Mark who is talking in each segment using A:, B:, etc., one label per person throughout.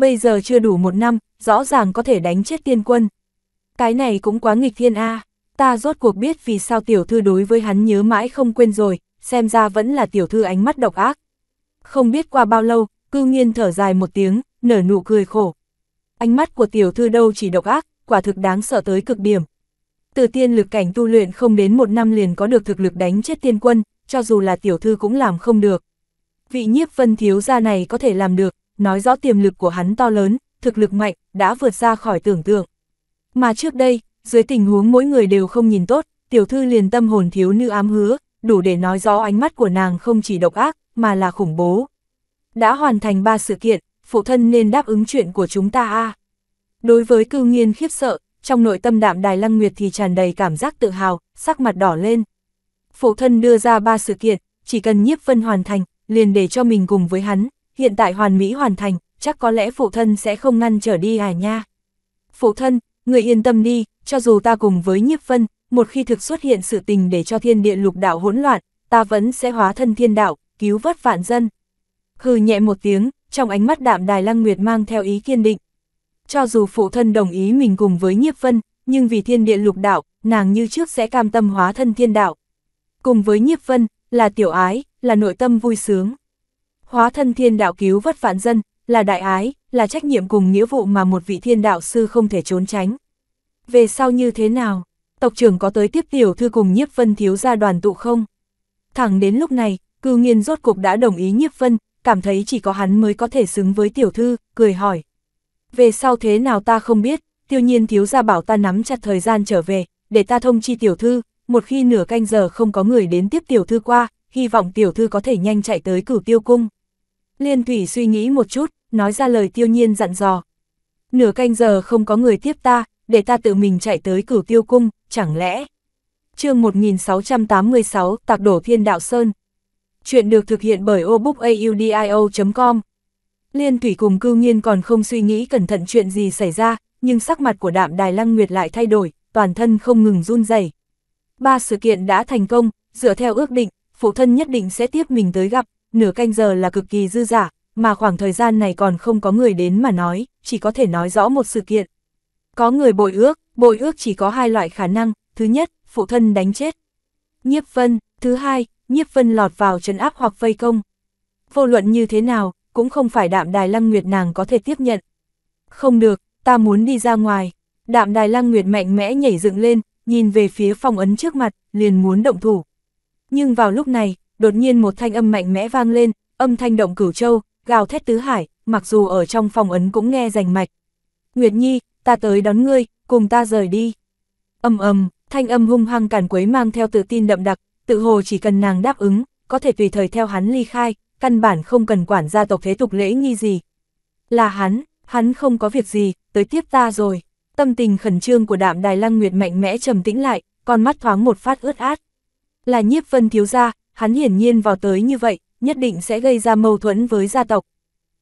A: bây giờ chưa đủ một năm, rõ ràng có thể đánh chết tiên quân. Cái này cũng quá nghịch thiên a ta rốt cuộc biết vì sao tiểu thư đối với hắn nhớ mãi không quên rồi, xem ra vẫn là tiểu thư ánh mắt độc ác. Không biết qua bao lâu, cư nghiên thở dài một tiếng, nở nụ cười khổ. Ánh mắt của tiểu thư đâu chỉ độc ác, quả thực đáng sợ tới cực điểm. Từ tiên lực cảnh tu luyện không đến một năm liền có được thực lực đánh chết tiên quân, cho dù là tiểu thư cũng làm không được. Vị nhiếp vân thiếu gia này có thể làm được, nói rõ tiềm lực của hắn to lớn, thực lực mạnh, đã vượt ra khỏi tưởng tượng. Mà trước đây, dưới tình huống mỗi người đều không nhìn tốt, tiểu thư liền tâm hồn thiếu nữ ám hứa, đủ để nói rõ ánh mắt của nàng không chỉ độc ác, mà là khủng bố. Đã hoàn thành ba sự kiện, phụ thân nên đáp ứng chuyện của chúng ta a Đối với cư nghiên khiếp sợ, trong nội tâm đạm Đài Lăng Nguyệt thì tràn đầy cảm giác tự hào, sắc mặt đỏ lên. Phụ thân đưa ra ba sự kiện, chỉ cần nhiếp vân hoàn thành, liền để cho mình cùng với hắn, hiện tại hoàn mỹ hoàn thành, chắc có lẽ phụ thân sẽ không ngăn trở đi à nha. Phụ thân, người yên tâm đi, cho dù ta cùng với nhiếp phân, một khi thực xuất hiện sự tình để cho thiên địa lục đạo hỗn loạn, ta vẫn sẽ hóa thân thiên đạo, cứu vớt vạn dân. Hừ nhẹ một tiếng, trong ánh mắt đạm đài lăng nguyệt mang theo ý kiên định. Cho dù phụ thân đồng ý mình cùng với nhiếp phân, nhưng vì thiên địa lục đạo, nàng như trước sẽ cam tâm hóa thân thiên đạo. Cùng với nhiếp phân, là tiểu ái, là nội tâm vui sướng. Hóa thân thiên đạo cứu vất vạn dân, là đại ái, là trách nhiệm cùng nghĩa vụ mà một vị thiên đạo sư không thể trốn tránh. Về sau như thế nào, tộc trưởng có tới tiếp tiểu thư cùng nhiếp vân thiếu gia đoàn tụ không? Thẳng đến lúc này, cư nghiên rốt cục đã đồng ý nhiếp vân, cảm thấy chỉ có hắn mới có thể xứng với tiểu thư, cười hỏi. Về sau thế nào ta không biết, tiêu nhiên thiếu gia bảo ta nắm chặt thời gian trở về, để ta thông chi tiểu thư, một khi nửa canh giờ không có người đến tiếp tiểu thư qua, hy vọng tiểu thư có thể nhanh chạy tới cử tiêu cung. Liên Thủy suy nghĩ một chút, nói ra lời tiêu nhiên dặn dò. Nửa canh giờ không có người tiếp ta, để ta tự mình chạy tới cửu tiêu cung, chẳng lẽ... chương 1686, Tạc Đổ Thiên Đạo Sơn. Chuyện được thực hiện bởi obookaudio.com. Liên Thủy cùng Cư Nhiên còn không suy nghĩ cẩn thận chuyện gì xảy ra, nhưng sắc mặt của đạm Đài Lăng Nguyệt lại thay đổi, toàn thân không ngừng run rẩy. Ba sự kiện đã thành công, dựa theo ước định, phụ thân nhất định sẽ tiếp mình tới gặp, nửa canh giờ là cực kỳ dư giả, mà khoảng thời gian này còn không có người đến mà nói, chỉ có thể nói rõ một sự kiện. Có người bội ước, bội ước chỉ có hai loại khả năng, thứ nhất, phụ thân đánh chết. Nhiếp vân, thứ hai, nhiếp vân lọt vào trấn áp hoặc vây công. Vô luận như thế nào, cũng không phải đạm đài lăng nguyệt nàng có thể tiếp nhận. Không được, ta muốn đi ra ngoài. Đạm đài lăng nguyệt mạnh mẽ nhảy dựng lên, nhìn về phía phong ấn trước mặt, liền muốn động thủ. Nhưng vào lúc này, đột nhiên một thanh âm mạnh mẽ vang lên, âm thanh động cửu châu, gào thét tứ hải, mặc dù ở trong phòng ấn cũng nghe rành mạch. Nguyệt Nhi, ta tới đón ngươi, cùng ta rời đi. Âm ầm, thanh âm hung hăng càn quấy mang theo tự tin đậm đặc, tự hồ chỉ cần nàng đáp ứng, có thể tùy thời theo hắn ly khai, căn bản không cần quản gia tộc thế tục lễ nghi gì. Là hắn, hắn không có việc gì, tới tiếp ta rồi. Tâm tình khẩn trương của đạm đài lăng nguyệt mạnh mẽ trầm tĩnh lại, con mắt thoáng một phát ướt át. Là nhiếp vân thiếu gia, hắn hiển nhiên vào tới như vậy, nhất định sẽ gây ra mâu thuẫn với gia tộc.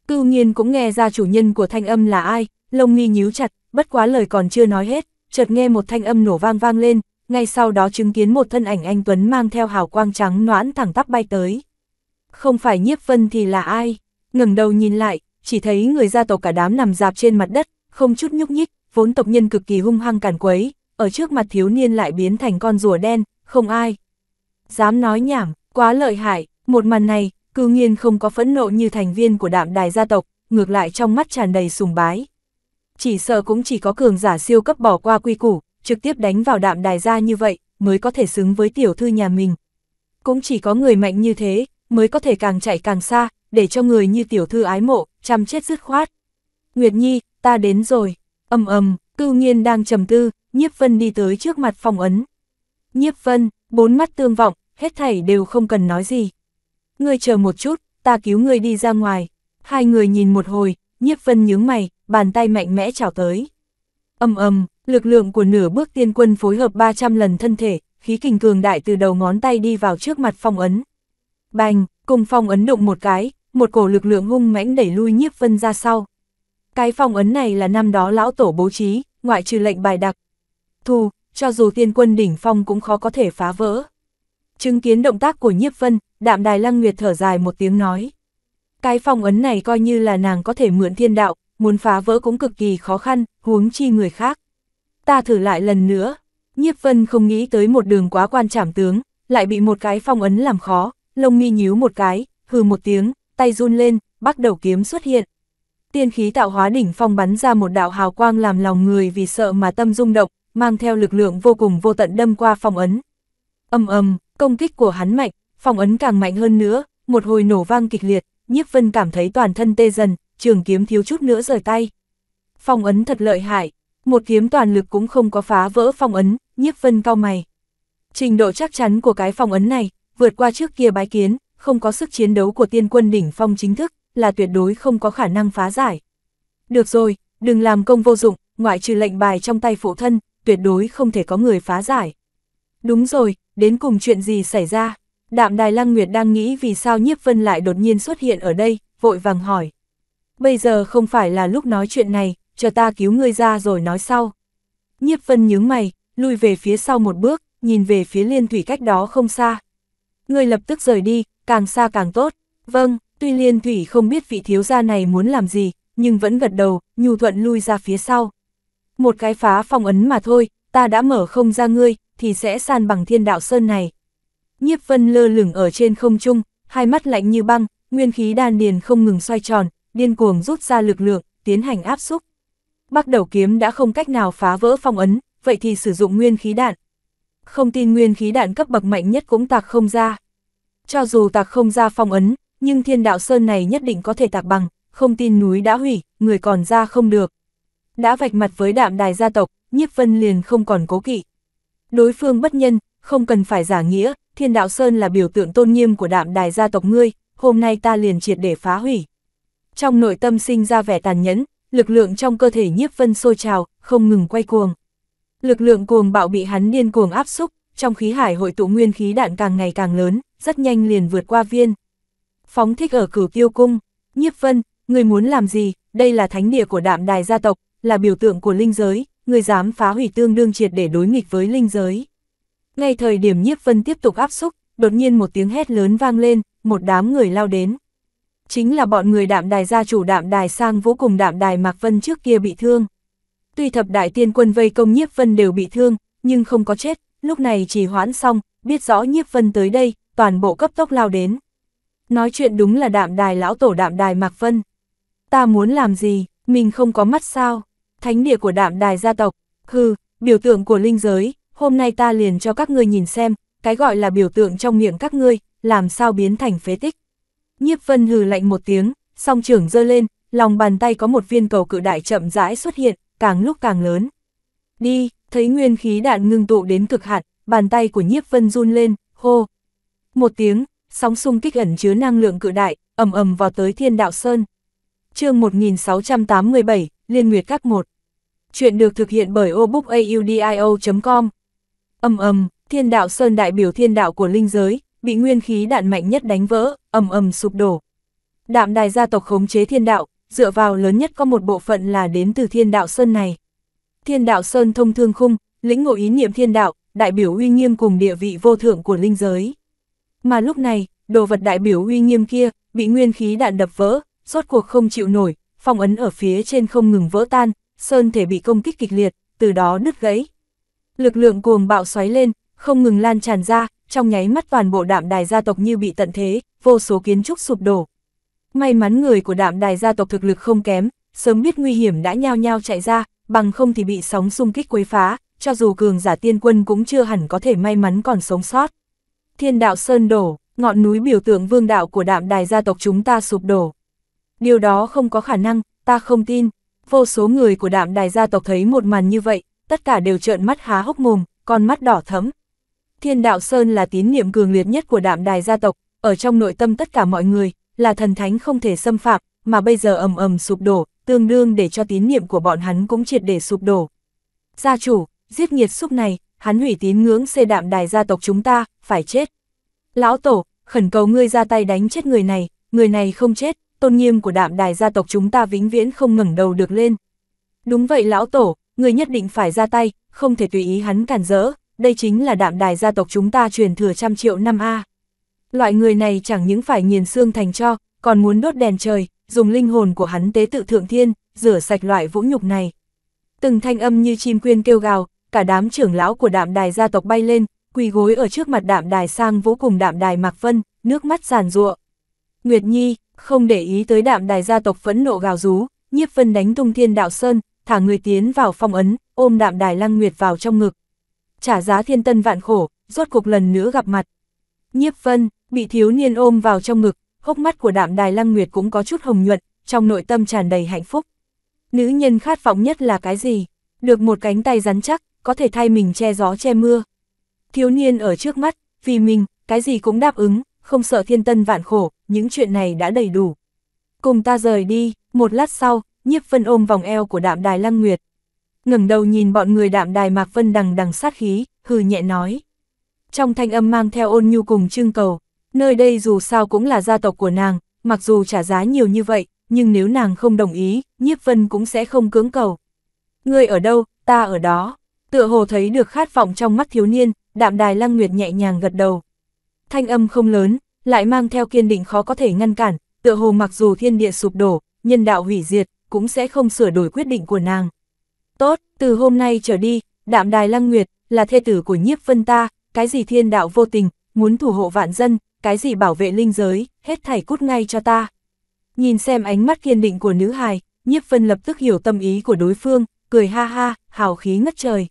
A: Cưu nghiên cũng nghe ra chủ nhân của thanh âm là ai, lông nghi nhíu chặt, bất quá lời còn chưa nói hết, chợt nghe một thanh âm nổ vang vang lên, ngay sau đó chứng kiến một thân ảnh anh Tuấn mang theo hào quang trắng noãn thẳng tắp bay tới. Không phải nhiếp vân thì là ai? ngẩng đầu nhìn lại, chỉ thấy người gia tộc cả đám nằm dạp trên mặt đất, không chút nhúc nhích, vốn tộc nhân cực kỳ hung hăng càn quấy, ở trước mặt thiếu niên lại biến thành con rùa đen, không ai. Dám nói nhảm, Quá lợi hại, một màn này, cư nghiên không có phẫn nộ như thành viên của đạm đài gia tộc, ngược lại trong mắt tràn đầy sùng bái. Chỉ sợ cũng chỉ có cường giả siêu cấp bỏ qua quy củ, trực tiếp đánh vào đạm đài gia như vậy, mới có thể xứng với tiểu thư nhà mình. Cũng chỉ có người mạnh như thế, mới có thể càng chạy càng xa, để cho người như tiểu thư ái mộ, chăm chết dứt khoát. Nguyệt Nhi, ta đến rồi. Âm ầm, cư nghiên đang trầm tư, nhiếp vân đi tới trước mặt phong ấn. Nhiếp vân, bốn mắt tương vọng, hết thảy đều không cần nói gì. Ngươi chờ một chút, ta cứu ngươi đi ra ngoài. Hai người nhìn một hồi, nhiếp vân nhướng mày, bàn tay mạnh mẽ chào tới. ầm ầm, lực lượng của nửa bước tiên quân phối hợp 300 lần thân thể, khí kình cường đại từ đầu ngón tay đi vào trước mặt phong ấn. Bành, cùng phong ấn động một cái, một cổ lực lượng hung mãnh đẩy lui nhiếp vân ra sau. Cái phong ấn này là năm đó lão tổ bố trí, ngoại trừ lệnh bài đặc. Thù, cho dù tiên quân đỉnh phong cũng khó có thể phá vỡ. Chứng kiến động tác của nhiếp vân, đạm đài lăng nguyệt thở dài một tiếng nói. Cái phong ấn này coi như là nàng có thể mượn thiên đạo, muốn phá vỡ cũng cực kỳ khó khăn, huống chi người khác. Ta thử lại lần nữa, nhiếp vân không nghĩ tới một đường quá quan trảm tướng, lại bị một cái phong ấn làm khó, lông mi nhíu một cái, hừ một tiếng, tay run lên, bắt đầu kiếm xuất hiện. Tiên khí tạo hóa đỉnh phong bắn ra một đạo hào quang làm lòng người vì sợ mà tâm rung động, mang theo lực lượng vô cùng vô tận đâm qua phong ấn. Âm âm, Công kích của hắn mạnh, phòng ấn càng mạnh hơn nữa, một hồi nổ vang kịch liệt, nhiếp vân cảm thấy toàn thân tê dần, trường kiếm thiếu chút nữa rời tay. Phòng ấn thật lợi hại, một kiếm toàn lực cũng không có phá vỡ phòng ấn, nhiếp vân cao mày. Trình độ chắc chắn của cái phòng ấn này, vượt qua trước kia bái kiến, không có sức chiến đấu của tiên quân đỉnh phong chính thức, là tuyệt đối không có khả năng phá giải. Được rồi, đừng làm công vô dụng, ngoại trừ lệnh bài trong tay phụ thân, tuyệt đối không thể có người phá giải. Đúng rồi, đến cùng chuyện gì xảy ra? Đạm Đài Lăng Nguyệt đang nghĩ vì sao Nhiếp Vân lại đột nhiên xuất hiện ở đây, vội vàng hỏi. Bây giờ không phải là lúc nói chuyện này, chờ ta cứu ngươi ra rồi nói sau. Nhiếp Vân nhướng mày, lui về phía sau một bước, nhìn về phía liên thủy cách đó không xa. Ngươi lập tức rời đi, càng xa càng tốt. Vâng, tuy liên thủy không biết vị thiếu gia này muốn làm gì, nhưng vẫn gật đầu, nhu thuận lui ra phía sau. Một cái phá phong ấn mà thôi, ta đã mở không ra ngươi, thì sẽ san bằng thiên đạo sơn này. Nhiếp vân lơ lửng ở trên không trung, hai mắt lạnh như băng, nguyên khí đan điền không ngừng xoay tròn, điên cuồng rút ra lực lượng, tiến hành áp xúc. Bắt đầu kiếm đã không cách nào phá vỡ phong ấn, vậy thì sử dụng nguyên khí đạn. Không tin nguyên khí đạn cấp bậc mạnh nhất cũng tạc không ra. Cho dù tạc không ra phong ấn, nhưng thiên đạo sơn này nhất định có thể tạc bằng, không tin núi đã hủy, người còn ra không được. Đã vạch mặt với đạm đài gia tộc, nhiếp vân liền không còn cố kỵ. Đối phương bất nhân, không cần phải giả nghĩa, thiên đạo sơn là biểu tượng tôn nghiêm của đạm đài gia tộc ngươi, hôm nay ta liền triệt để phá hủy. Trong nội tâm sinh ra vẻ tàn nhẫn, lực lượng trong cơ thể nhiếp vân sôi trào, không ngừng quay cuồng. Lực lượng cuồng bạo bị hắn điên cuồng áp xúc, trong khí hải hội tụ nguyên khí đạn càng ngày càng lớn, rất nhanh liền vượt qua viên. Phóng thích ở cửu tiêu cung, nhiếp vân, người muốn làm gì, đây là thánh địa của đạm đài gia tộc, là biểu tượng của linh giới, người dám phá hủy tương đương triệt để đối nghịch với linh giới. Ngay thời điểm nhiếp vân tiếp tục áp xúc, đột nhiên một tiếng hét lớn vang lên, một đám người lao đến. Chính là bọn người đạm đài gia chủ đạm đài sang vô cùng đạm đài Mạc Vân trước kia bị thương. Tuy thập đại tiên quân vây công nhiếp vân đều bị thương, nhưng không có chết, lúc này chỉ hoãn xong, biết rõ nhiếp vân tới đây, toàn bộ cấp tốc lao đến. Nói chuyện đúng là đạm đài lão tổ đạm đài Mạc Vân. Ta muốn làm gì, mình không có mắt sao? thánh địa của đạm đài gia tộc, hừ, biểu tượng của linh giới, hôm nay ta liền cho các ngươi nhìn xem, cái gọi là biểu tượng trong miệng các ngươi, làm sao biến thành phế tích. Nhiếp vân hừ lạnh một tiếng, song trưởng giơ lên, lòng bàn tay có một viên cầu cự đại chậm rãi xuất hiện, càng lúc càng lớn. Đi, thấy nguyên khí đạn ngưng tụ đến cực hạn, bàn tay của nhiếp vân run lên, hô. Một tiếng, sóng xung kích ẩn chứa năng lượng cự đại, ầm ầm vào tới thiên đạo sơn. chương 1687, Liên Nguyệt Các 1. Chuyện được thực hiện bởi obookaudio.com. ầm ầm, Thiên Đạo Sơn đại biểu thiên đạo của linh giới, bị nguyên khí đạn mạnh nhất đánh vỡ, ầm ầm sụp đổ. Đạm đài gia tộc khống chế thiên đạo, dựa vào lớn nhất có một bộ phận là đến từ thiên đạo Sơn này. Thiên đạo Sơn thông thương khung, lĩnh ngộ ý niệm thiên đạo, đại biểu uy nghiêm cùng địa vị vô thượng của linh giới. Mà lúc này, đồ vật đại biểu uy nghiêm kia, bị nguyên khí đạn đập vỡ, rốt cuộc không chịu nổi, phong ấn ở phía trên không ngừng vỡ tan, sơn thể bị công kích kịch liệt, từ đó nứt gãy. Lực lượng cuồng bạo xoáy lên, không ngừng lan tràn ra, trong nháy mắt toàn bộ đạm đài gia tộc như bị tận thế, vô số kiến trúc sụp đổ. May mắn người của đạm đài gia tộc thực lực không kém, sớm biết nguy hiểm đã nhao nhao chạy ra, bằng không thì bị sóng xung kích quấy phá, cho dù cường giả tiên quân cũng chưa hẳn có thể may mắn còn sống sót. Thiên đạo sơn đổ, ngọn núi biểu tượng vương đạo của đạm đài gia tộc chúng ta sụp đổ điều đó không có khả năng, ta không tin. Vô số người của đạm đài gia tộc thấy một màn như vậy, tất cả đều trợn mắt há hốc mồm, con mắt đỏ thấm. Thiên đạo Sơn là tín niệm cường liệt nhất của đạm đài gia tộc, ở trong nội tâm tất cả mọi người, là thần thánh không thể xâm phạm, mà bây giờ ầm ầm sụp đổ, tương đương để cho tín niệm của bọn hắn cũng triệt để sụp đổ. Gia chủ, giết nghiệt xúc này, hắn hủy tín ngưỡng xê đạm đài gia tộc chúng ta, phải chết. Lão tổ, khẩn cầu ngươi ra tay đánh chết người này, người này không chết, tôn nghiêm của đạm đài gia tộc chúng ta vĩnh viễn không ngẩng đầu được lên. Đúng vậy lão tổ, người nhất định phải ra tay, không thể tùy ý hắn cản rỡ, đây chính là đạm đài gia tộc chúng ta truyền thừa trăm triệu năm A. Loại người này chẳng những phải nghiền xương thành cho, còn muốn đốt đèn trời, dùng linh hồn của hắn tế tự thượng thiên, rửa sạch loại vũ nhục này. Từng thanh âm như chim quyên kêu gào, cả đám trưởng lão của đạm đài gia tộc bay lên, quỳ gối ở trước mặt đạm đài sang vũ cùng đạm đài Mạc Vân, nước mắt giàn ruộng. Nguyệt Nhi, không để ý tới đạm đài gia tộc phẫn nộ gào rú, nhiếp vân đánh tung thiên đạo sơn, thả người tiến vào phong ấn, ôm đạm đài lăng nguyệt vào trong ngực. Trả giá thiên tân vạn khổ, rốt cuộc lần nữa gặp mặt. Nhiếp vân, bị thiếu niên ôm vào trong ngực, hốc mắt của đạm đài lăng nguyệt cũng có chút hồng nhuận, trong nội tâm tràn đầy hạnh phúc. Nữ nhân khát vọng nhất là cái gì? Được một cánh tay rắn chắc, có thể thay mình che gió che mưa. Thiếu niên ở trước mắt, vì mình, cái gì cũng đáp ứng, không sợ thiên tân vạn khổ, những chuyện này đã đầy đủ. Cùng ta rời đi, một lát sau, nhiếp vân ôm vòng eo của đạm đài lăng nguyệt. ngẩng đầu nhìn bọn người đạm đài mạc vân đằng đằng sát khí, hừ nhẹ nói. Trong thanh âm mang theo ôn nhu cùng trưng cầu, nơi đây dù sao cũng là gia tộc của nàng, mặc dù trả giá nhiều như vậy, nhưng nếu nàng không đồng ý, nhiếp vân cũng sẽ không cưỡng cầu. Ngươi ở đâu, ta ở đó. Tựa hồ thấy được khát vọng trong mắt thiếu niên, đạm đài lăng nguyệt nhẹ nhàng gật đầu thanh âm không lớn, lại mang theo kiên định khó có thể ngăn cản, tựa hồ mặc dù thiên địa sụp đổ, nhân đạo hủy diệt, cũng sẽ không sửa đổi quyết định của nàng. Tốt, từ hôm nay trở đi, đạm đài lăng nguyệt, là thê tử của nhiếp vân ta, cái gì thiên đạo vô tình, muốn thủ hộ vạn dân, cái gì bảo vệ linh giới, hết thảy cút ngay cho ta. Nhìn xem ánh mắt kiên định của nữ hài, nhiếp vân lập tức hiểu tâm ý của đối phương, cười ha ha, hào khí ngất trời.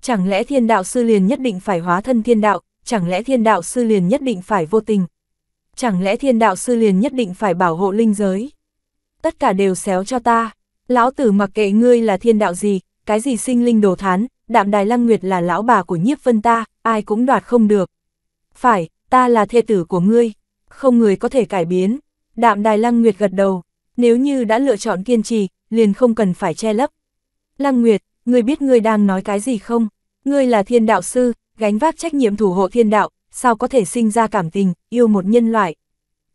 A: Chẳng lẽ thiên đạo sư liền nhất định phải hóa thân thiên đạo, chẳng lẽ thiên đạo sư liền nhất định phải vô tình? Chẳng lẽ thiên đạo sư liền nhất định phải bảo hộ linh giới? Tất cả đều xéo cho ta, lão tử mặc kệ ngươi là thiên đạo gì, cái gì sinh linh đồ thán, đạm đài lăng nguyệt là lão bà của nhiếp vân ta, ai cũng đoạt không được. Phải, ta là thê tử của ngươi, không người có thể cải biến. Đạm đài lăng nguyệt gật đầu, nếu như đã lựa chọn kiên trì, liền không cần phải che lấp. Lăng nguyệt, ngươi biết ngươi đang nói cái gì không? Ngươi là thiên đạo sư, gánh vác trách nhiệm thủ hộ thiên đạo, sao có thể sinh ra cảm tình, yêu một nhân loại.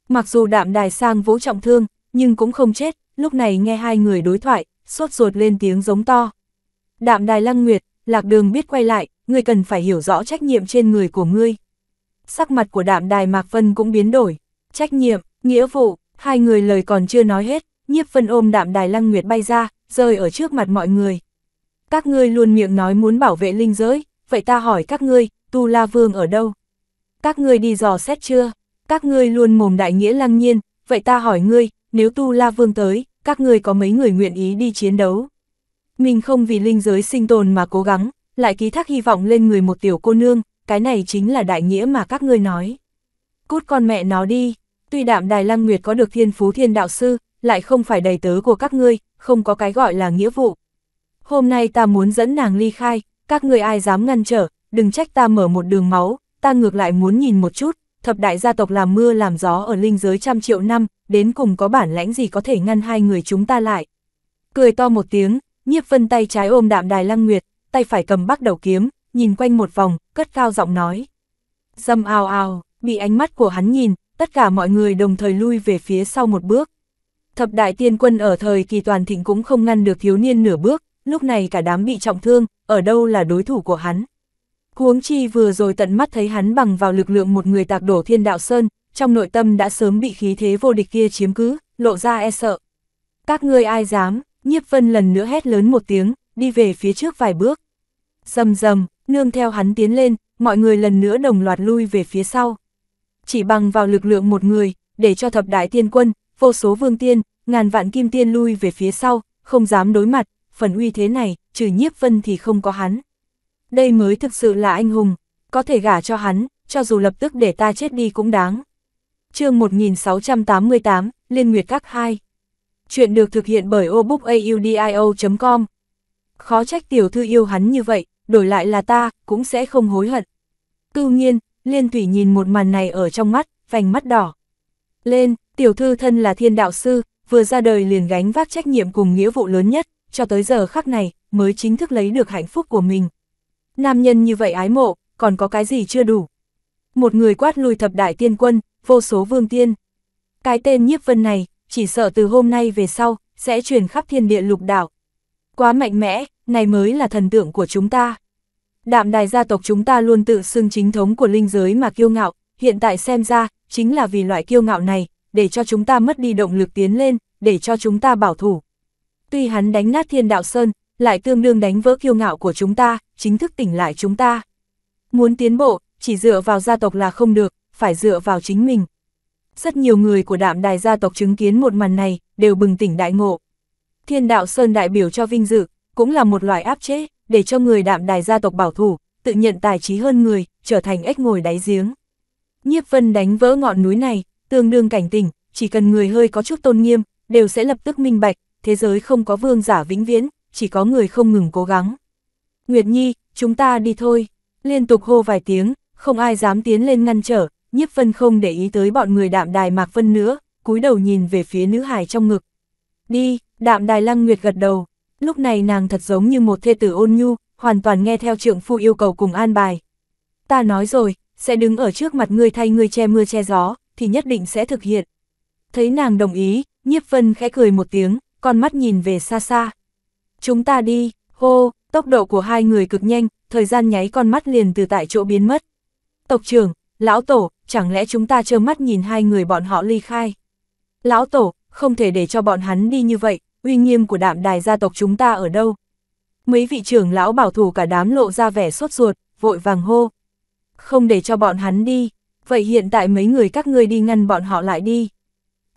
A: Mặc dù đạm đài sang vũ trọng thương, nhưng cũng không chết, lúc này nghe hai người đối thoại, sốt ruột lên tiếng giống to. Đạm đài lăng nguyệt, lạc đường biết quay lại, người cần phải hiểu rõ trách nhiệm trên người của ngươi. Sắc mặt của đạm đài Mạc Vân cũng biến đổi, trách nhiệm, nghĩa vụ, hai người lời còn chưa nói hết, nhiếp vân ôm đạm đài lăng nguyệt bay ra, rơi ở trước mặt mọi người. Các ngươi luôn miệng nói muốn bảo vệ linh giới, vậy ta hỏi các ngươi, Tu La Vương ở đâu? Các ngươi đi dò xét chưa? Các ngươi luôn mồm đại nghĩa lăng nhiên, vậy ta hỏi ngươi, nếu Tu La Vương tới, các ngươi có mấy người nguyện ý đi chiến đấu? Mình không vì linh giới sinh tồn mà cố gắng, lại ký thác hy vọng lên người một tiểu cô nương, cái này chính là đại nghĩa mà các ngươi nói. Cút con mẹ nó đi, tuy đạm Đài Lăng Nguyệt có được thiên phú thiên đạo sư, lại không phải đầy tớ của các ngươi, không có cái gọi là nghĩa vụ. Hôm nay ta muốn dẫn nàng ly khai, các người ai dám ngăn trở, đừng trách ta mở một đường máu, ta ngược lại muốn nhìn một chút, thập đại gia tộc làm mưa làm gió ở linh giới trăm triệu năm, đến cùng có bản lãnh gì có thể ngăn hai người chúng ta lại. Cười to một tiếng, nhiếp vân tay trái ôm đạm đài lăng nguyệt, tay phải cầm bắt đầu kiếm, nhìn quanh một vòng, cất cao giọng nói. Dâm ào ào, bị ánh mắt của hắn nhìn, tất cả mọi người đồng thời lui về phía sau một bước. Thập đại tiên quân ở thời kỳ toàn thịnh cũng không ngăn được thiếu niên nửa bước, lúc này cả đám bị trọng thương, ở đâu là đối thủ của hắn. Huống chi vừa rồi tận mắt thấy hắn bằng vào lực lượng một người tạc đổ thiên đạo sơn, trong nội tâm đã sớm bị khí thế vô địch kia chiếm cứ, lộ ra e sợ. Các ngươi ai dám, nhiếp vân lần nữa hét lớn một tiếng, đi về phía trước vài bước. Dầm dầm, nương theo hắn tiến lên, mọi người lần nữa đồng loạt lui về phía sau. Chỉ bằng vào lực lượng một người, để cho thập đại tiên quân, vô số vương tiên, ngàn vạn kim tiên lui về phía sau, không dám đối mặt, phần uy thế này, trừ nhiếp vân thì không có hắn. Đây mới thực sự là anh hùng, có thể gả cho hắn, cho dù lập tức để ta chết đi cũng đáng. chương 1688, Liên Nguyệt Các 2 Chuyện được thực hiện bởi obookaudio.com Khó trách tiểu thư yêu hắn như vậy, đổi lại là ta, cũng sẽ không hối hận. Cưu nhiên, Liên Thủy nhìn một màn này ở trong mắt, vành mắt đỏ. Lên, tiểu thư thân là thiên đạo sư, vừa ra đời liền gánh vác trách nhiệm cùng nghĩa vụ lớn nhất cho tới giờ khắc này, mới chính thức lấy được hạnh phúc của mình. Nam nhân như vậy ái mộ, còn có cái gì chưa đủ. Một người quát lùi thập đại tiên quân, vô số vương tiên. Cái tên nhiếp vân này, chỉ sợ từ hôm nay về sau, sẽ truyền khắp thiên địa lục đảo. Quá mạnh mẽ, này mới là thần tượng của chúng ta. Đạm đài gia tộc chúng ta luôn tự xưng chính thống của linh giới mà kiêu ngạo, hiện tại xem ra, chính là vì loại kiêu ngạo này, để cho chúng ta mất đi động lực tiến lên, để cho chúng ta bảo thủ. Tuy hắn đánh nát thiên đạo sơn, lại tương đương đánh vỡ kiêu ngạo của chúng ta, chính thức tỉnh lại chúng ta. Muốn tiến bộ, chỉ dựa vào gia tộc là không được, phải dựa vào chính mình. Rất nhiều người của đạm đài gia tộc chứng kiến một màn này, đều bừng tỉnh đại ngộ. Thiên đạo sơn đại biểu cho vinh dự, cũng là một loại áp chế, để cho người đạm đài gia tộc bảo thủ, tự nhận tài trí hơn người, trở thành ếch ngồi đáy giếng. Nhiếp vân đánh vỡ ngọn núi này, tương đương cảnh tỉnh, chỉ cần người hơi có chút tôn nghiêm, đều sẽ lập tức minh bạch, thế giới không có vương giả vĩnh viễn, chỉ có người không ngừng cố gắng. Nguyệt Nhi, chúng ta đi thôi, liên tục hô vài tiếng, không ai dám tiến lên ngăn trở, nhiếp vân không để ý tới bọn người đạm đài mạc vân nữa, cúi đầu nhìn về phía nữ hài trong ngực. Đi, đạm đài lăng nguyệt gật đầu, lúc này nàng thật giống như một thê tử ôn nhu, hoàn toàn nghe theo trượng phu yêu cầu cùng an bài. Ta nói rồi, sẽ đứng ở trước mặt ngươi thay ngươi che mưa che gió, thì nhất định sẽ thực hiện. Thấy nàng đồng ý, nhiếp vân khẽ cười một tiếng, con mắt nhìn về xa xa. Chúng ta đi, hô, tốc độ của hai người cực nhanh, thời gian nháy con mắt liền từ tại chỗ biến mất. Tộc trưởng, lão tổ, chẳng lẽ chúng ta trơ mắt nhìn hai người bọn họ ly khai? Lão tổ, không thể để cho bọn hắn đi như vậy, uy nghiêm của đạm đài gia tộc chúng ta ở đâu? Mấy vị trưởng lão bảo thủ cả đám lộ ra vẻ sốt ruột, vội vàng hô. Không để cho bọn hắn đi, vậy hiện tại mấy người các ngươi đi ngăn bọn họ lại đi.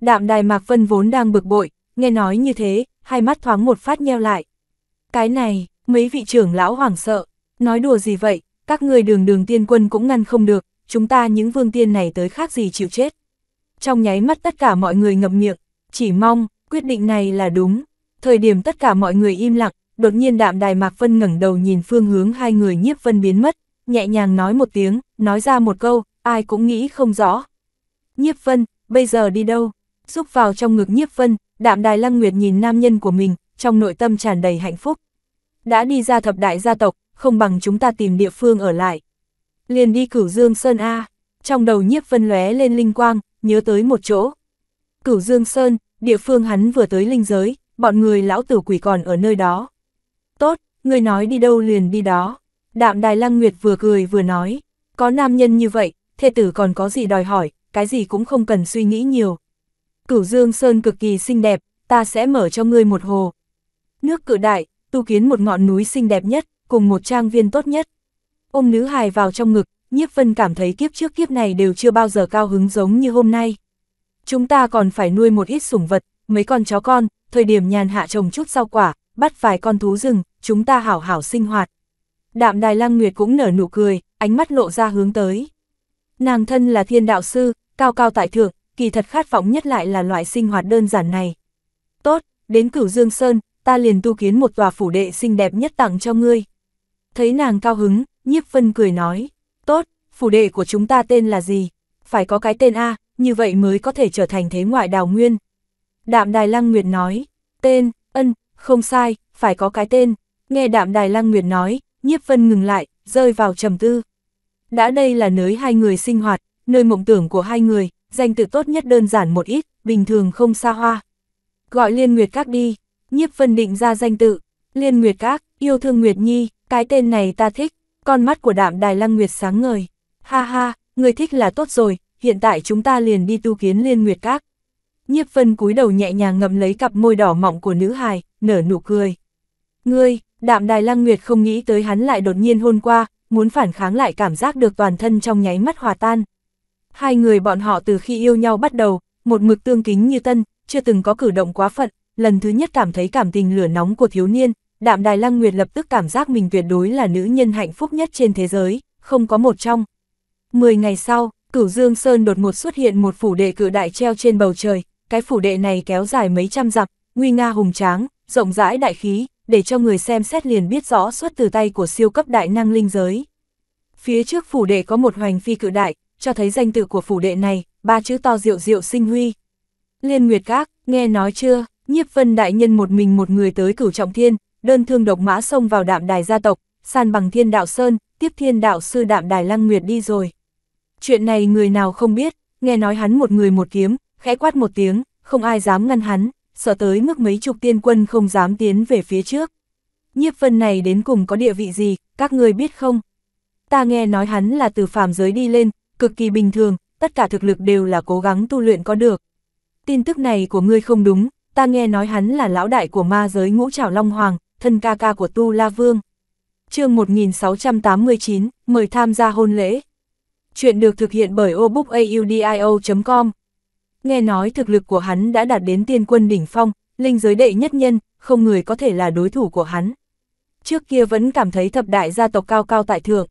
A: Đạm đài Mạc Vân vốn đang bực bội, nghe nói như thế, hai mắt thoáng một phát nheo lại. Cái này, mấy vị trưởng lão hoảng sợ, nói đùa gì vậy, các người đường đường tiên quân cũng ngăn không được, chúng ta những vương tiên này tới khác gì chịu chết. Trong nháy mắt tất cả mọi người ngậm miệng, chỉ mong, quyết định này là đúng. Thời điểm tất cả mọi người im lặng, đột nhiên đạm đài Mạc Vân ngẩng đầu nhìn phương hướng hai người nhiếp vân biến mất, nhẹ nhàng nói một tiếng, nói ra một câu, ai cũng nghĩ không rõ. Nhiếp vân, bây giờ đi đâu? xúc vào trong ngực nhiếp vân, đạm đài lăng nguyệt nhìn nam nhân của mình, trong nội tâm tràn đầy hạnh phúc. Đã đi ra thập đại gia tộc, không bằng chúng ta tìm địa phương ở lại. Liền đi cửu dương sơn A, trong đầu nhiếp vân lóe lên linh quang, nhớ tới một chỗ. Cửu dương sơn, địa phương hắn vừa tới linh giới, bọn người lão tử quỷ còn ở nơi đó. Tốt, người nói đi đâu liền đi đó. Đạm đài lăng nguyệt vừa cười vừa nói, có nam nhân như vậy, thê tử còn có gì đòi hỏi, cái gì cũng không cần suy nghĩ nhiều, Cửu Dương Sơn cực kỳ xinh đẹp, ta sẽ mở cho ngươi một hồ. Nước cự đại, tu kiến một ngọn núi xinh đẹp nhất, cùng một trang viên tốt nhất. Ôm nữ hài vào trong ngực, nhiếp vân cảm thấy kiếp trước kiếp này đều chưa bao giờ cao hứng giống như hôm nay. Chúng ta còn phải nuôi một ít sủng vật, mấy con chó con, thời điểm nhàn hạ trồng chút rau quả, bắt vài con thú rừng, chúng ta hảo hảo sinh hoạt. Đạm Đài Lăng Nguyệt cũng nở nụ cười, ánh mắt lộ ra hướng tới. Nàng thân là thiên đạo sư, cao cao tại thượng, kỳ thật khát vọng nhất lại là loại sinh hoạt đơn giản này. Tốt, đến cửu Dương Sơn, ta liền tu kiến một tòa phủ đệ xinh đẹp nhất tặng cho ngươi. Thấy nàng cao hứng, nhiếp vân cười nói, tốt, phủ đệ của chúng ta tên là gì? Phải có cái tên A, như vậy mới có thể trở thành thế ngoại đào nguyên. Đạm Đài Lăng Nguyệt nói, tên, ân, không sai, phải có cái tên. Nghe Đạm Đài Lăng Nguyệt nói, nhiếp vân ngừng lại, rơi vào trầm tư. Đã đây là nơi hai người sinh hoạt, nơi mộng tưởng của hai người, danh từ tốt nhất đơn giản một ít, bình thường không xa hoa. Gọi Liên Nguyệt Các đi, nhiếp phân định ra danh tự, Liên Nguyệt Các, yêu thương Nguyệt Nhi, cái tên này ta thích, con mắt của đạm đài lăng Nguyệt sáng ngời. Ha ha, người thích là tốt rồi, hiện tại chúng ta liền đi tu kiến Liên Nguyệt Các. Nhiếp phân cúi đầu nhẹ nhàng ngậm lấy cặp môi đỏ mọng của nữ hài, nở nụ cười. Ngươi, đạm đài lăng Nguyệt không nghĩ tới hắn lại đột nhiên hôn qua, muốn phản kháng lại cảm giác được toàn thân trong nháy mắt hòa tan. Hai người bọn họ từ khi yêu nhau bắt đầu, một mực tương kính như tân, chưa từng có cử động quá phận, lần thứ nhất cảm thấy cảm tình lửa nóng của thiếu niên, đạm đài lăng nguyệt lập tức cảm giác mình tuyệt đối là nữ nhân hạnh phúc nhất trên thế giới, không có một trong. Mười ngày sau, cửu dương sơn đột ngột xuất hiện một phủ đệ cự đại treo trên bầu trời, cái phủ đệ này kéo dài mấy trăm dặm, nguy nga hùng tráng, rộng rãi đại khí, để cho người xem xét liền biết rõ xuất từ tay của siêu cấp đại năng linh giới. Phía trước phủ đệ có một hoành phi cự đại, cho thấy danh tự của phủ đệ này, ba chữ to diệu diệu sinh huy. Liên Nguyệt Các, nghe nói chưa, nhiếp vân đại nhân một mình một người tới cửu trọng thiên, đơn thương độc mã xông vào đạm đài gia tộc, san bằng thiên đạo sơn, tiếp thiên đạo sư đạm đài lăng nguyệt đi rồi. Chuyện này người nào không biết, nghe nói hắn một người một kiếm, khẽ quát một tiếng, không ai dám ngăn hắn, sợ tới mức mấy chục tiên quân không dám tiến về phía trước. Nhiếp vân này đến cùng có địa vị gì, các người biết không? Ta nghe nói hắn là từ phàm giới đi lên, cực kỳ bình thường, tất cả thực lực đều là cố gắng tu luyện có được. Tin tức này của ngươi không đúng, ta nghe nói hắn là lão đại của ma giới ngũ trảo Long Hoàng, thân ca ca của Tu La Vương. chương 1689, mời tham gia hôn lễ. Chuyện được thực hiện bởi obookaudio.com. Nghe nói thực lực của hắn đã đạt đến tiên quân đỉnh phong, linh giới đệ nhất nhân, không người có thể là đối thủ của hắn. Trước kia vẫn cảm thấy thập đại gia tộc cao cao tại thượng.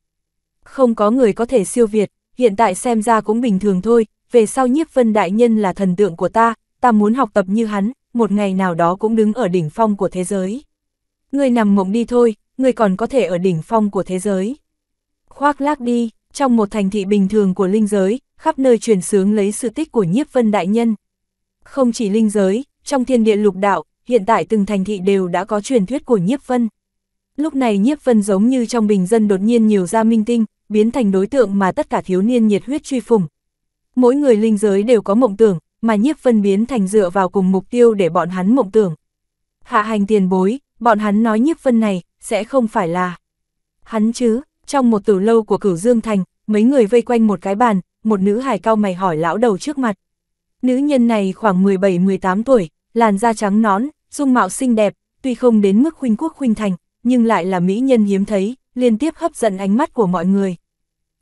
A: Không có người có thể siêu việt, hiện tại xem ra cũng bình thường thôi, về sau nhiếp vân đại nhân là thần tượng của ta, ta muốn học tập như hắn, một ngày nào đó cũng đứng ở đỉnh phong của thế giới. người nằm mộng đi thôi, người còn có thể ở đỉnh phong của thế giới. Khoác lác đi, trong một thành thị bình thường của linh giới, khắp nơi truyền sướng lấy sự tích của nhiếp vân đại nhân. Không chỉ linh giới, trong thiên địa lục đạo, hiện tại từng thành thị đều đã có truyền thuyết của nhiếp vân. Lúc này nhiếp vân giống như trong bình dân đột nhiên nhiều ra minh tinh, biến thành đối tượng mà tất cả thiếu niên nhiệt huyết truy phùng. Mỗi người linh giới đều có mộng tưởng, mà nhiếp vân biến thành dựa vào cùng mục tiêu để bọn hắn mộng tưởng. Hạ hành tiền bối, bọn hắn nói nhiếp vân này, sẽ không phải là hắn chứ, trong một tử lâu của cửu Dương Thành, mấy người vây quanh một cái bàn, một nữ hài cao mày hỏi lão đầu trước mặt. Nữ nhân này khoảng 17-18 tuổi, làn da trắng nón, dung mạo xinh đẹp, tuy không đến mức khuynh quốc khuynh thành, nhưng lại là mỹ nhân hiếm thấy, liên tiếp hấp dẫn ánh mắt của mọi người.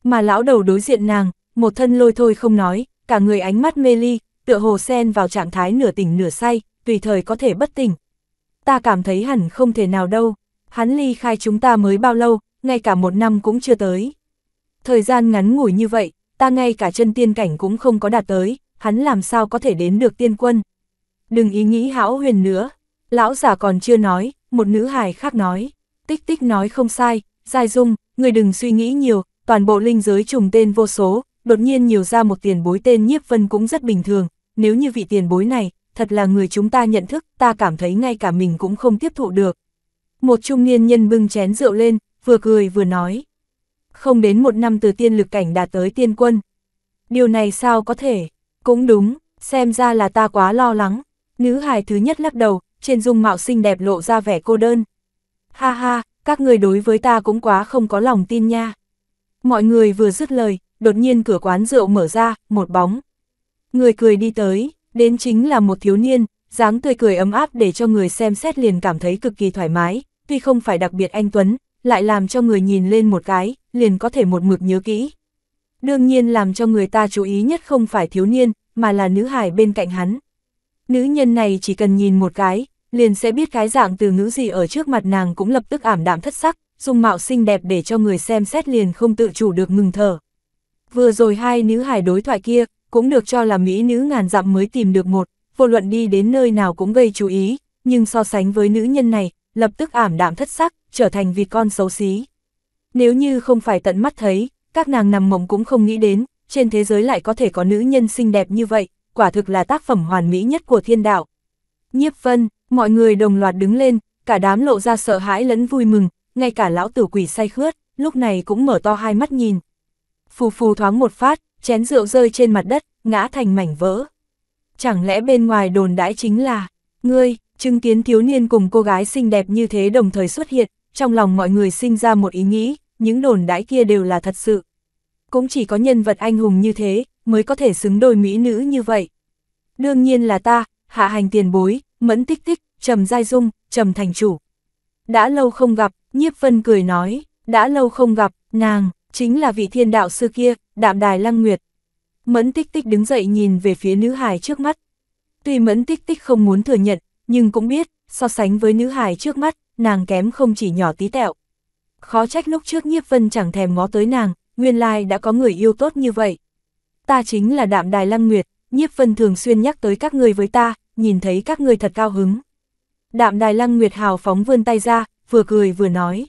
A: Mà lão đầu đối diện nàng, một thân lôi thôi không nói, cả người ánh mắt mê ly, tựa hồ sen vào trạng thái nửa tỉnh nửa say, tùy thời có thể bất tỉnh. Ta cảm thấy hẳn không thể nào đâu, hắn ly khai chúng ta mới bao lâu, ngay cả một năm cũng chưa tới. Thời gian ngắn ngủi như vậy, ta ngay cả chân tiên cảnh cũng không có đạt tới, hắn làm sao có thể đến được tiên quân. Đừng ý nghĩ hảo huyền nữa, lão giả còn chưa nói, một nữ hài khác nói, tích tích nói không sai, Giai Dung, người đừng suy nghĩ nhiều, toàn bộ linh giới trùng tên vô số, đột nhiên nhiều ra một tiền bối tên Nhiếp Vân cũng rất bình thường, nếu như vị tiền bối này, thật là người chúng ta nhận thức, ta cảm thấy ngay cả mình cũng không tiếp thụ được. Một trung niên nhân bưng chén rượu lên, vừa cười vừa nói. Không đến một năm từ tiên lực cảnh đạt tới tiên quân. Điều này sao có thể? Cũng đúng, xem ra là ta quá lo lắng. Nữ hài thứ nhất lắc đầu, trên dung mạo xinh đẹp lộ ra vẻ cô đơn. Ha ha, các người đối với ta cũng quá không có lòng tin nha. Mọi người vừa dứt lời, đột nhiên cửa quán rượu mở ra, một bóng. Người cười đi tới, đến chính là một thiếu niên, dáng tươi cười ấm áp để cho người xem xét liền cảm thấy cực kỳ thoải mái, tuy không phải đặc biệt anh Tuấn, lại làm cho người nhìn lên một cái, liền có thể một mực nhớ kỹ. Đương nhiên làm cho người ta chú ý nhất không phải thiếu niên, mà là nữ hài bên cạnh hắn. Nữ nhân này chỉ cần nhìn một cái, liền sẽ biết cái dạng từ ngữ gì ở trước mặt nàng cũng lập tức ảm đạm thất sắc, dung mạo xinh đẹp để cho người xem xét liền không tự chủ được ngừng thở. Vừa rồi hai nữ hài đối thoại kia, cũng được cho là mỹ nữ ngàn dặm mới tìm được một, vô luận đi đến nơi nào cũng gây chú ý, nhưng so sánh với nữ nhân này, lập tức ảm đạm thất sắc, trở thành vịt con xấu xí. Nếu như không phải tận mắt thấy, các nàng nằm mộng cũng không nghĩ đến, trên thế giới lại có thể có nữ nhân xinh đẹp như vậy, quả thực là tác phẩm hoàn mỹ nhất của thiên đạo. Nhiếp Vân, Mọi người đồng loạt đứng lên, cả đám lộ ra sợ hãi lẫn vui mừng, ngay cả lão tử quỷ say khướt, lúc này cũng mở to hai mắt nhìn. Phù phù thoáng một phát, chén rượu rơi trên mặt đất, ngã thành mảnh vỡ. Chẳng lẽ bên ngoài đồn đãi chính là, ngươi, chứng kiến thiếu niên cùng cô gái xinh đẹp như thế đồng thời xuất hiện, trong lòng mọi người sinh ra một ý nghĩ, những đồn đãi kia đều là thật sự. Cũng chỉ có nhân vật anh hùng như thế, mới có thể xứng đôi mỹ nữ như vậy. Đương nhiên là ta, hạ hành tiền bối, mẫn tích tích, trầm giai dung, trầm thành chủ. Đã lâu không gặp, nhiếp vân cười nói, đã lâu không gặp, nàng, chính là vị thiên đạo sư kia, đạm đài lăng nguyệt. Mẫn tích tích đứng dậy nhìn về phía nữ hài trước mắt. Tuy mẫn tích tích không muốn thừa nhận, nhưng cũng biết, so sánh với nữ hài trước mắt, nàng kém không chỉ nhỏ tí tẹo. Khó trách lúc trước nhiếp vân chẳng thèm ngó tới nàng, nguyên lai đã có người yêu tốt như vậy. Ta chính là đạm đài lăng nguyệt, nhiếp vân thường xuyên nhắc tới các người với ta, nhìn thấy các người thật cao hứng. Đạm đài lăng nguyệt hào phóng vươn tay ra, vừa cười vừa nói.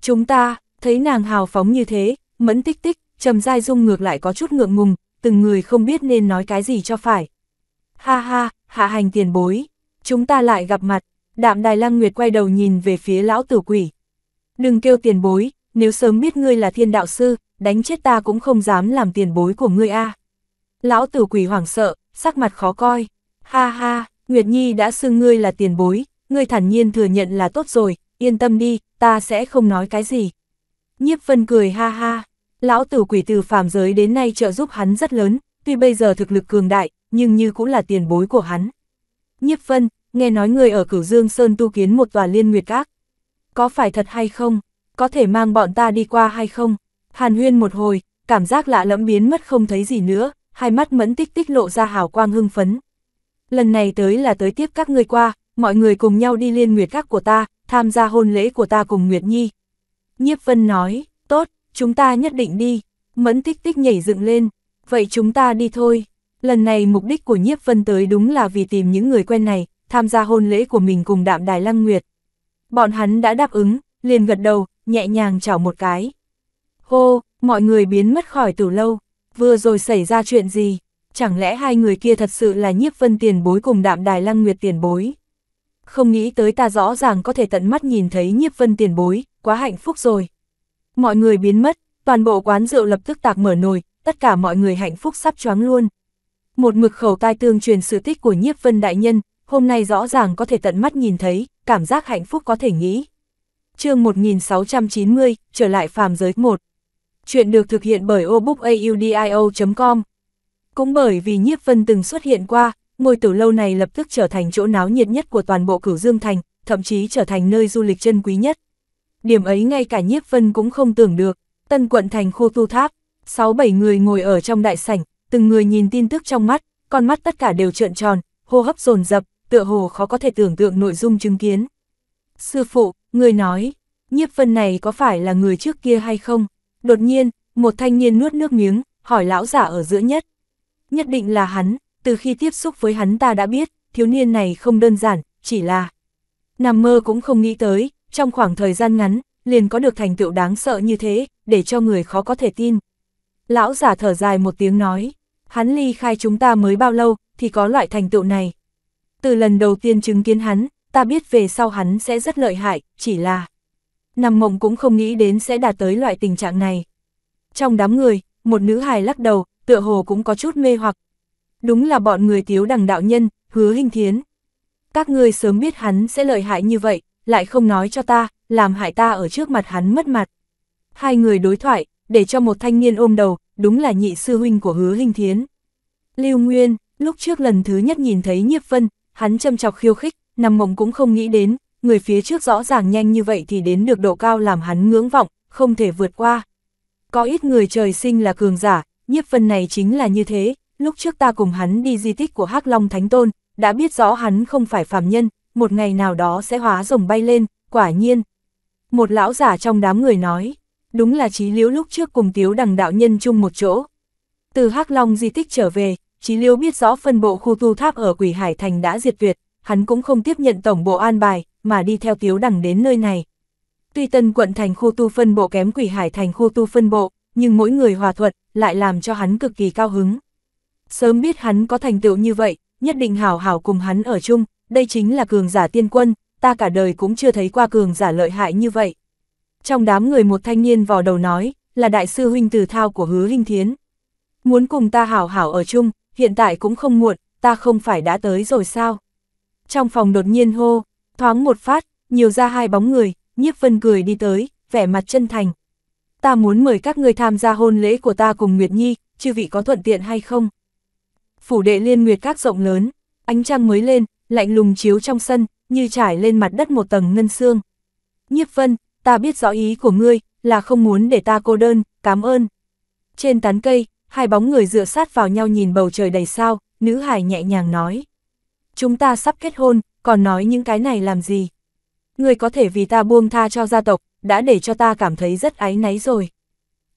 A: Chúng ta, thấy nàng hào phóng như thế, mẫn tích tích, trầm dai dung ngược lại có chút ngượng ngùng, từng người không biết nên nói cái gì cho phải. Ha ha, hạ hành tiền bối, chúng ta lại gặp mặt, đạm đài lăng nguyệt quay đầu nhìn về phía lão tử quỷ. Đừng kêu tiền bối, nếu sớm biết ngươi là thiên đạo sư, đánh chết ta cũng không dám làm tiền bối của ngươi a. Lão tử quỷ hoảng sợ, sắc mặt khó coi. Ha ha, Nguyệt Nhi đã xưng ngươi là tiền bối, ngươi thản nhiên thừa nhận là tốt rồi, yên tâm đi, ta sẽ không nói cái gì. Nhiếp Vân cười ha ha, lão tử quỷ từ phàm giới đến nay trợ giúp hắn rất lớn, tuy bây giờ thực lực cường đại, nhưng như cũng là tiền bối của hắn. Nhiếp Vân, nghe nói người ở Cửu Dương Sơn tu kiến một tòa liên nguyệt các. Có phải thật hay không? Có thể mang bọn ta đi qua hay không? Hàn huyên một hồi, cảm giác lạ lẫm biến mất không thấy gì nữa, hai mắt mẫn tích tích lộ ra hào quang hưng phấn lần này tới là tới tiếp các ngươi qua, mọi người cùng nhau đi liên nguyệt các của ta, tham gia hôn lễ của ta cùng Nguyệt Nhi. Nhiếp Vân nói, tốt, chúng ta nhất định đi. Mẫn tích tích nhảy dựng lên, vậy chúng ta đi thôi. Lần này mục đích của Nhiếp Vân tới đúng là vì tìm những người quen này, tham gia hôn lễ của mình cùng đạm đài lăng nguyệt. Bọn hắn đã đáp ứng, liền gật đầu, nhẹ nhàng chào một cái. Hô, mọi người biến mất khỏi từ lâu, vừa rồi xảy ra chuyện gì? chẳng lẽ hai người kia thật sự là nhiếp vân tiền bối cùng đạm đài lăng nguyệt tiền bối. Không nghĩ tới ta rõ ràng có thể tận mắt nhìn thấy nhiếp vân tiền bối, quá hạnh phúc rồi. Mọi người biến mất, toàn bộ quán rượu lập tức tạc mở nồi, tất cả mọi người hạnh phúc sắp choáng luôn. Một mực khẩu tai tương truyền sự tích của nhiếp vân đại nhân, hôm nay rõ ràng có thể tận mắt nhìn thấy, cảm giác hạnh phúc có thể nghĩ. chương 1690, trở lại phàm giới 1. Chuyện được thực hiện bởi obookaudio.com cũng bởi vì Nhiếp Vân từng xuất hiện qua, ngôi tử lâu này lập tức trở thành chỗ náo nhiệt nhất của toàn bộ cửu Dương Thành, thậm chí trở thành nơi du lịch chân quý nhất. Điểm ấy ngay cả Nhiếp Vân cũng không tưởng được, tân quận thành khu tu tháp, 6-7 người ngồi ở trong đại sảnh, từng người nhìn tin tức trong mắt, con mắt tất cả đều trợn tròn, hô hấp dồn dập, tựa hồ khó có thể tưởng tượng nội dung chứng kiến. Sư phụ, người nói, nhiếp vân này có phải là người trước kia hay không? Đột nhiên, một thanh niên nuốt nước miếng, hỏi lão giả ở giữa nhất, nhất định là hắn, từ khi tiếp xúc với hắn ta đã biết, thiếu niên này không đơn giản, chỉ là nằm mơ cũng không nghĩ tới, trong khoảng thời gian ngắn, liền có được thành tựu đáng sợ như thế, để cho người khó có thể tin. Lão giả thở dài một tiếng nói, hắn ly khai chúng ta mới bao lâu, thì có loại thành tựu này. Từ lần đầu tiên chứng kiến hắn, ta biết về sau hắn sẽ rất lợi hại, chỉ là nằm mộng cũng không nghĩ đến sẽ đạt tới loại tình trạng này. Trong đám người, một nữ hài lắc đầu, tựa hồ cũng có chút mê hoặc. Đúng là bọn người tiếu đằng đạo nhân, hứa hình thiến. Các ngươi sớm biết hắn sẽ lợi hại như vậy, lại không nói cho ta, làm hại ta ở trước mặt hắn mất mặt. Hai người đối thoại, để cho một thanh niên ôm đầu, đúng là nhị sư huynh của hứa hình thiến. Lưu Nguyên, lúc trước lần thứ nhất nhìn thấy Nhiếp Vân, hắn châm chọc khiêu khích, nằm mộng cũng không nghĩ đến, người phía trước rõ ràng nhanh như vậy thì đến được độ cao làm hắn ngưỡng vọng, không thể vượt qua. Có ít người trời sinh là cường giả, nhiếp vân này chính là như thế, lúc trước ta cùng hắn đi di tích của hắc Long Thánh Tôn, đã biết rõ hắn không phải phàm nhân, một ngày nào đó sẽ hóa rồng bay lên, quả nhiên. Một lão giả trong đám người nói, đúng là Chí Liễu lúc trước cùng Tiếu Đằng đạo nhân chung một chỗ. Từ hắc Long di tích trở về, Chí Liễu biết rõ phân bộ khu tu tháp ở Quỷ Hải Thành đã diệt tuyệt, hắn cũng không tiếp nhận tổng bộ an bài, mà đi theo Tiếu Đằng đến nơi này. Tuy tân quận thành khu tu phân bộ kém Quỷ Hải Thành khu tu phân bộ, nhưng mỗi người hòa thuận, lại làm cho hắn cực kỳ cao hứng. Sớm biết hắn có thành tựu như vậy, nhất định hảo hảo cùng hắn ở chung, đây chính là cường giả tiên quân, ta cả đời cũng chưa thấy qua cường giả lợi hại như vậy. Trong đám người một thanh niên vò đầu nói, là đại sư huynh từ thao của hứa hình thiến. Muốn cùng ta hảo hảo ở chung, hiện tại cũng không muộn, ta không phải đã tới rồi sao? Trong phòng đột nhiên hô, thoáng một phát, nhiều ra hai bóng người, nhiếp vân cười đi tới, vẻ mặt chân thành, ta muốn mời các ngươi tham gia hôn lễ của ta cùng Nguyệt Nhi, chư vị có thuận tiện hay không? Phủ đệ liên nguyệt các rộng lớn, ánh trăng mới lên, lạnh lùng chiếu trong sân, như trải lên mặt đất một tầng ngân xương. Nhiếp vân, ta biết rõ ý của ngươi, là không muốn để ta cô đơn, cảm ơn. Trên tán cây, hai bóng người dựa sát vào nhau nhìn bầu trời đầy sao, nữ hải nhẹ nhàng nói. Chúng ta sắp kết hôn, còn nói những cái này làm gì? Ngươi có thể vì ta buông tha cho gia tộc, đã để cho ta cảm thấy rất áy náy rồi.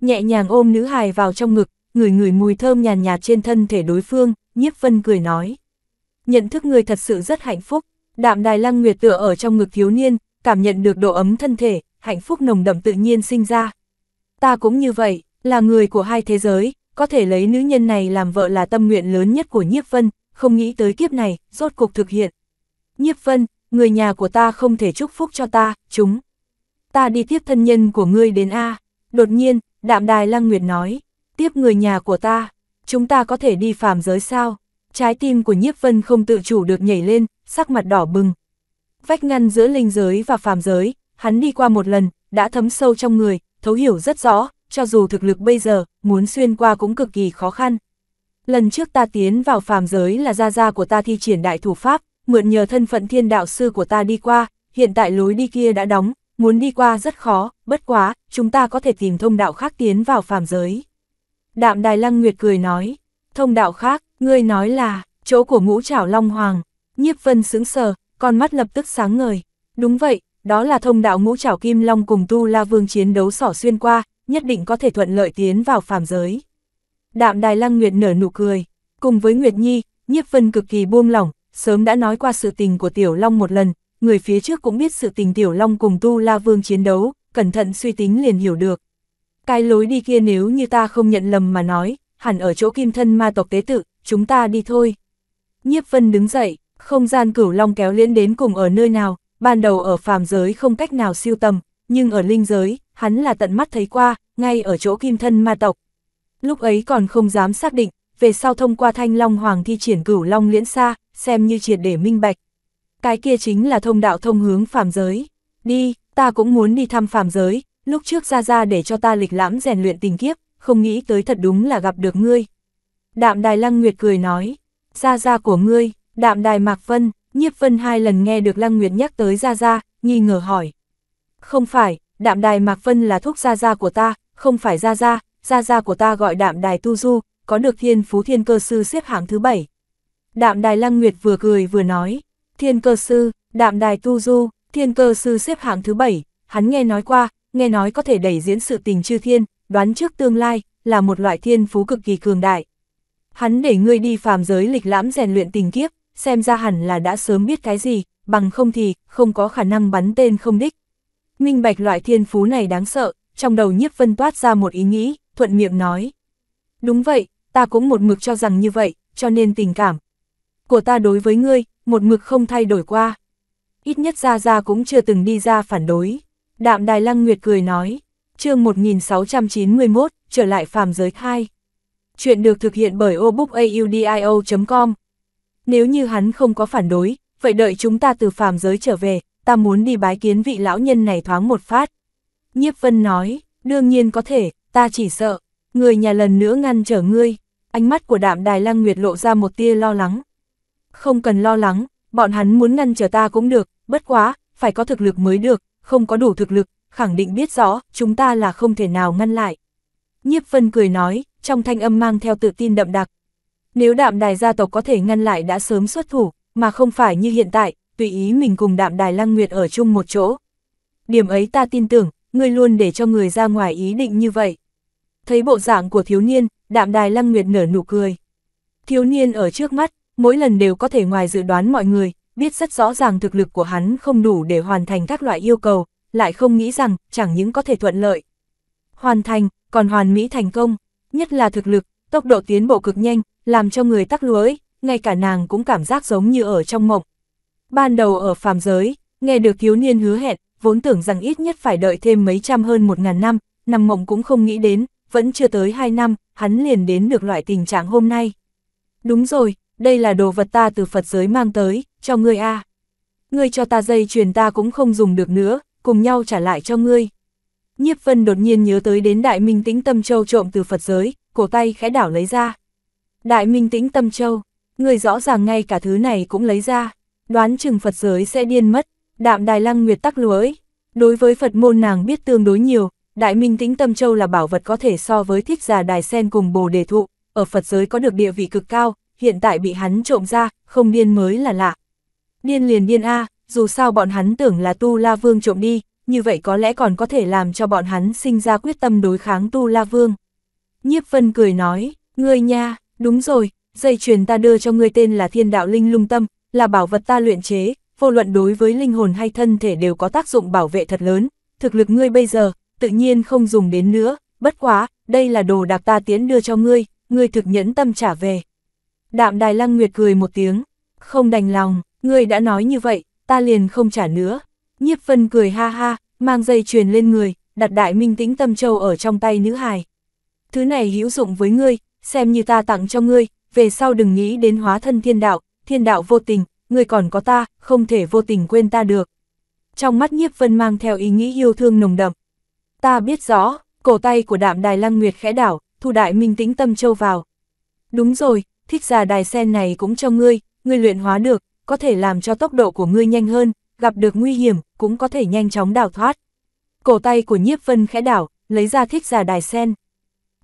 A: Nhẹ nhàng ôm nữ hài vào trong ngực, người người mùi thơm nhàn nhạt trên thân thể đối phương, nhiếp vân cười nói. Nhận thức người thật sự rất hạnh phúc, đạm đài lăng nguyệt tựa ở trong ngực thiếu niên, cảm nhận được độ ấm thân thể, hạnh phúc nồng đậm tự nhiên sinh ra. Ta cũng như vậy, là người của hai thế giới, có thể lấy nữ nhân này làm vợ là tâm nguyện lớn nhất của nhiếp vân, không nghĩ tới kiếp này, rốt cục thực hiện. Nhiếp vân, người nhà của ta không thể chúc phúc cho ta, chúng ta đi tiếp thân nhân của ngươi đến A. Đột nhiên, đạm đài lăng nguyệt nói, tiếp người nhà của ta, chúng ta có thể đi phàm giới sao? Trái tim của nhiếp vân không tự chủ được nhảy lên, sắc mặt đỏ bừng. Vách ngăn giữa linh giới và phàm giới, hắn đi qua một lần, đã thấm sâu trong người, thấu hiểu rất rõ, cho dù thực lực bây giờ, muốn xuyên qua cũng cực kỳ khó khăn. Lần trước ta tiến vào phàm giới là gia gia của ta thi triển đại thủ pháp, mượn nhờ thân phận thiên đạo sư của ta đi qua, hiện tại lối đi kia đã đóng, muốn đi qua rất khó, bất quá, chúng ta có thể tìm thông đạo khác tiến vào phàm giới. Đạm Đài Lăng Nguyệt cười nói, thông đạo khác, ngươi nói là, chỗ của ngũ trảo Long Hoàng, nhiếp vân sững sờ, con mắt lập tức sáng ngời, đúng vậy, đó là thông đạo ngũ trảo Kim Long cùng Tu La Vương chiến đấu sỏ xuyên qua, nhất định có thể thuận lợi tiến vào phàm giới. Đạm Đài Lăng Nguyệt nở nụ cười, cùng với Nguyệt Nhi, nhiếp vân cực kỳ buông lỏng, sớm đã nói qua sự tình của Tiểu Long một lần, người phía trước cũng biết sự tình Tiểu Long cùng Tu La Vương chiến đấu, cẩn thận suy tính liền hiểu được. Cái lối đi kia nếu như ta không nhận lầm mà nói, hẳn ở chỗ kim thân ma tộc tế tự, chúng ta đi thôi. Nhiếp Vân đứng dậy, không gian cửu long kéo liễn đến cùng ở nơi nào, ban đầu ở phàm giới không cách nào siêu tầm, nhưng ở linh giới, hắn là tận mắt thấy qua, ngay ở chỗ kim thân ma tộc. Lúc ấy còn không dám xác định, về sau thông qua thanh long hoàng thi triển cửu long liễn xa, xem như triệt để minh bạch cái kia chính là thông đạo thông hướng phàm giới. Đi, ta cũng muốn đi thăm phàm giới, lúc trước ra ra để cho ta lịch lãm rèn luyện tình kiếp, không nghĩ tới thật đúng là gặp được ngươi. Đạm đài lăng nguyệt cười nói, ra ra của ngươi, đạm đài mạc vân, nhiếp vân hai lần nghe được lăng nguyệt nhắc tới ra ra, nghi ngờ hỏi. Không phải, đạm đài mạc vân là thúc ra ra của ta, không phải ra ra, ra ra của ta gọi đạm đài tu du, có được thiên phú thiên cơ sư xếp hạng thứ bảy. Đạm đài lăng nguyệt vừa cười vừa nói, Thiên cơ sư, đạm đài tu du, thiên cơ sư xếp hạng thứ bảy, hắn nghe nói qua, nghe nói có thể đẩy diễn sự tình chư thiên, đoán trước tương lai, là một loại thiên phú cực kỳ cường đại. Hắn để ngươi đi phàm giới lịch lãm rèn luyện tình kiếp, xem ra hẳn là đã sớm biết cái gì, bằng không thì, không có khả năng bắn tên không đích. Minh bạch loại thiên phú này đáng sợ, trong đầu nhiếp vân toát ra một ý nghĩ, thuận miệng nói. Đúng vậy, ta cũng một mực cho rằng như vậy, cho nên tình cảm của ta đối với ngươi, một mực không thay đổi qua. Ít nhất Gia Gia cũng chưa từng đi ra phản đối. Đạm Đài Lăng Nguyệt cười nói, chương 1691, trở lại phàm giới khai. Chuyện được thực hiện bởi obookaudio.com. Nếu như hắn không có phản đối, vậy đợi chúng ta từ phàm giới trở về, ta muốn đi bái kiến vị lão nhân này thoáng một phát. Nhiếp Vân nói, đương nhiên có thể, ta chỉ sợ, người nhà lần nữa ngăn trở ngươi. Ánh mắt của đạm Đài Lăng Nguyệt lộ ra một tia lo lắng, không cần lo lắng, bọn hắn muốn ngăn chờ ta cũng được, bất quá, phải có thực lực mới được, không có đủ thực lực, khẳng định biết rõ, chúng ta là không thể nào ngăn lại. Nhiếp Vân cười nói, trong thanh âm mang theo tự tin đậm đặc. Nếu đạm đài gia tộc có thể ngăn lại đã sớm xuất thủ, mà không phải như hiện tại, tùy ý mình cùng đạm đài lăng nguyệt ở chung một chỗ. Điểm ấy ta tin tưởng, ngươi luôn để cho người ra ngoài ý định như vậy. Thấy bộ dạng của thiếu niên, đạm đài lăng nguyệt nở nụ cười. Thiếu niên ở trước mắt, mỗi lần đều có thể ngoài dự đoán mọi người, biết rất rõ ràng thực lực của hắn không đủ để hoàn thành các loại yêu cầu, lại không nghĩ rằng chẳng những có thể thuận lợi. Hoàn thành, còn hoàn mỹ thành công, nhất là thực lực, tốc độ tiến bộ cực nhanh, làm cho người tắc lưới, ngay cả nàng cũng cảm giác giống như ở trong mộng. Ban đầu ở phàm giới, nghe được thiếu niên hứa hẹn, vốn tưởng rằng ít nhất phải đợi thêm mấy trăm hơn một ngàn năm, nằm mộng cũng không nghĩ đến, vẫn chưa tới hai năm, hắn liền đến được loại tình trạng hôm nay. Đúng rồi, đây là đồ vật ta từ Phật giới mang tới, cho ngươi a. Ngươi cho ta dây chuyền ta cũng không dùng được nữa, cùng nhau trả lại cho ngươi. Nhiếp Vân đột nhiên nhớ tới đến Đại Minh Tĩnh Tâm Châu trộm từ Phật giới, cổ tay khẽ đảo lấy ra. Đại Minh Tĩnh Tâm Châu, người rõ ràng ngay cả thứ này cũng lấy ra, đoán chừng Phật giới sẽ điên mất, đạm đài lăng nguyệt tắc lưới Đối với Phật môn nàng biết tương đối nhiều, Đại Minh Tĩnh Tâm Châu là bảo vật có thể so với thích giả đài sen cùng bồ đề thụ, ở Phật giới có được địa vị cực cao, hiện tại bị hắn trộm ra, không điên mới là lạ. Điên liền điên A, dù sao bọn hắn tưởng là Tu La Vương trộm đi, như vậy có lẽ còn có thể làm cho bọn hắn sinh ra quyết tâm đối kháng Tu La Vương. Nhiếp Vân cười nói, ngươi nha, đúng rồi, dây chuyền ta đưa cho ngươi tên là Thiên Đạo Linh Lung Tâm, là bảo vật ta luyện chế, vô luận đối với linh hồn hay thân thể đều có tác dụng bảo vệ thật lớn, thực lực ngươi bây giờ, tự nhiên không dùng đến nữa, bất quá, đây là đồ đặc ta tiến đưa cho ngươi, ngươi thực nhẫn tâm trả về. Đạm Đài Lăng Nguyệt cười một tiếng, không đành lòng, người đã nói như vậy, ta liền không trả nữa. Nhiếp Vân cười ha ha, mang dây chuyền lên người, đặt đại minh tĩnh tâm châu ở trong tay nữ hài. Thứ này hữu dụng với ngươi, xem như ta tặng cho ngươi, về sau đừng nghĩ đến hóa thân thiên đạo, thiên đạo vô tình, ngươi còn có ta, không thể vô tình quên ta được. Trong mắt Nhiếp Vân mang theo ý nghĩ yêu thương nồng đậm. Ta biết rõ, cổ tay của đạm đài lăng nguyệt khẽ đảo, thu đại minh tĩnh tâm châu vào. Đúng rồi, thích giả đài sen này cũng cho ngươi, ngươi luyện hóa được, có thể làm cho tốc độ của ngươi nhanh hơn, gặp được nguy hiểm, cũng có thể nhanh chóng đào thoát. Cổ tay của nhiếp vân khẽ đảo, lấy ra thích giả đài sen.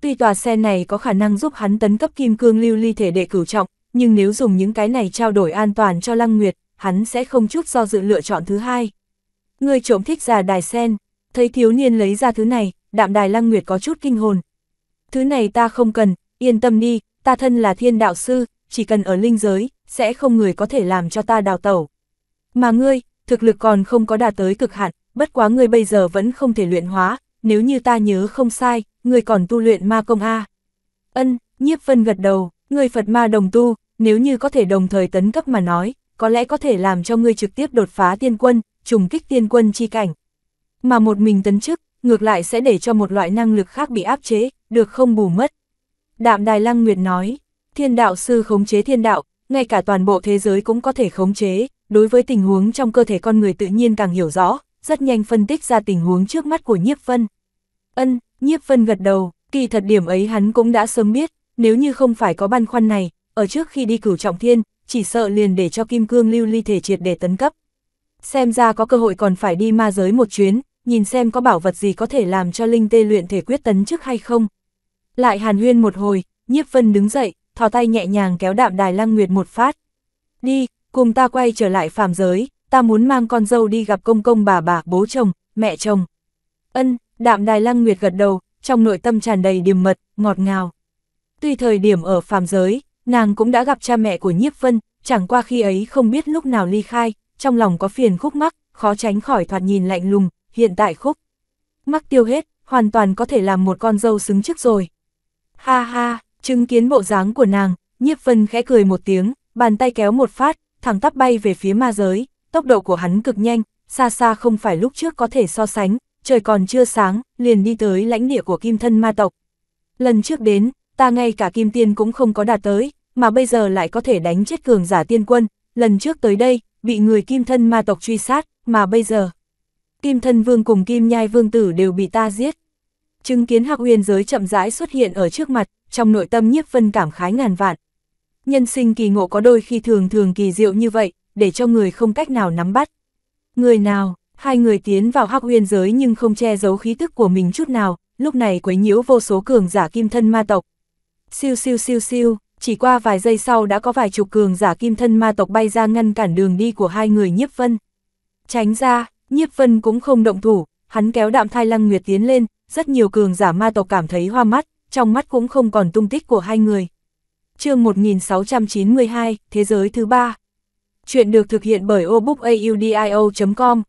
A: Tuy tòa sen này có khả năng giúp hắn tấn cấp kim cương lưu ly thể đệ cửu trọng, nhưng nếu dùng những cái này trao đổi an toàn cho Lăng Nguyệt, hắn sẽ không chút do dự lựa chọn thứ hai. Ngươi trộm thích giả đài sen, thấy thiếu niên lấy ra thứ này, đạm đài Lăng Nguyệt có chút kinh hồn. Thứ này ta không cần, yên tâm đi, ta thân là thiên đạo sư, chỉ cần ở linh giới, sẽ không người có thể làm cho ta đào tẩu. Mà ngươi, thực lực còn không có đạt tới cực hạn, bất quá ngươi bây giờ vẫn không thể luyện hóa, nếu như ta nhớ không sai, ngươi còn tu luyện ma công A. Ân, nhiếp vân gật đầu, ngươi Phật ma đồng tu, nếu như có thể đồng thời tấn cấp mà nói, có lẽ có thể làm cho ngươi trực tiếp đột phá tiên quân, trùng kích tiên quân chi cảnh. Mà một mình tấn chức, ngược lại sẽ để cho một loại năng lực khác bị áp chế, được không bù mất. Đạm Đài Lăng Nguyệt nói, thiên đạo sư khống chế thiên đạo, ngay cả toàn bộ thế giới cũng có thể khống chế, đối với tình huống trong cơ thể con người tự nhiên càng hiểu rõ, rất nhanh phân tích ra tình huống trước mắt của Nhiếp Vân. Ân, Nhiếp Vân gật đầu, kỳ thật điểm ấy hắn cũng đã sớm biết, nếu như không phải có băn khoăn này, ở trước khi đi cửu trọng thiên, chỉ sợ liền để cho kim cương lưu ly thể triệt để tấn cấp. Xem ra có cơ hội còn phải đi ma giới một chuyến, nhìn xem có bảo vật gì có thể làm cho linh tê luyện thể quyết tấn chức hay không. Lại hàn huyên một hồi, nhiếp vân đứng dậy, thò tay nhẹ nhàng kéo đạm đài lăng nguyệt một phát. Đi, cùng ta quay trở lại phàm giới, ta muốn mang con dâu đi gặp công công bà bà, bố chồng, mẹ chồng. Ân, đạm đài lăng nguyệt gật đầu, trong nội tâm tràn đầy điềm mật, ngọt ngào. Tuy thời điểm ở phàm giới, nàng cũng đã gặp cha mẹ của nhiếp vân, chẳng qua khi ấy không biết lúc nào ly khai, trong lòng có phiền khúc mắc, khó tránh khỏi thoạt nhìn lạnh lùng, hiện tại khúc. Mắc tiêu hết, hoàn toàn có thể làm một con dâu xứng trước rồi. Ha ha, chứng kiến bộ dáng của nàng, nhiếp vân khẽ cười một tiếng, bàn tay kéo một phát, thẳng tắp bay về phía ma giới, tốc độ của hắn cực nhanh, xa xa không phải lúc trước có thể so sánh, trời còn chưa sáng, liền đi tới lãnh địa của kim thân ma tộc. Lần trước đến, ta ngay cả kim tiên cũng không có đạt tới, mà bây giờ lại có thể đánh chết cường giả tiên quân, lần trước tới đây, bị người kim thân ma tộc truy sát, mà bây giờ... Kim thân vương cùng kim nhai vương tử đều bị ta giết. Chứng kiến Hạc Uyên giới chậm rãi xuất hiện ở trước mặt, trong nội tâm nhiếp vân cảm khái ngàn vạn. Nhân sinh kỳ ngộ có đôi khi thường thường kỳ diệu như vậy, để cho người không cách nào nắm bắt. Người nào, hai người tiến vào Hạc Uyên giới nhưng không che giấu khí tức của mình chút nào, lúc này quấy nhiễu vô số cường giả kim thân ma tộc. Siêu siêu siêu siêu, chỉ qua vài giây sau đã có vài chục cường giả kim thân ma tộc bay ra ngăn cản đường đi của hai người nhiếp vân. Tránh ra, nhiếp vân cũng không động thủ, hắn kéo đạm thai lăng nguyệt tiến lên, rất nhiều cường giả ma tộc cảm thấy hoa mắt, trong mắt cũng không còn tung tích của hai người. chương 1692, Thế giới thứ ba. Chuyện được thực hiện bởi obookaudio.com.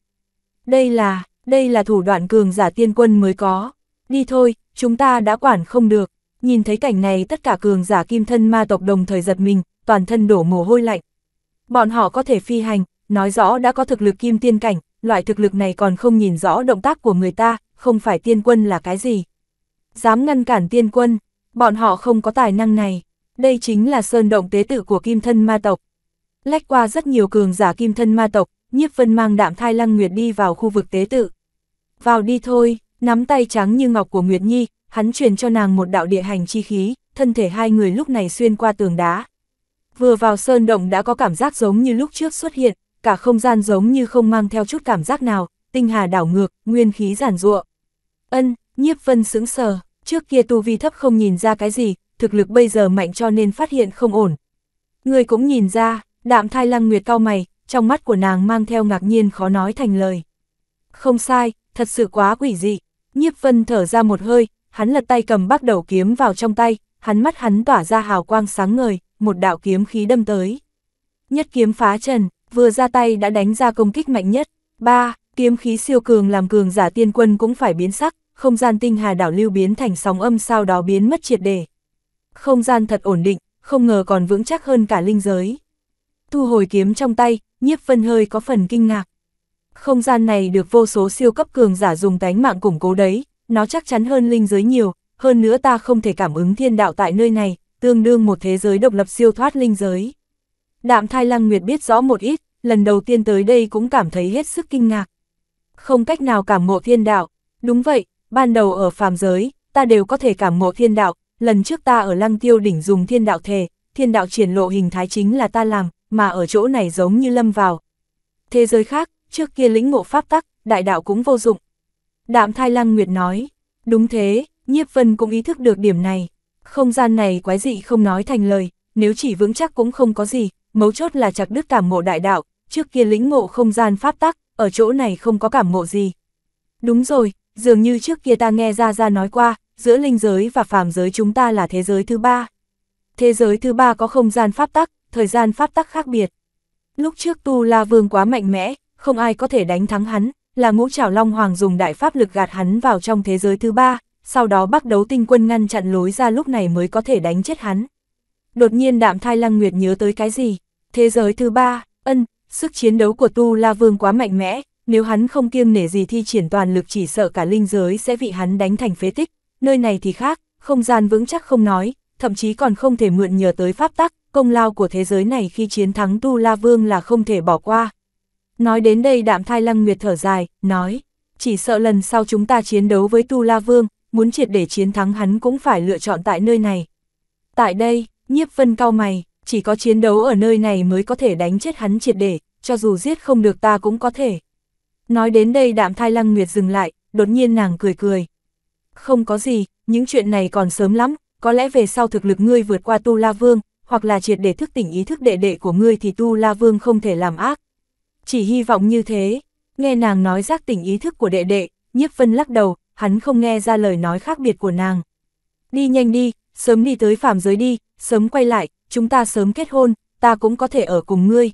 A: Đây là, đây là thủ đoạn cường giả tiên quân mới có. Đi thôi, chúng ta đã quản không được. Nhìn thấy cảnh này tất cả cường giả kim thân ma tộc đồng thời giật mình, toàn thân đổ mồ hôi lạnh. Bọn họ có thể phi hành, nói rõ đã có thực lực kim tiên cảnh, loại thực lực này còn không nhìn rõ động tác của người ta, không phải tiên quân là cái gì. Dám ngăn cản tiên quân, bọn họ không có tài năng này, đây chính là sơn động tế tử của kim thân ma tộc. Lách qua rất nhiều cường giả kim thân ma tộc, nhiếp vân mang đạm thai lăng Nguyệt đi vào khu vực tế tự. Vào đi thôi, nắm tay trắng như ngọc của Nguyệt Nhi, hắn truyền cho nàng một đạo địa hành chi khí, thân thể hai người lúc này xuyên qua tường đá. Vừa vào sơn động đã có cảm giác giống như lúc trước xuất hiện, cả không gian giống như không mang theo chút cảm giác nào, tinh hà đảo ngược, nguyên khí giản ruộng. Ân, nhiếp vân sững sờ, trước kia tu vi thấp không nhìn ra cái gì, thực lực bây giờ mạnh cho nên phát hiện không ổn. Người cũng nhìn ra, đạm thai lăng nguyệt cao mày, trong mắt của nàng mang theo ngạc nhiên khó nói thành lời. Không sai, thật sự quá quỷ dị. Nhiếp vân thở ra một hơi, hắn lật tay cầm bác đầu kiếm vào trong tay, hắn mắt hắn tỏa ra hào quang sáng ngời, một đạo kiếm khí đâm tới. Nhất kiếm phá trần, vừa ra tay đã đánh ra công kích mạnh nhất. ba Kiếm khí siêu cường làm cường giả tiên quân cũng phải biến sắc, không gian tinh hà đảo lưu biến thành sóng âm sau đó biến mất triệt đề. Không gian thật ổn định, không ngờ còn vững chắc hơn cả linh giới. Thu hồi kiếm trong tay, nhiếp phân hơi có phần kinh ngạc. Không gian này được vô số siêu cấp cường giả dùng tánh mạng củng cố đấy, nó chắc chắn hơn linh giới nhiều, hơn nữa ta không thể cảm ứng thiên đạo tại nơi này, tương đương một thế giới độc lập siêu thoát linh giới. Đạm thai lăng nguyệt biết rõ một ít, lần đầu tiên tới đây cũng cảm thấy hết sức kinh ngạc. Không cách nào cảm ngộ thiên đạo, đúng vậy, ban đầu ở phàm giới, ta đều có thể cảm ngộ thiên đạo, lần trước ta ở lăng tiêu đỉnh dùng thiên đạo thề, thiên đạo triển lộ hình thái chính là ta làm, mà ở chỗ này giống như lâm vào. Thế giới khác, trước kia lĩnh ngộ pháp tắc, đại đạo cũng vô dụng. Đạm thai lăng nguyệt nói, đúng thế, nhiếp vân cũng ý thức được điểm này. Không gian này quái dị không nói thành lời, nếu chỉ vững chắc cũng không có gì, mấu chốt là chặt đứt cảm ngộ đại đạo, trước kia lĩnh ngộ không gian pháp tắc, ở chỗ này không có cảm ngộ gì. Đúng rồi, dường như trước kia ta nghe gia gia nói qua, giữa linh giới và phàm giới chúng ta là thế giới thứ ba. Thế giới thứ ba có không gian pháp tắc, thời gian pháp tắc khác biệt. Lúc trước Tu La Vương quá mạnh mẽ, không ai có thể đánh thắng hắn, là ngũ trảo Long Hoàng dùng đại pháp lực gạt hắn vào trong thế giới thứ ba, sau đó bắt đấu tinh quân ngăn chặn lối ra lúc này mới có thể đánh chết hắn. Đột nhiên đạm thai lăng nguyệt nhớ tới cái gì? Thế giới thứ ba, ân, sức chiến đấu của Tu La Vương quá mạnh mẽ, nếu hắn không kiêng nể gì thi triển toàn lực chỉ sợ cả linh giới sẽ bị hắn đánh thành phế tích, nơi này thì khác, không gian vững chắc không nói, thậm chí còn không thể mượn nhờ tới pháp tắc, công lao của thế giới này khi chiến thắng Tu La Vương là không thể bỏ qua. Nói đến đây đạm thai lăng nguyệt thở dài, nói, chỉ sợ lần sau chúng ta chiến đấu với Tu La Vương, muốn triệt để chiến thắng hắn cũng phải lựa chọn tại nơi này. Tại đây, nhiếp vân cao mày, chỉ có chiến đấu ở nơi này mới có thể đánh chết hắn triệt để, cho dù giết không được ta cũng có thể. Nói đến đây đạm thai lăng nguyệt dừng lại, đột nhiên nàng cười cười. Không có gì, những chuyện này còn sớm lắm, có lẽ về sau thực lực ngươi vượt qua Tu La Vương, hoặc là triệt để thức tỉnh ý thức đệ đệ của ngươi thì Tu La Vương không thể làm ác. Chỉ hy vọng như thế, nghe nàng nói giác tỉnh ý thức của đệ đệ, nhiếp vân lắc đầu, hắn không nghe ra lời nói khác biệt của nàng. Đi nhanh đi, sớm đi tới phàm giới đi, sớm quay lại, chúng ta sớm kết hôn, ta cũng có thể ở cùng ngươi.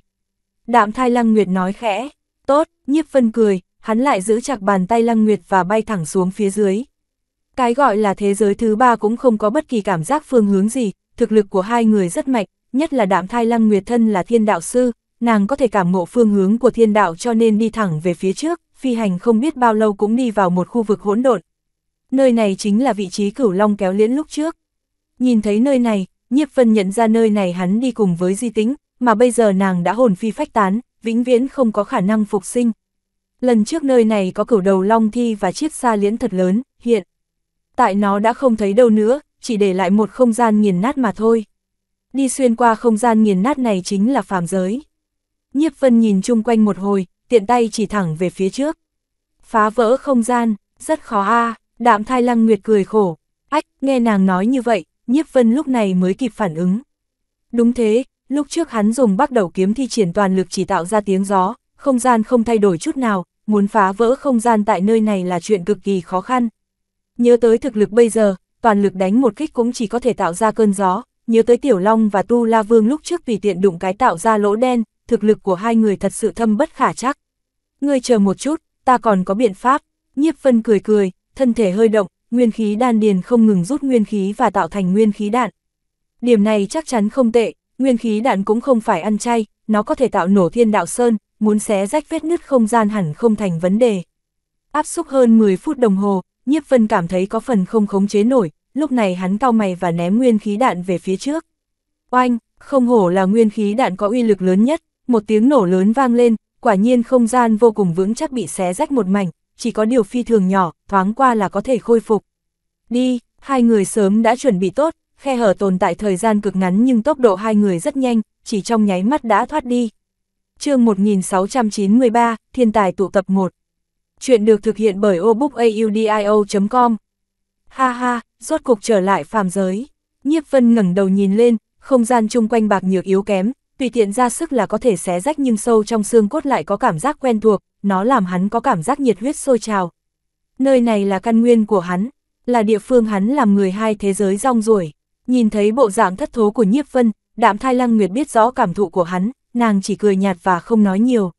A: Đạm thai lăng nguyệt nói khẽ. Tốt, nhiếp phân cười, hắn lại giữ chặt bàn tay lăng nguyệt và bay thẳng xuống phía dưới. Cái gọi là thế giới thứ ba cũng không có bất kỳ cảm giác phương hướng gì, thực lực của hai người rất mạnh, nhất là đạm thai lăng nguyệt thân là thiên đạo sư, nàng có thể cảm ngộ phương hướng của thiên đạo cho nên đi thẳng về phía trước, phi hành không biết bao lâu cũng đi vào một khu vực hỗn độn. Nơi này chính là vị trí cửu long kéo liễn lúc trước. Nhìn thấy nơi này, nhiếp phân nhận ra nơi này hắn đi cùng với di tính, mà bây giờ nàng đã hồn phi phách tán, vĩnh viễn không có khả năng phục sinh. Lần trước nơi này có cửu đầu long thi và chiếc xa liễn thật lớn, hiện. Tại nó đã không thấy đâu nữa, chỉ để lại một không gian nghiền nát mà thôi. Đi xuyên qua không gian nghiền nát này chính là phàm giới. Nhiếp vân nhìn chung quanh một hồi, tiện tay chỉ thẳng về phía trước. Phá vỡ không gian, rất khó a đạm thai lăng nguyệt cười khổ. Ách, nghe nàng nói như vậy, nhiếp vân lúc này mới kịp phản ứng. Đúng thế, Lúc trước hắn dùng bắt đầu kiếm thi triển toàn lực chỉ tạo ra tiếng gió, không gian không thay đổi chút nào, muốn phá vỡ không gian tại nơi này là chuyện cực kỳ khó khăn. Nhớ tới thực lực bây giờ, toàn lực đánh một kích cũng chỉ có thể tạo ra cơn gió, nhớ tới Tiểu Long và Tu La Vương lúc trước vì tiện đụng cái tạo ra lỗ đen, thực lực của hai người thật sự thâm bất khả chắc. Ngươi chờ một chút, ta còn có biện pháp, nhiếp phân cười cười, thân thể hơi động, nguyên khí đan điền không ngừng rút nguyên khí và tạo thành nguyên khí đạn. Điểm này chắc chắn không tệ, Nguyên khí đạn cũng không phải ăn chay, nó có thể tạo nổ thiên đạo sơn, muốn xé rách vết nứt không gian hẳn không thành vấn đề. Áp xúc hơn 10 phút đồng hồ, nhiếp vân cảm thấy có phần không khống chế nổi, lúc này hắn cao mày và ném nguyên khí đạn về phía trước. Oanh, không hổ là nguyên khí đạn có uy lực lớn nhất, một tiếng nổ lớn vang lên, quả nhiên không gian vô cùng vững chắc bị xé rách một mảnh, chỉ có điều phi thường nhỏ, thoáng qua là có thể khôi phục. Đi, hai người sớm đã chuẩn bị tốt, khe hở tồn tại thời gian cực ngắn nhưng tốc độ hai người rất nhanh, chỉ trong nháy mắt đã thoát đi. chương 1693, Thiên tài tụ tập 1 Chuyện được thực hiện bởi obookaudio.com Ha ha, rốt cục trở lại phàm giới. Nhiếp vân ngẩng đầu nhìn lên, không gian chung quanh bạc nhược yếu kém, tùy tiện ra sức là có thể xé rách nhưng sâu trong xương cốt lại có cảm giác quen thuộc, nó làm hắn có cảm giác nhiệt huyết sôi trào. Nơi này là căn nguyên của hắn, là địa phương hắn làm người hai thế giới rong ruổi. Nhìn thấy bộ dạng thất thố của nhiếp vân, đạm thai lăng nguyệt biết rõ cảm thụ của hắn, nàng chỉ cười nhạt và không nói nhiều.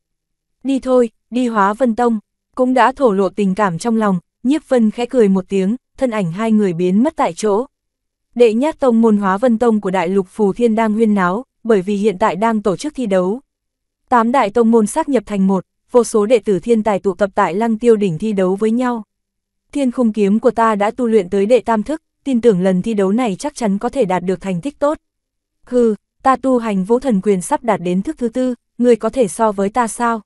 A: Đi thôi, đi hóa vân tông, cũng đã thổ lộ tình cảm trong lòng, nhiếp vân khẽ cười một tiếng, thân ảnh hai người biến mất tại chỗ. Đệ nhát tông môn hóa vân tông của đại lục phù thiên đang huyên náo, bởi vì hiện tại đang tổ chức thi đấu. Tám đại tông môn xác nhập thành một, vô số đệ tử thiên tài tụ tập tại lăng tiêu đỉnh thi đấu với nhau. Thiên khung kiếm của ta đã tu luyện tới đệ tam thức, tin tưởng lần thi đấu này chắc chắn có thể đạt được thành tích tốt. Hừ, ta tu hành vũ thần quyền sắp đạt đến thức thứ tư, người có thể so với ta sao?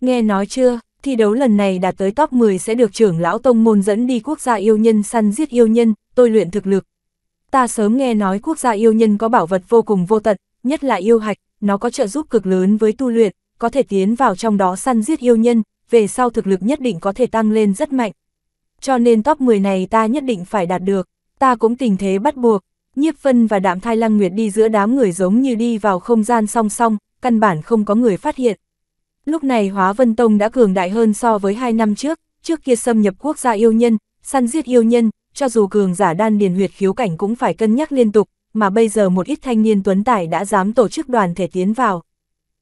A: Nghe nói chưa, thi đấu lần này đạt tới top 10 sẽ được trưởng lão tông môn dẫn đi quốc gia yêu nhân săn giết yêu nhân, tôi luyện thực lực. Ta sớm nghe nói quốc gia yêu nhân có bảo vật vô cùng vô tận, nhất là yêu hạch, nó có trợ giúp cực lớn với tu luyện, có thể tiến vào trong đó săn giết yêu nhân, về sau thực lực nhất định có thể tăng lên rất mạnh. Cho nên top 10 này ta nhất định phải đạt được ta cũng tình thế bắt buộc, nhiếp vân và đạm thai lăng nguyệt đi giữa đám người giống như đi vào không gian song song, căn bản không có người phát hiện. Lúc này Hóa Vân Tông đã cường đại hơn so với hai năm trước, trước kia xâm nhập quốc gia yêu nhân, săn giết yêu nhân, cho dù cường giả đan điền huyệt khiếu cảnh cũng phải cân nhắc liên tục, mà bây giờ một ít thanh niên tuấn tải đã dám tổ chức đoàn thể tiến vào.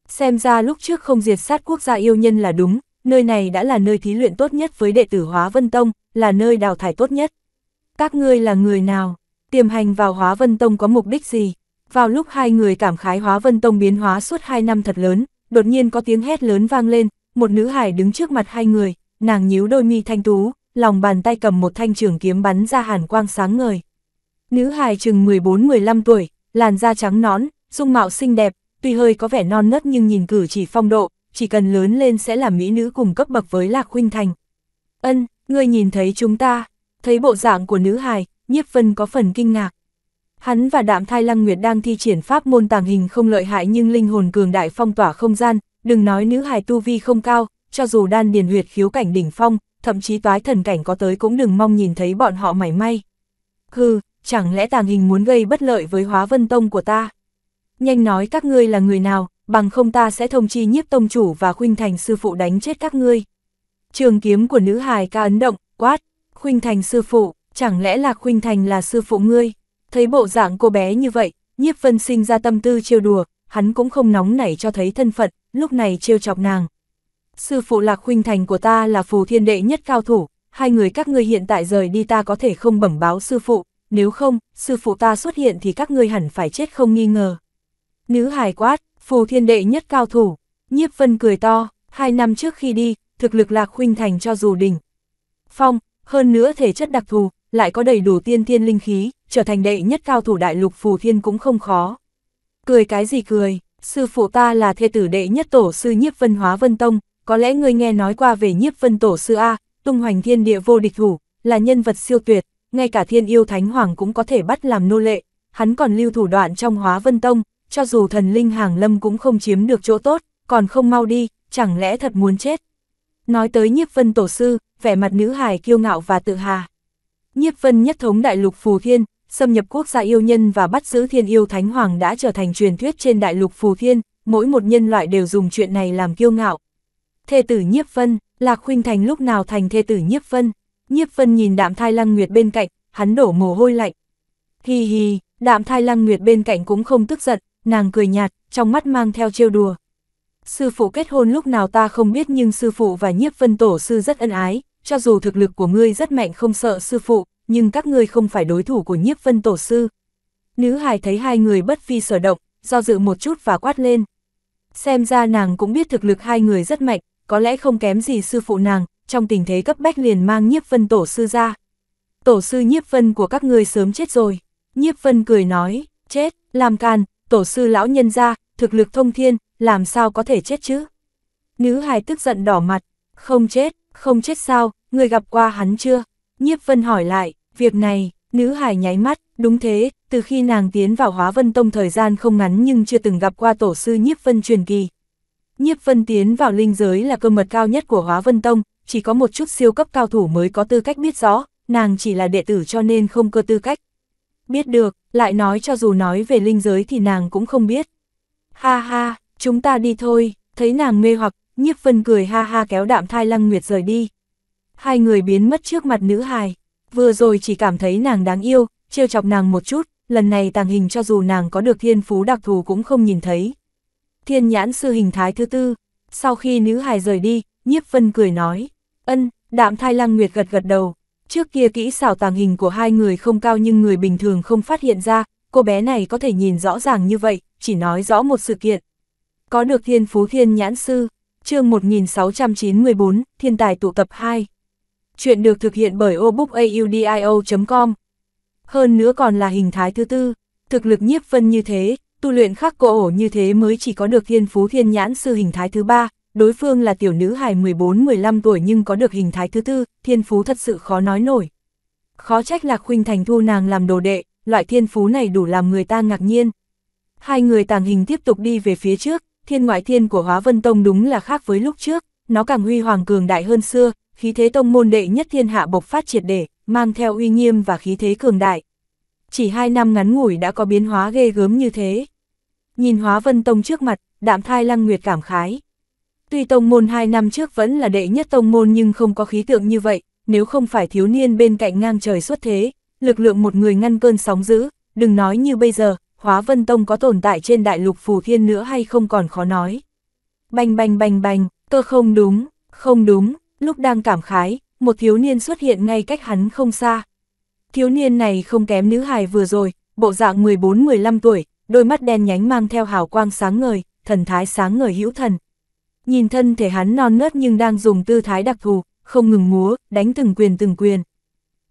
A: Xem ra lúc trước không diệt sát quốc gia yêu nhân là đúng, nơi này đã là nơi thí luyện tốt nhất với đệ tử Hóa Vân Tông, là nơi đào thải tốt nhất. Các ngươi là người nào? Tiềm hành vào Hóa Vân Tông có mục đích gì? Vào lúc hai người cảm khái Hóa Vân Tông biến hóa suốt hai năm thật lớn, đột nhiên có tiếng hét lớn vang lên, một nữ hải đứng trước mặt hai người, nàng nhíu đôi mi thanh tú, lòng bàn tay cầm một thanh trường kiếm bắn ra hàn quang sáng ngời. Nữ hài chừng 14-15 tuổi, làn da trắng nõn, dung mạo xinh đẹp, tuy hơi có vẻ non nớt nhưng nhìn cử chỉ phong độ, chỉ cần lớn lên sẽ là mỹ nữ cùng cấp bậc với Lạc Khuynh Thành. Ân, ngươi nhìn thấy chúng ta, Thấy bộ dạng của nữ hài, nhiếp vân có phần kinh ngạc. Hắn và đạm thai lăng nguyệt đang thi triển pháp môn tàng hình không lợi hại nhưng linh hồn cường đại phong tỏa không gian, đừng nói nữ hài tu vi không cao, cho dù đan điền huyệt khiếu cảnh đỉnh phong, thậm chí toái thần cảnh có tới cũng đừng mong nhìn thấy bọn họ mảy may. Hừ, chẳng lẽ tàng hình muốn gây bất lợi với hóa vân tông của ta? Nhanh nói các ngươi là người nào, bằng không ta sẽ thông chi nhiếp tông chủ và khuynh thành sư phụ đánh chết các ngươi. Trường kiếm của nữ hài ca ấn động, quát, Khuynh Thành sư phụ, chẳng lẽ là Khuynh Thành là sư phụ ngươi? Thấy bộ dạng cô bé như vậy, nhiếp vân sinh ra tâm tư trêu đùa, hắn cũng không nóng nảy cho thấy thân phận, lúc này trêu chọc nàng. Sư phụ Lạc Khuynh Thành của ta là phù thiên đệ nhất cao thủ, hai người các ngươi hiện tại rời đi ta có thể không bẩm báo sư phụ, nếu không, sư phụ ta xuất hiện thì các ngươi hẳn phải chết không nghi ngờ. Nữ hài quát, phù thiên đệ nhất cao thủ, nhiếp vân cười to, hai năm trước khi đi, thực lực Lạc Khuynh Thành cho dù đỉnh. Phong, hơn nữa thể chất đặc thù, lại có đầy đủ tiên thiên linh khí, trở thành đệ nhất cao thủ đại lục phù thiên cũng không khó. Cười cái gì cười, sư phụ ta là thê tử đệ nhất tổ sư nhiếp vân hóa vân tông, có lẽ người nghe nói qua về nhiếp vân tổ sư A, tung hoành thiên địa vô địch thủ, là nhân vật siêu tuyệt, ngay cả thiên yêu thánh hoàng cũng có thể bắt làm nô lệ, hắn còn lưu thủ đoạn trong hóa vân tông, cho dù thần linh hàng lâm cũng không chiếm được chỗ tốt, còn không mau đi, chẳng lẽ thật muốn chết. Nói tới nhiếp vân tổ sư, vẻ mặt nữ hài kiêu ngạo và tự hà. Nhiếp vân nhất thống đại lục Phù Thiên, xâm nhập quốc gia yêu nhân và bắt giữ thiên yêu thánh hoàng đã trở thành truyền thuyết trên đại lục Phù Thiên, mỗi một nhân loại đều dùng chuyện này làm kiêu ngạo. Thê tử nhiếp vân, Lạc Huynh Thành lúc nào thành thê tử nhiếp vân. Nhiếp vân nhìn đạm thai lăng nguyệt bên cạnh, hắn đổ mồ hôi lạnh. Hi hi, đạm thai lăng nguyệt bên cạnh cũng không tức giận, nàng cười nhạt, trong mắt mang theo trêu đùa, sư phụ kết hôn lúc nào ta không biết nhưng sư phụ và nhiếp vân tổ sư rất ân ái, cho dù thực lực của ngươi rất mạnh không sợ sư phụ, nhưng các ngươi không phải đối thủ của nhiếp vân tổ sư. Nữ hài thấy hai người bất phi sở động, do dự một chút và quát lên. Xem ra nàng cũng biết thực lực hai người rất mạnh, có lẽ không kém gì sư phụ nàng, trong tình thế cấp bách liền mang nhiếp vân tổ sư ra. Tổ sư nhiếp vân của các ngươi sớm chết rồi. Nhiếp vân cười nói, chết, làm can, tổ sư lão nhân ra, thực lực thông thiên, làm sao có thể chết chứ? Nữ hài tức giận đỏ mặt, không chết, không chết sao, người gặp qua hắn chưa? Nhiếp vân hỏi lại, việc này, nữ hài nháy mắt, đúng thế, từ khi nàng tiến vào hóa vân tông thời gian không ngắn nhưng chưa từng gặp qua tổ sư nhiếp vân truyền kỳ. Nhiếp vân tiến vào linh giới là cơ mật cao nhất của hóa vân tông, chỉ có một chút siêu cấp cao thủ mới có tư cách biết rõ, nàng chỉ là đệ tử cho nên không cơ tư cách biết được, lại nói cho dù nói về linh giới thì nàng cũng không biết. Ha ha, chúng ta đi thôi, thấy nàng mê hoặc, nhiếp vân cười ha ha kéo đạm thai lăng nguyệt rời đi. Hai người biến mất trước mặt nữ hài, vừa rồi chỉ cảm thấy nàng đáng yêu, trêu chọc nàng một chút, lần này tàng hình cho dù nàng có được thiên phú đặc thù cũng không nhìn thấy. Thiên nhãn sư hình thái thứ tư, sau khi nữ hài rời đi, nhiếp vân cười nói, ân, đạm thai lăng nguyệt gật gật đầu, Trước kia kỹ xảo tàng hình của hai người không cao nhưng người bình thường không phát hiện ra, cô bé này có thể nhìn rõ ràng như vậy, chỉ nói rõ một sự kiện. Có được thiên phú thiên nhãn sư, chương 1694, thiên tài tụ tập 2. Chuyện được thực hiện bởi obookaudio.com. Hơn nữa còn là hình thái thứ tư, thực lực nhiếp vân như thế, tu luyện khắc cổ ổ như thế mới chỉ có được thiên phú thiên nhãn sư hình thái thứ ba, đối phương là tiểu nữ hài 14-15 tuổi nhưng có được hình thái thứ tư, thiên phú thật sự khó nói nổi. Khó trách Lạc Khuynh Thành thu nàng làm đồ đệ, loại thiên phú này đủ làm người ta ngạc nhiên. Hai người tàng hình tiếp tục đi về phía trước, thiên ngoại thiên của Hóa Vân Tông đúng là khác với lúc trước, nó càng huy hoàng cường đại hơn xưa, khí thế tông môn đệ nhất thiên hạ bộc phát triệt để, mang theo uy nghiêm và khí thế cường đại. Chỉ hai năm ngắn ngủi đã có biến hóa ghê gớm như thế. Nhìn Hóa Vân Tông trước mặt, đạm thai lăng nguyệt cảm khái. Tuy tông môn hai năm trước vẫn là đệ nhất tông môn nhưng không có khí tượng như vậy, nếu không phải thiếu niên bên cạnh ngang trời xuất thế, lực lượng một người ngăn cơn sóng dữ, đừng nói như bây giờ, hóa vân tông có tồn tại trên đại lục phù thiên nữa hay không còn khó nói. Bành bành bành bành, cơ không đúng, không đúng, lúc đang cảm khái, một thiếu niên xuất hiện ngay cách hắn không xa. Thiếu niên này không kém nữ hài vừa rồi, bộ dạng 14-15 tuổi, đôi mắt đen nhánh mang theo hào quang sáng ngời, thần thái sáng ngời hữu thần, nhìn thân thể hắn non nớt nhưng đang dùng tư thái đặc thù, không ngừng múa, đánh từng quyền từng quyền.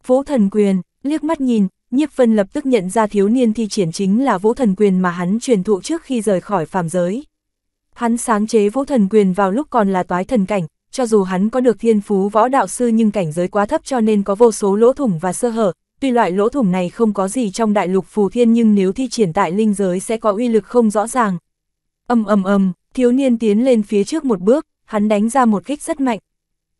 A: Vũ thần quyền, liếc mắt nhìn, nhiếp vân lập tức nhận ra thiếu niên thi triển chính là vũ thần quyền mà hắn truyền thụ trước khi rời khỏi phàm giới. Hắn sáng chế vũ thần quyền vào lúc còn là toái thần cảnh, cho dù hắn có được thiên phú võ đạo sư nhưng cảnh giới quá thấp cho nên có vô số lỗ thủng và sơ hở. Tuy loại lỗ thủng này không có gì trong đại lục phù thiên nhưng nếu thi triển tại linh giới sẽ có uy lực không rõ ràng. Âm âm âm, Thiếu niên tiến lên phía trước một bước, hắn đánh ra một kích rất mạnh.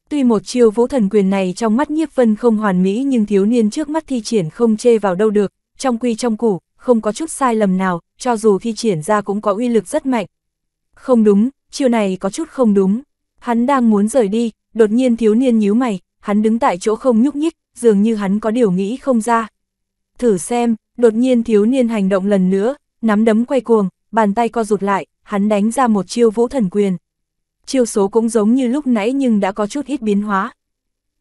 A: Tuy một chiêu vũ thần quyền này trong mắt nhiếp vân không hoàn mỹ nhưng thiếu niên trước mắt thi triển không chê vào đâu được, trong quy trong củ, không có chút sai lầm nào, cho dù thi triển ra cũng có uy lực rất mạnh. Không đúng, chiêu này có chút không đúng. Hắn đang muốn rời đi, đột nhiên thiếu niên nhíu mày, hắn đứng tại chỗ không nhúc nhích, dường như hắn có điều nghĩ không ra. Thử xem, đột nhiên thiếu niên hành động lần nữa, nắm đấm quay cuồng, bàn tay co rụt lại, hắn đánh ra một chiêu vũ thần quyền. Chiêu số cũng giống như lúc nãy nhưng đã có chút ít biến hóa.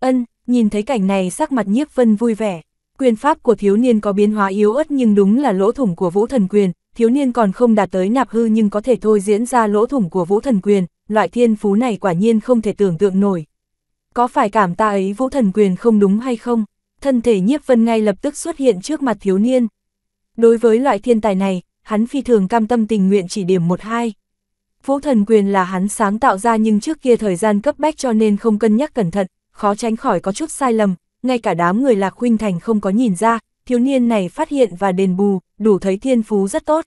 A: Ân, nhìn thấy cảnh này sắc mặt nhiếp vân vui vẻ. Quyền pháp của thiếu niên có biến hóa yếu ớt nhưng đúng là lỗ thủng của vũ thần quyền, thiếu niên còn không đạt tới nạp hư nhưng có thể thôi diễn ra lỗ thủng của vũ thần quyền, loại thiên phú này quả nhiên không thể tưởng tượng nổi. Có phải cảm ta ấy vũ thần quyền không đúng hay không? Thân thể nhiếp vân ngay lập tức xuất hiện trước mặt thiếu niên. Đối với loại thiên tài này, hắn phi thường cam tâm tình nguyện chỉ điểm một hai. Vũ thần quyền là hắn sáng tạo ra nhưng trước kia thời gian cấp bách cho nên không cân nhắc cẩn thận, khó tránh khỏi có chút sai lầm, ngay cả đám người lạc huynh thành không có nhìn ra, thiếu niên này phát hiện và đền bù, đủ thấy thiên phú rất tốt.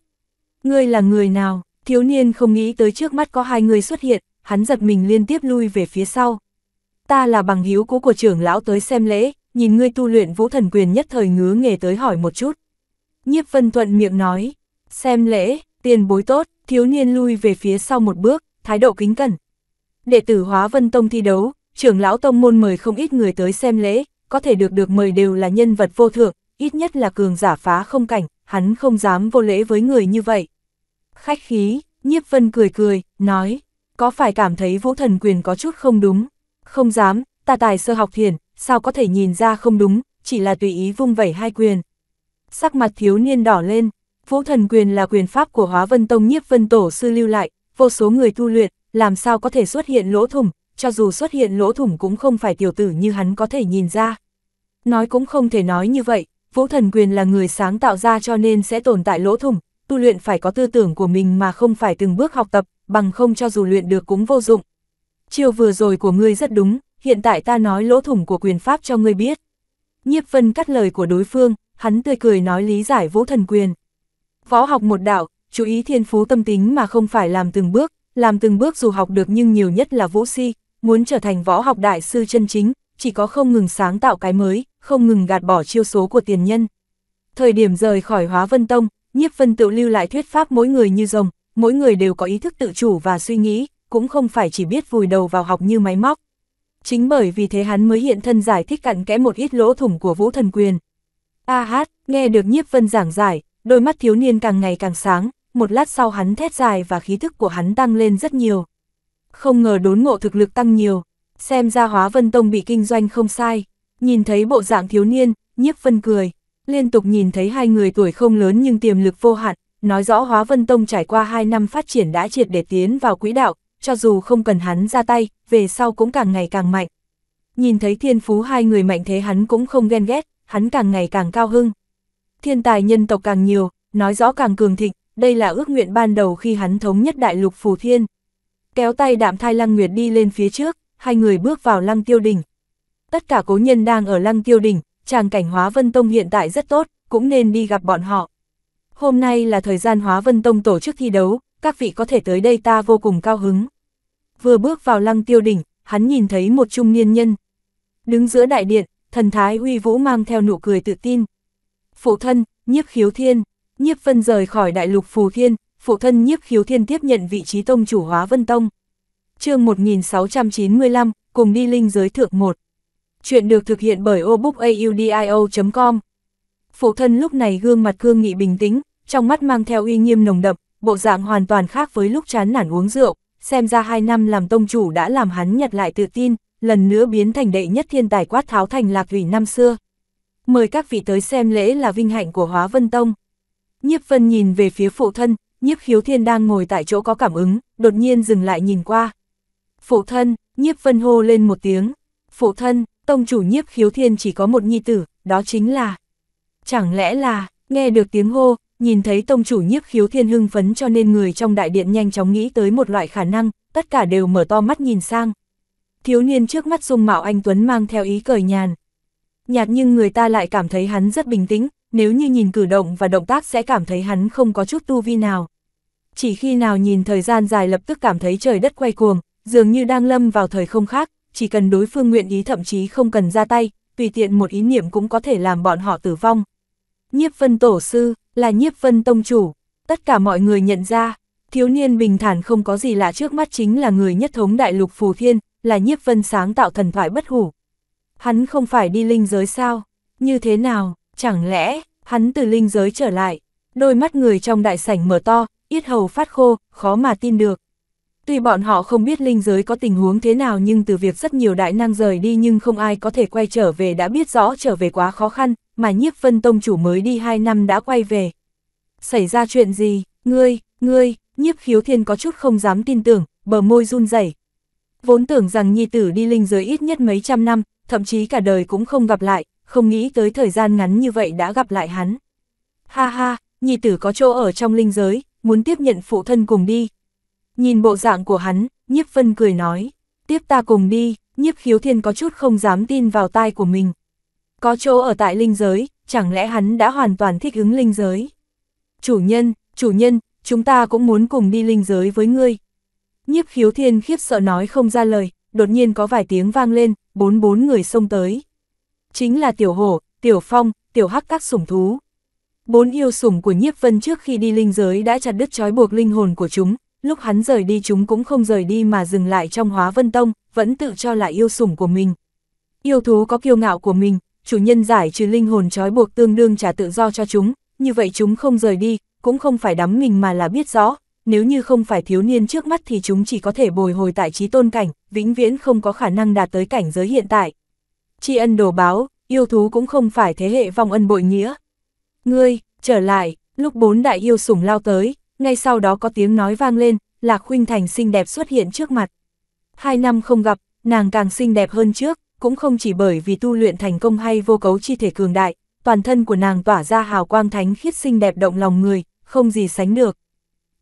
A: Ngươi là người nào, thiếu niên không nghĩ tới trước mắt có hai người xuất hiện, hắn giật mình liên tiếp lui về phía sau. Ta là bằng hiếu cũ của trưởng lão tới xem lễ, nhìn ngươi tu luyện vũ thần quyền nhất thời ngứa nghề tới hỏi một chút. Nhiếp Vân Thuận miệng nói, Xem lễ, tiền bối tốt, thiếu niên lui về phía sau một bước, thái độ kính cẩn. Đệ tử Hóa Vân Tông thi đấu, trưởng lão tông môn mời không ít người tới xem lễ, có thể được được mời đều là nhân vật vô thượng, ít nhất là cường giả phá không cảnh, hắn không dám vô lễ với người như vậy. Khách khí, nhiếp vân cười cười, nói, có phải cảm thấy vũ thần quyền có chút không đúng? Không dám, ta tài sơ học thiền, sao có thể nhìn ra không đúng, chỉ là tùy ý vung vẩy hai quyền. Sắc mặt thiếu niên đỏ lên, Vũ thần quyền là quyền pháp của hóa vân tông nhiếp vân tổ sư lưu lại, vô số người tu luyện, làm sao có thể xuất hiện lỗ thủng, cho dù xuất hiện lỗ thủng cũng không phải tiểu tử như hắn có thể nhìn ra. Nói cũng không thể nói như vậy, vũ thần quyền là người sáng tạo ra cho nên sẽ tồn tại lỗ thủng, tu luyện phải có tư tưởng của mình mà không phải từng bước học tập, bằng không cho dù luyện được cũng vô dụng. Chiều vừa rồi của ngươi rất đúng, hiện tại ta nói lỗ thủng của quyền pháp cho ngươi biết. Nhiếp vân cắt lời của đối phương, hắn tươi cười nói lý giải vũ thần quyền. Võ học một đạo, chú ý thiên phú tâm tính mà không phải làm từng bước, làm từng bước dù học được nhưng nhiều nhất là vũ si, muốn trở thành võ học đại sư chân chính, chỉ có không ngừng sáng tạo cái mới, không ngừng gạt bỏ chiêu số của tiền nhân. Thời điểm rời khỏi hóa vân tông, nhiếp vân tự lưu lại thuyết pháp mỗi người như rồng, mỗi người đều có ý thức tự chủ và suy nghĩ, cũng không phải chỉ biết vùi đầu vào học như máy móc. Chính bởi vì thế hắn mới hiện thân giải thích cặn kẽ một ít lỗ thủng của vũ thần quyền. A hát, nghe được nhiếp vân giảng giải, đôi mắt thiếu niên càng ngày càng sáng, một lát sau hắn thét dài và khí thức của hắn tăng lên rất nhiều. Không ngờ đốn ngộ thực lực tăng nhiều, xem ra hóa vân tông bị kinh doanh không sai, nhìn thấy bộ dạng thiếu niên, nhiếp vân cười, liên tục nhìn thấy hai người tuổi không lớn nhưng tiềm lực vô hạn, nói rõ hóa vân tông trải qua hai năm phát triển đã triệt để tiến vào quỹ đạo, cho dù không cần hắn ra tay, về sau cũng càng ngày càng mạnh. Nhìn thấy thiên phú hai người mạnh thế hắn cũng không ghen ghét, hắn càng ngày càng cao hưng. Thiên tài nhân tộc càng nhiều, nói rõ càng cường thịnh, đây là ước nguyện ban đầu khi hắn thống nhất đại lục phù thiên. Kéo tay đạm thai lăng nguyệt đi lên phía trước, hai người bước vào lăng tiêu đỉnh. Tất cả cố nhân đang ở lăng tiêu đỉnh, chàng cảnh hóa vân tông hiện tại rất tốt, cũng nên đi gặp bọn họ. Hôm nay là thời gian hóa vân tông tổ chức thi đấu, các vị có thể tới đây ta vô cùng cao hứng. Vừa bước vào lăng tiêu đỉnh, hắn nhìn thấy một trung niên nhân. Đứng giữa đại điện, thần thái uy vũ mang theo nụ cười tự tin, phụ thân, nhiếp khiếu thiên, nhiếp vân rời khỏi đại lục phù thiên, phụ thân nhiếp khiếu thiên tiếp nhận vị trí tông chủ hóa vân tông. chương 1695, cùng đi linh giới thượng 1. Chuyện được thực hiện bởi obookaudio.com. Phụ thân lúc này gương mặt cương nghị bình tĩnh, trong mắt mang theo uy nghiêm nồng đậm, bộ dạng hoàn toàn khác với lúc chán nản uống rượu, xem ra hai năm làm tông chủ đã làm hắn nhặt lại tự tin, lần nữa biến thành đệ nhất thiên tài quát tháo thành lạc vị năm xưa mời các vị tới xem lễ là vinh hạnh của Hóa Vân Tông. Nhiếp Vân nhìn về phía phụ thân, Nhiếp Khiếu Thiên đang ngồi tại chỗ có cảm ứng, đột nhiên dừng lại nhìn qua. Phụ thân, Nhiếp Vân hô lên một tiếng. Phụ thân, tông chủ Nhiếp Khiếu Thiên chỉ có một nhi tử, đó chính là... Chẳng lẽ là, nghe được tiếng hô, nhìn thấy tông chủ Nhiếp Khiếu Thiên hưng phấn cho nên người trong đại điện nhanh chóng nghĩ tới một loại khả năng, tất cả đều mở to mắt nhìn sang. Thiếu niên trước mắt dung mạo anh Tuấn mang theo ý cởi nhàn, nhạt nhưng người ta lại cảm thấy hắn rất bình tĩnh, nếu như nhìn cử động và động tác sẽ cảm thấy hắn không có chút tu vi nào. Chỉ khi nào nhìn thời gian dài lập tức cảm thấy trời đất quay cuồng, dường như đang lâm vào thời không khác, chỉ cần đối phương nguyện ý thậm chí không cần ra tay, tùy tiện một ý niệm cũng có thể làm bọn họ tử vong. Nhiếp vân tổ sư, là nhiếp vân tông chủ, tất cả mọi người nhận ra, thiếu niên bình thản không có gì lạ trước mắt chính là người nhất thống đại lục phù thiên, là nhiếp vân sáng tạo thần thoại bất hủ. Hắn không phải đi linh giới sao? Như thế nào? Chẳng lẽ, hắn từ linh giới trở lại? Đôi mắt người trong đại sảnh mở to, yết hầu phát khô, khó mà tin được. Tuy bọn họ không biết linh giới có tình huống thế nào nhưng từ việc rất nhiều đại năng rời đi nhưng không ai có thể quay trở về đã biết rõ trở về quá khó khăn, mà nhiếp vân tông chủ mới đi 2 năm đã quay về. Xảy ra chuyện gì? Ngươi, ngươi, nhiếp khiếu thiên có chút không dám tin tưởng, bờ môi run rẩy Vốn tưởng rằng nhi tử đi linh giới ít nhất mấy trăm năm, thậm chí cả đời cũng không gặp lại, không nghĩ tới thời gian ngắn như vậy đã gặp lại hắn. Ha ha, nhị tử có chỗ ở trong linh giới, muốn tiếp nhận phụ thân cùng đi. Nhìn bộ dạng của hắn, nhiếp phân cười nói, tiếp ta cùng đi, nhiếp khiếu thiên có chút không dám tin vào tai của mình. Có chỗ ở tại linh giới, chẳng lẽ hắn đã hoàn toàn thích ứng linh giới? Chủ nhân, chủ nhân, chúng ta cũng muốn cùng đi linh giới với ngươi. Nhiếp khiếu thiên khiếp sợ nói không ra lời, đột nhiên có vài tiếng vang lên, bốn bốn người xông tới. Chính là tiểu hổ, tiểu phong, tiểu hắc các sủng thú. Bốn yêu sủng của nhiếp vân trước khi đi linh giới đã chặt đứt trói buộc linh hồn của chúng, lúc hắn rời đi chúng cũng không rời đi mà dừng lại trong hóa vân tông, vẫn tự cho là yêu sủng của mình. Yêu thú có kiêu ngạo của mình, chủ nhân giải trừ linh hồn trói buộc tương đương trả tự do cho chúng, như vậy chúng không rời đi, cũng không phải đắm mình mà là biết rõ, nếu như không phải thiếu niên trước mắt thì chúng chỉ có thể bồi hồi tại trí tôn cảnh, vĩnh viễn không có khả năng đạt tới cảnh giới hiện tại. Tri ân đồ báo, yêu thú cũng không phải thế hệ vong ân bội nghĩa. Ngươi, trở lại, lúc bốn đại yêu sủng lao tới, ngay sau đó có tiếng nói vang lên, Lạc Khuynh Thành xinh đẹp xuất hiện trước mặt. Hai năm không gặp, nàng càng xinh đẹp hơn trước, cũng không chỉ bởi vì tu luyện thành công hay vô cấu chi thể cường đại, toàn thân của nàng tỏa ra hào quang thánh khiết xinh đẹp động lòng người, không gì sánh được.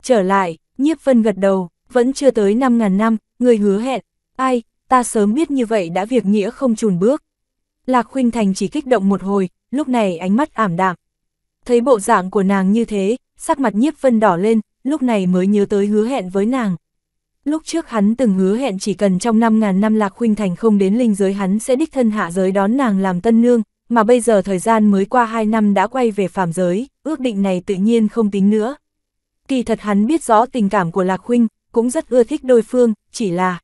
A: Trở lại, nhiếp vân gật đầu, vẫn chưa tới 5.000 năm, người hứa hẹn, ai, ta sớm biết như vậy đã việc nghĩa không chùn bước. Lạc Khuynh Thành chỉ kích động một hồi, lúc này ánh mắt ảm đạm. Thấy bộ dạng của nàng như thế, sắc mặt nhiếp vân đỏ lên, lúc này mới nhớ tới hứa hẹn với nàng. Lúc trước hắn từng hứa hẹn chỉ cần trong 5.000 năm Lạc Khuynh Thành không đến linh giới hắn sẽ đích thân hạ giới đón nàng làm tân nương, mà bây giờ thời gian mới qua 2 năm đã quay về phàm giới, ước định này tự nhiên không tính nữa kỳ thật hắn biết rõ tình cảm của Lạc Huynh, cũng rất ưa thích đối phương, chỉ là...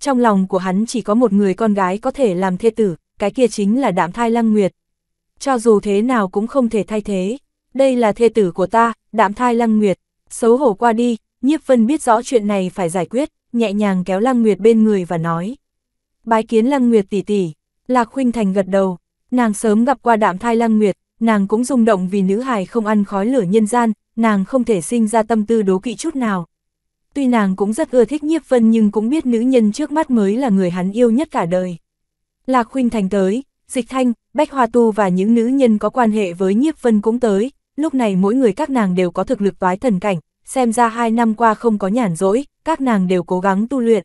A: Trong lòng của hắn chỉ có một người con gái có thể làm thê tử, cái kia chính là đạm thai lăng nguyệt. Cho dù thế nào cũng không thể thay thế. Đây là thê tử của ta, đạm thai lăng nguyệt. Xấu hổ qua đi, nhiếp vân biết rõ chuyện này phải giải quyết, nhẹ nhàng kéo lăng nguyệt bên người và nói. Bái kiến lăng nguyệt tỷ tỷ, lạc huynh thành gật đầu. Nàng sớm gặp qua đạm thai lăng nguyệt, nàng cũng rung động vì nữ hài không ăn khói lửa nhân gian, nàng không thể sinh ra tâm tư đố kỵ chút nào. Tuy nàng cũng rất ưa thích nhiếp vân nhưng cũng biết nữ nhân trước mắt mới là người hắn yêu nhất cả đời. Lạc Khuynh Thành tới, Dịch Thanh, Bách Hoa Tu và những nữ nhân có quan hệ với nhiếp vân cũng tới, lúc này mỗi người các nàng đều có thực lực toái thần cảnh, xem ra hai năm qua không có nhàn rỗi, các nàng đều cố gắng tu luyện.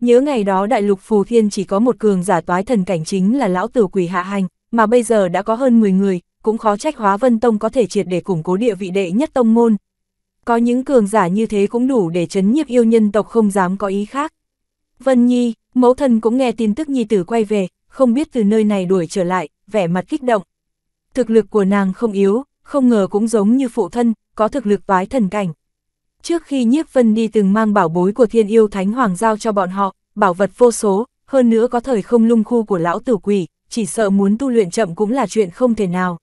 A: Nhớ ngày đó đại lục phù thiên chỉ có một cường giả toái thần cảnh chính là lão tử quỷ hạ hành, mà bây giờ đã có hơn 10 người, cũng khó trách hóa vân tông có thể triệt để củng cố địa vị đệ nhất tông môn. Có những cường giả như thế cũng đủ để chấn nhiếp yêu nhân tộc không dám có ý khác. Vân Nhi, mẫu thân cũng nghe tin tức Nhi tử quay về, không biết từ nơi này đuổi trở lại, vẻ mặt kích động. Thực lực của nàng không yếu, không ngờ cũng giống như phụ thân, có thực lực vái thần cảnh. Trước khi nhiếp vân đi từng mang bảo bối của thiên yêu thánh hoàng giao cho bọn họ, bảo vật vô số, hơn nữa có thời không lung khu của lão tử quỷ, chỉ sợ muốn tu luyện chậm cũng là chuyện không thể nào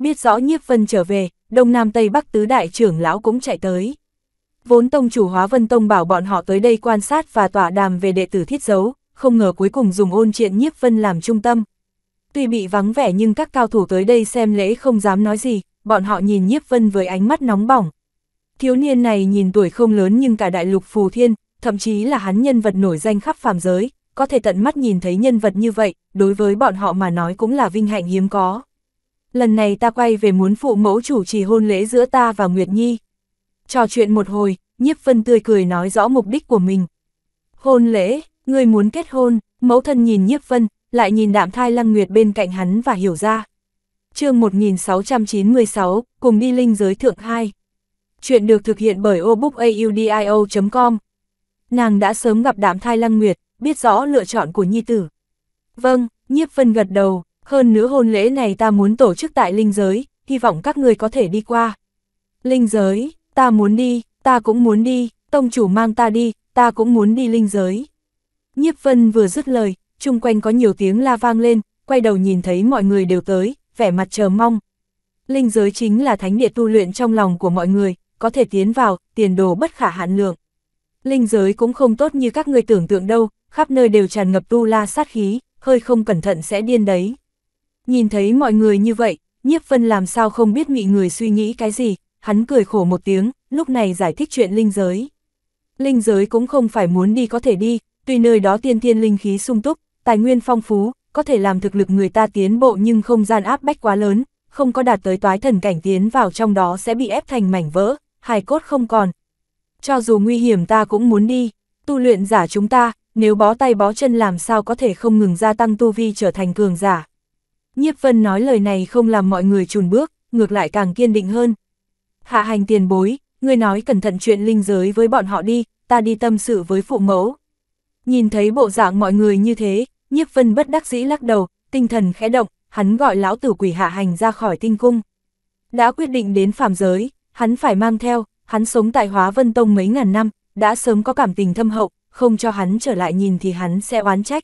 A: biết rõ nhiếp vân trở về, Đông Nam Tây Bắc tứ đại trưởng lão cũng chạy tới. Vốn tông chủ hóa vân tông bảo bọn họ tới đây quan sát và tọa đàm về đệ tử thiết giấu, không ngờ cuối cùng dùng ôn chuyện nhiếp vân làm trung tâm. Tuy bị vắng vẻ nhưng các cao thủ tới đây xem lễ không dám nói gì, bọn họ nhìn nhiếp vân với ánh mắt nóng bỏng. Thiếu niên này nhìn tuổi không lớn nhưng cả đại lục phù thiên, thậm chí là hắn nhân vật nổi danh khắp phàm giới, có thể tận mắt nhìn thấy nhân vật như vậy, đối với bọn họ mà nói cũng là vinh hạnh hiếm có lần này ta quay về muốn phụ mẫu chủ trì hôn lễ giữa ta và Nguyệt Nhi. Trò chuyện một hồi, nhiếp vân tươi cười nói rõ mục đích của mình. Hôn lễ, người muốn kết hôn, mẫu thân nhìn nhiếp vân, lại nhìn đạm thai lăng nguyệt bên cạnh hắn và hiểu ra. chương 1696, cùng đi linh giới thượng 2. Chuyện được thực hiện bởi obookaudio.com. Nàng đã sớm gặp đạm thai lăng nguyệt, biết rõ lựa chọn của nhi tử. Vâng, nhiếp vân gật đầu, hơn nữa hôn lễ này ta muốn tổ chức tại linh giới, hy vọng các người có thể đi qua. Linh giới, ta muốn đi, ta cũng muốn đi, tông chủ mang ta đi, ta cũng muốn đi linh giới. Nhiếp vân vừa dứt lời, chung quanh có nhiều tiếng la vang lên, quay đầu nhìn thấy mọi người đều tới, vẻ mặt chờ mong. Linh giới chính là thánh địa tu luyện trong lòng của mọi người, có thể tiến vào, tiền đồ bất khả hạn lượng. Linh giới cũng không tốt như các người tưởng tượng đâu, khắp nơi đều tràn ngập tu la sát khí, hơi không cẩn thận sẽ điên đấy. Nhìn thấy mọi người như vậy, nhiếp vân làm sao không biết bị người suy nghĩ cái gì, hắn cười khổ một tiếng, lúc này giải thích chuyện linh giới. Linh giới cũng không phải muốn đi có thể đi, tuy nơi đó tiên thiên linh khí sung túc, tài nguyên phong phú, có thể làm thực lực người ta tiến bộ nhưng không gian áp bách quá lớn, không có đạt tới toái thần cảnh tiến vào trong đó sẽ bị ép thành mảnh vỡ, hài cốt không còn. Cho dù nguy hiểm ta cũng muốn đi, tu luyện giả chúng ta, nếu bó tay bó chân làm sao có thể không ngừng gia tăng tu vi trở thành cường giả. Nhiếp Vân nói lời này không làm mọi người chùn bước, ngược lại càng kiên định hơn. Hạ hành tiền bối, người nói cẩn thận chuyện linh giới với bọn họ đi, ta đi tâm sự với phụ mẫu. Nhìn thấy bộ dạng mọi người như thế, Nhiếp Vân bất đắc dĩ lắc đầu, tinh thần khẽ động, hắn gọi lão tử quỷ hạ hành ra khỏi tinh cung. Đã quyết định đến phàm giới, hắn phải mang theo, hắn sống tại hóa vân tông mấy ngàn năm, đã sớm có cảm tình thâm hậu, không cho hắn trở lại nhìn thì hắn sẽ oán trách.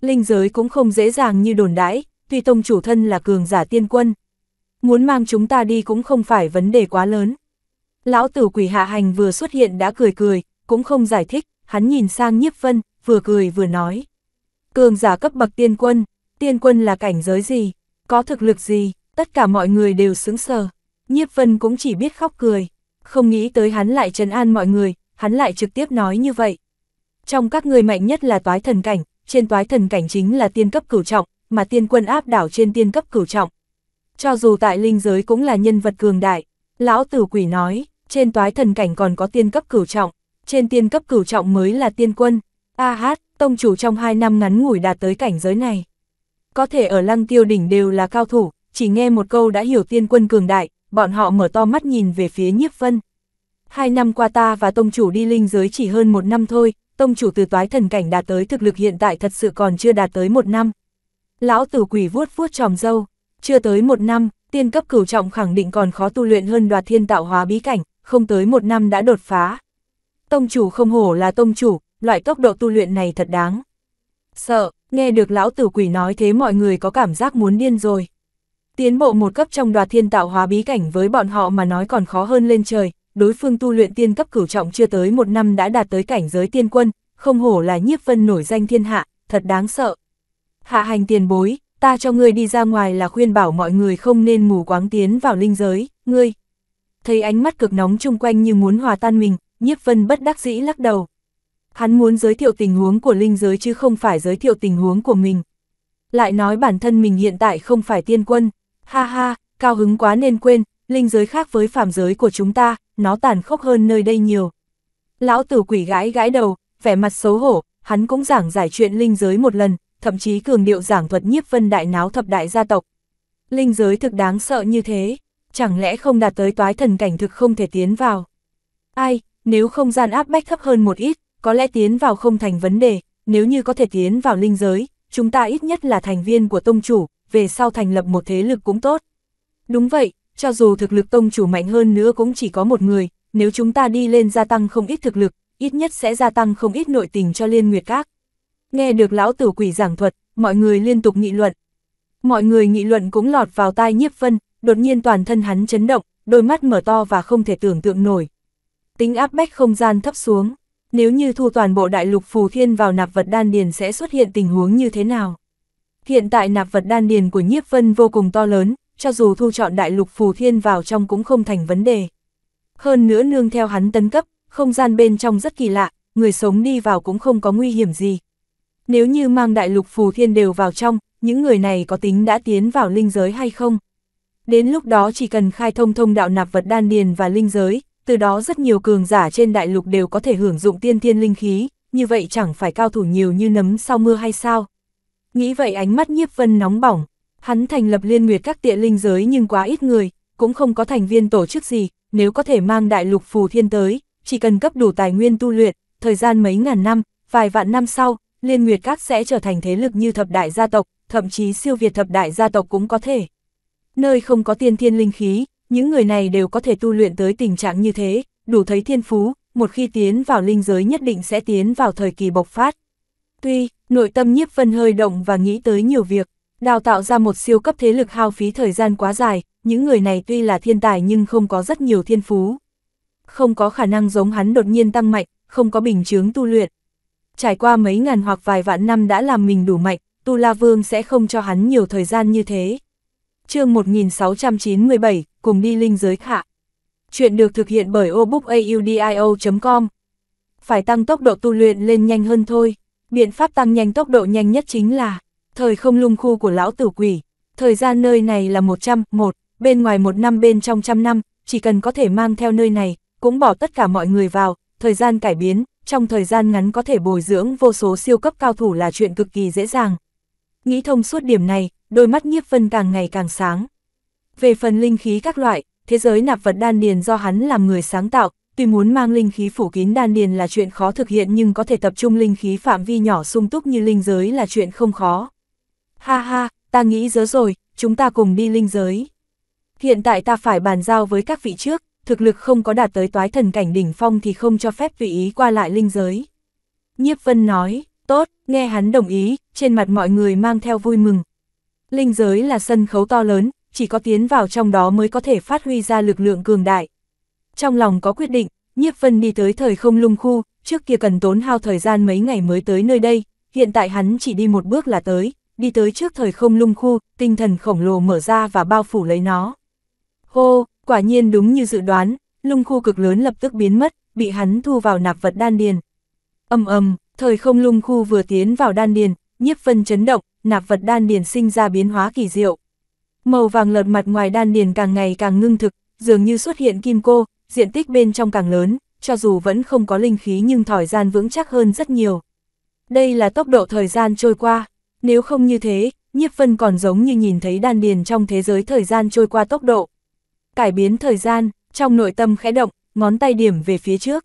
A: Linh giới cũng không dễ dàng như đồn đãi, tuy tông chủ thân là cường giả tiên quân. Muốn mang chúng ta đi cũng không phải vấn đề quá lớn. Lão tử quỷ hạ hành vừa xuất hiện đã cười cười, cũng không giải thích, hắn nhìn sang nhiếp vân, vừa cười vừa nói. Cường giả cấp bậc tiên quân, tiên quân là cảnh giới gì, có thực lực gì, tất cả mọi người đều sững sờ. Nhiếp vân cũng chỉ biết khóc cười, không nghĩ tới hắn lại trấn an mọi người, hắn lại trực tiếp nói như vậy. Trong các người mạnh nhất là toái thần cảnh, trên toái thần cảnh chính là tiên cấp cửu trọng, mà tiên quân áp đảo trên tiên cấp cửu trọng. Cho dù tại linh giới cũng là nhân vật cường đại, lão tử quỷ nói, trên toái thần cảnh còn có tiên cấp cửu trọng, trên tiên cấp cửu trọng mới là tiên quân. A hát, tông chủ trong hai năm ngắn ngủi đạt tới cảnh giới này. Có thể ở lăng tiêu đỉnh đều là cao thủ, chỉ nghe một câu đã hiểu tiên quân cường đại, bọn họ mở to mắt nhìn về phía nhiếp vân. Hai năm qua ta và tông chủ đi linh giới chỉ hơn một năm thôi, tông chủ từ toái thần cảnh đạt tới thực lực hiện tại thật sự còn chưa đạt tới một năm. Lão tử quỷ vuốt vuốt tròm dâu, chưa tới một năm, tiên cấp cửu trọng khẳng định còn khó tu luyện hơn đoạt thiên tạo hóa bí cảnh, không tới một năm đã đột phá. Tông chủ không hổ là tông chủ, loại tốc độ tu luyện này thật đáng. Sợ, nghe được lão tử quỷ nói thế mọi người có cảm giác muốn điên rồi. Tiến bộ một cấp trong đoạt thiên tạo hóa bí cảnh với bọn họ mà nói còn khó hơn lên trời, đối phương tu luyện tiên cấp cửu trọng chưa tới một năm đã đạt tới cảnh giới tiên quân, không hổ là nhiếp vân nổi danh thiên hạ, thật đáng sợ. Hạ hành tiền bối, ta cho ngươi đi ra ngoài là khuyên bảo mọi người không nên mù quáng tiến vào linh giới, ngươi. Thấy ánh mắt cực nóng chung quanh như muốn hòa tan mình, nhiếp vân bất đắc dĩ lắc đầu. Hắn muốn giới thiệu tình huống của linh giới chứ không phải giới thiệu tình huống của mình. Lại nói bản thân mình hiện tại không phải tiên quân, ha ha, cao hứng quá nên quên, linh giới khác với phàm giới của chúng ta, nó tàn khốc hơn nơi đây nhiều. Lão tử quỷ gãi gãi đầu, vẻ mặt xấu hổ, hắn cũng giảng giải chuyện linh giới một lần, thậm chí cường điệu giảng thuật nhiếp vân đại náo thập đại gia tộc. Linh giới thực đáng sợ như thế, chẳng lẽ không đạt tới toái thần cảnh thực không thể tiến vào. Ai, nếu không gian áp bách thấp hơn một ít, có lẽ tiến vào không thành vấn đề, nếu như có thể tiến vào linh giới, chúng ta ít nhất là thành viên của tông chủ, về sau thành lập một thế lực cũng tốt. Đúng vậy, cho dù thực lực tông chủ mạnh hơn nữa cũng chỉ có một người, nếu chúng ta đi lên gia tăng không ít thực lực, ít nhất sẽ gia tăng không ít nội tình cho liên nguyệt các. Nghe được lão tử quỷ giảng thuật, mọi người liên tục nghị luận. Mọi người nghị luận cũng lọt vào tai nhiếp vân, đột nhiên toàn thân hắn chấn động, đôi mắt mở to và không thể tưởng tượng nổi. Tính áp bách không gian thấp xuống, nếu như thu toàn bộ đại lục phù thiên vào nạp vật đan điền sẽ xuất hiện tình huống như thế nào? Hiện tại nạp vật đan điền của nhiếp vân vô cùng to lớn, cho dù thu chọn đại lục phù thiên vào trong cũng không thành vấn đề. Hơn nữa nương theo hắn tấn cấp, không gian bên trong rất kỳ lạ, người sống đi vào cũng không có nguy hiểm gì, nếu như mang đại lục phù thiên đều vào trong, những người này có tính đã tiến vào linh giới hay không? Đến lúc đó chỉ cần khai thông thông đạo nạp vật đan điền và linh giới, từ đó rất nhiều cường giả trên đại lục đều có thể hưởng dụng tiên thiên linh khí, như vậy chẳng phải cao thủ nhiều như nấm sau mưa hay sao? Nghĩ vậy ánh mắt nhiếp vân nóng bỏng, hắn thành lập liên nguyệt các địa linh giới nhưng quá ít người, cũng không có thành viên tổ chức gì, nếu có thể mang đại lục phù thiên tới, chỉ cần cấp đủ tài nguyên tu luyện, thời gian mấy ngàn năm, vài vạn năm sau, Liên Nguyệt Các sẽ trở thành thế lực như thập đại gia tộc, thậm chí siêu việt thập đại gia tộc cũng có thể. Nơi không có tiên thiên linh khí, những người này đều có thể tu luyện tới tình trạng như thế, đủ thấy thiên phú, một khi tiến vào linh giới nhất định sẽ tiến vào thời kỳ bộc phát. Tuy, nội tâm nhiếp vân hơi động và nghĩ tới nhiều việc, đào tạo ra một siêu cấp thế lực hao phí thời gian quá dài, những người này tuy là thiên tài nhưng không có rất nhiều thiên phú. Không có khả năng giống hắn đột nhiên tăng mạnh, không có bình chứng tu luyện, trải qua mấy ngàn hoặc vài vạn năm đã làm mình đủ mạnh, Tu La Vương sẽ không cho hắn nhiều thời gian như thế. chương 1697, cùng đi linh giới khả. Chuyện được thực hiện bởi obookaudio.com. Phải tăng tốc độ tu luyện lên nhanh hơn thôi. Biện pháp tăng nhanh tốc độ nhanh nhất chính là thời không lung khu của lão tử quỷ. Thời gian nơi này là 100, một bên ngoài một năm bên trong trăm năm, chỉ cần có thể mang theo nơi này, cũng bỏ tất cả mọi người vào, thời gian cải biến, trong thời gian ngắn có thể bồi dưỡng vô số siêu cấp cao thủ là chuyện cực kỳ dễ dàng. Nghĩ thông suốt điểm này, đôi mắt nhiếp vân càng ngày càng sáng. Về phần linh khí các loại, thế giới nạp vật đan điền do hắn làm người sáng tạo, tuy muốn mang linh khí phủ kín đan điền là chuyện khó thực hiện nhưng có thể tập trung linh khí phạm vi nhỏ sung túc như linh giới là chuyện không khó. Ha ha, ta nghĩ dớ rồi, chúng ta cùng đi linh giới. Hiện tại ta phải bàn giao với các vị trước, thực lực không có đạt tới toái thần cảnh đỉnh phong thì không cho phép tùy ý qua lại linh giới. Nhiếp Vân nói, tốt, nghe hắn đồng ý, trên mặt mọi người mang theo vui mừng. Linh giới là sân khấu to lớn, chỉ có tiến vào trong đó mới có thể phát huy ra lực lượng cường đại. Trong lòng có quyết định, Nhiếp Vân đi tới thời không lung khu, trước kia cần tốn hao thời gian mấy ngày mới tới nơi đây, hiện tại hắn chỉ đi một bước là tới, đi tới trước thời không lung khu, tinh thần khổng lồ mở ra và bao phủ lấy nó. Hô, Quả nhiên đúng như dự đoán, lung khu cực lớn lập tức biến mất, bị hắn thu vào nạp vật đan điền. ầm ầm, thời không lung khu vừa tiến vào đan điền, nhiếp phân chấn động, nạp vật đan điền sinh ra biến hóa kỳ diệu. Màu vàng lợt mặt ngoài đan điền càng ngày càng ngưng thực, dường như xuất hiện kim cô, diện tích bên trong càng lớn, cho dù vẫn không có linh khí nhưng thời gian vững chắc hơn rất nhiều. Đây là tốc độ thời gian trôi qua, nếu không như thế, nhiếp phân còn giống như nhìn thấy đan điền trong thế giới thời gian trôi qua tốc độ, cải biến thời gian, trong nội tâm khẽ động, ngón tay điểm về phía trước.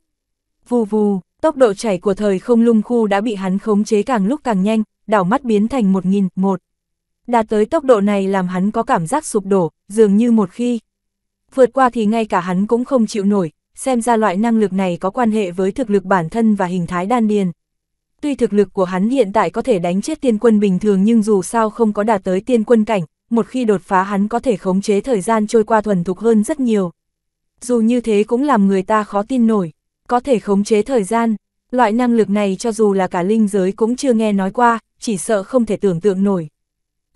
A: Vù vù, tốc độ chảy của thời không lung khu đã bị hắn khống chế càng lúc càng nhanh, đảo mắt biến thành một nghìn một. Đạt tới tốc độ này làm hắn có cảm giác sụp đổ, dường như một khi. Vượt qua thì ngay cả hắn cũng không chịu nổi, xem ra loại năng lực này có quan hệ với thực lực bản thân và hình thái đan điền. Tuy thực lực của hắn hiện tại có thể đánh chết tiên quân bình thường nhưng dù sao không có đạt tới tiên quân cảnh, một khi đột phá hắn có thể khống chế thời gian trôi qua thuần thục hơn rất nhiều. Dù như thế cũng làm người ta khó tin nổi, có thể khống chế thời gian, loại năng lực này cho dù là cả linh giới cũng chưa nghe nói qua, chỉ sợ không thể tưởng tượng nổi.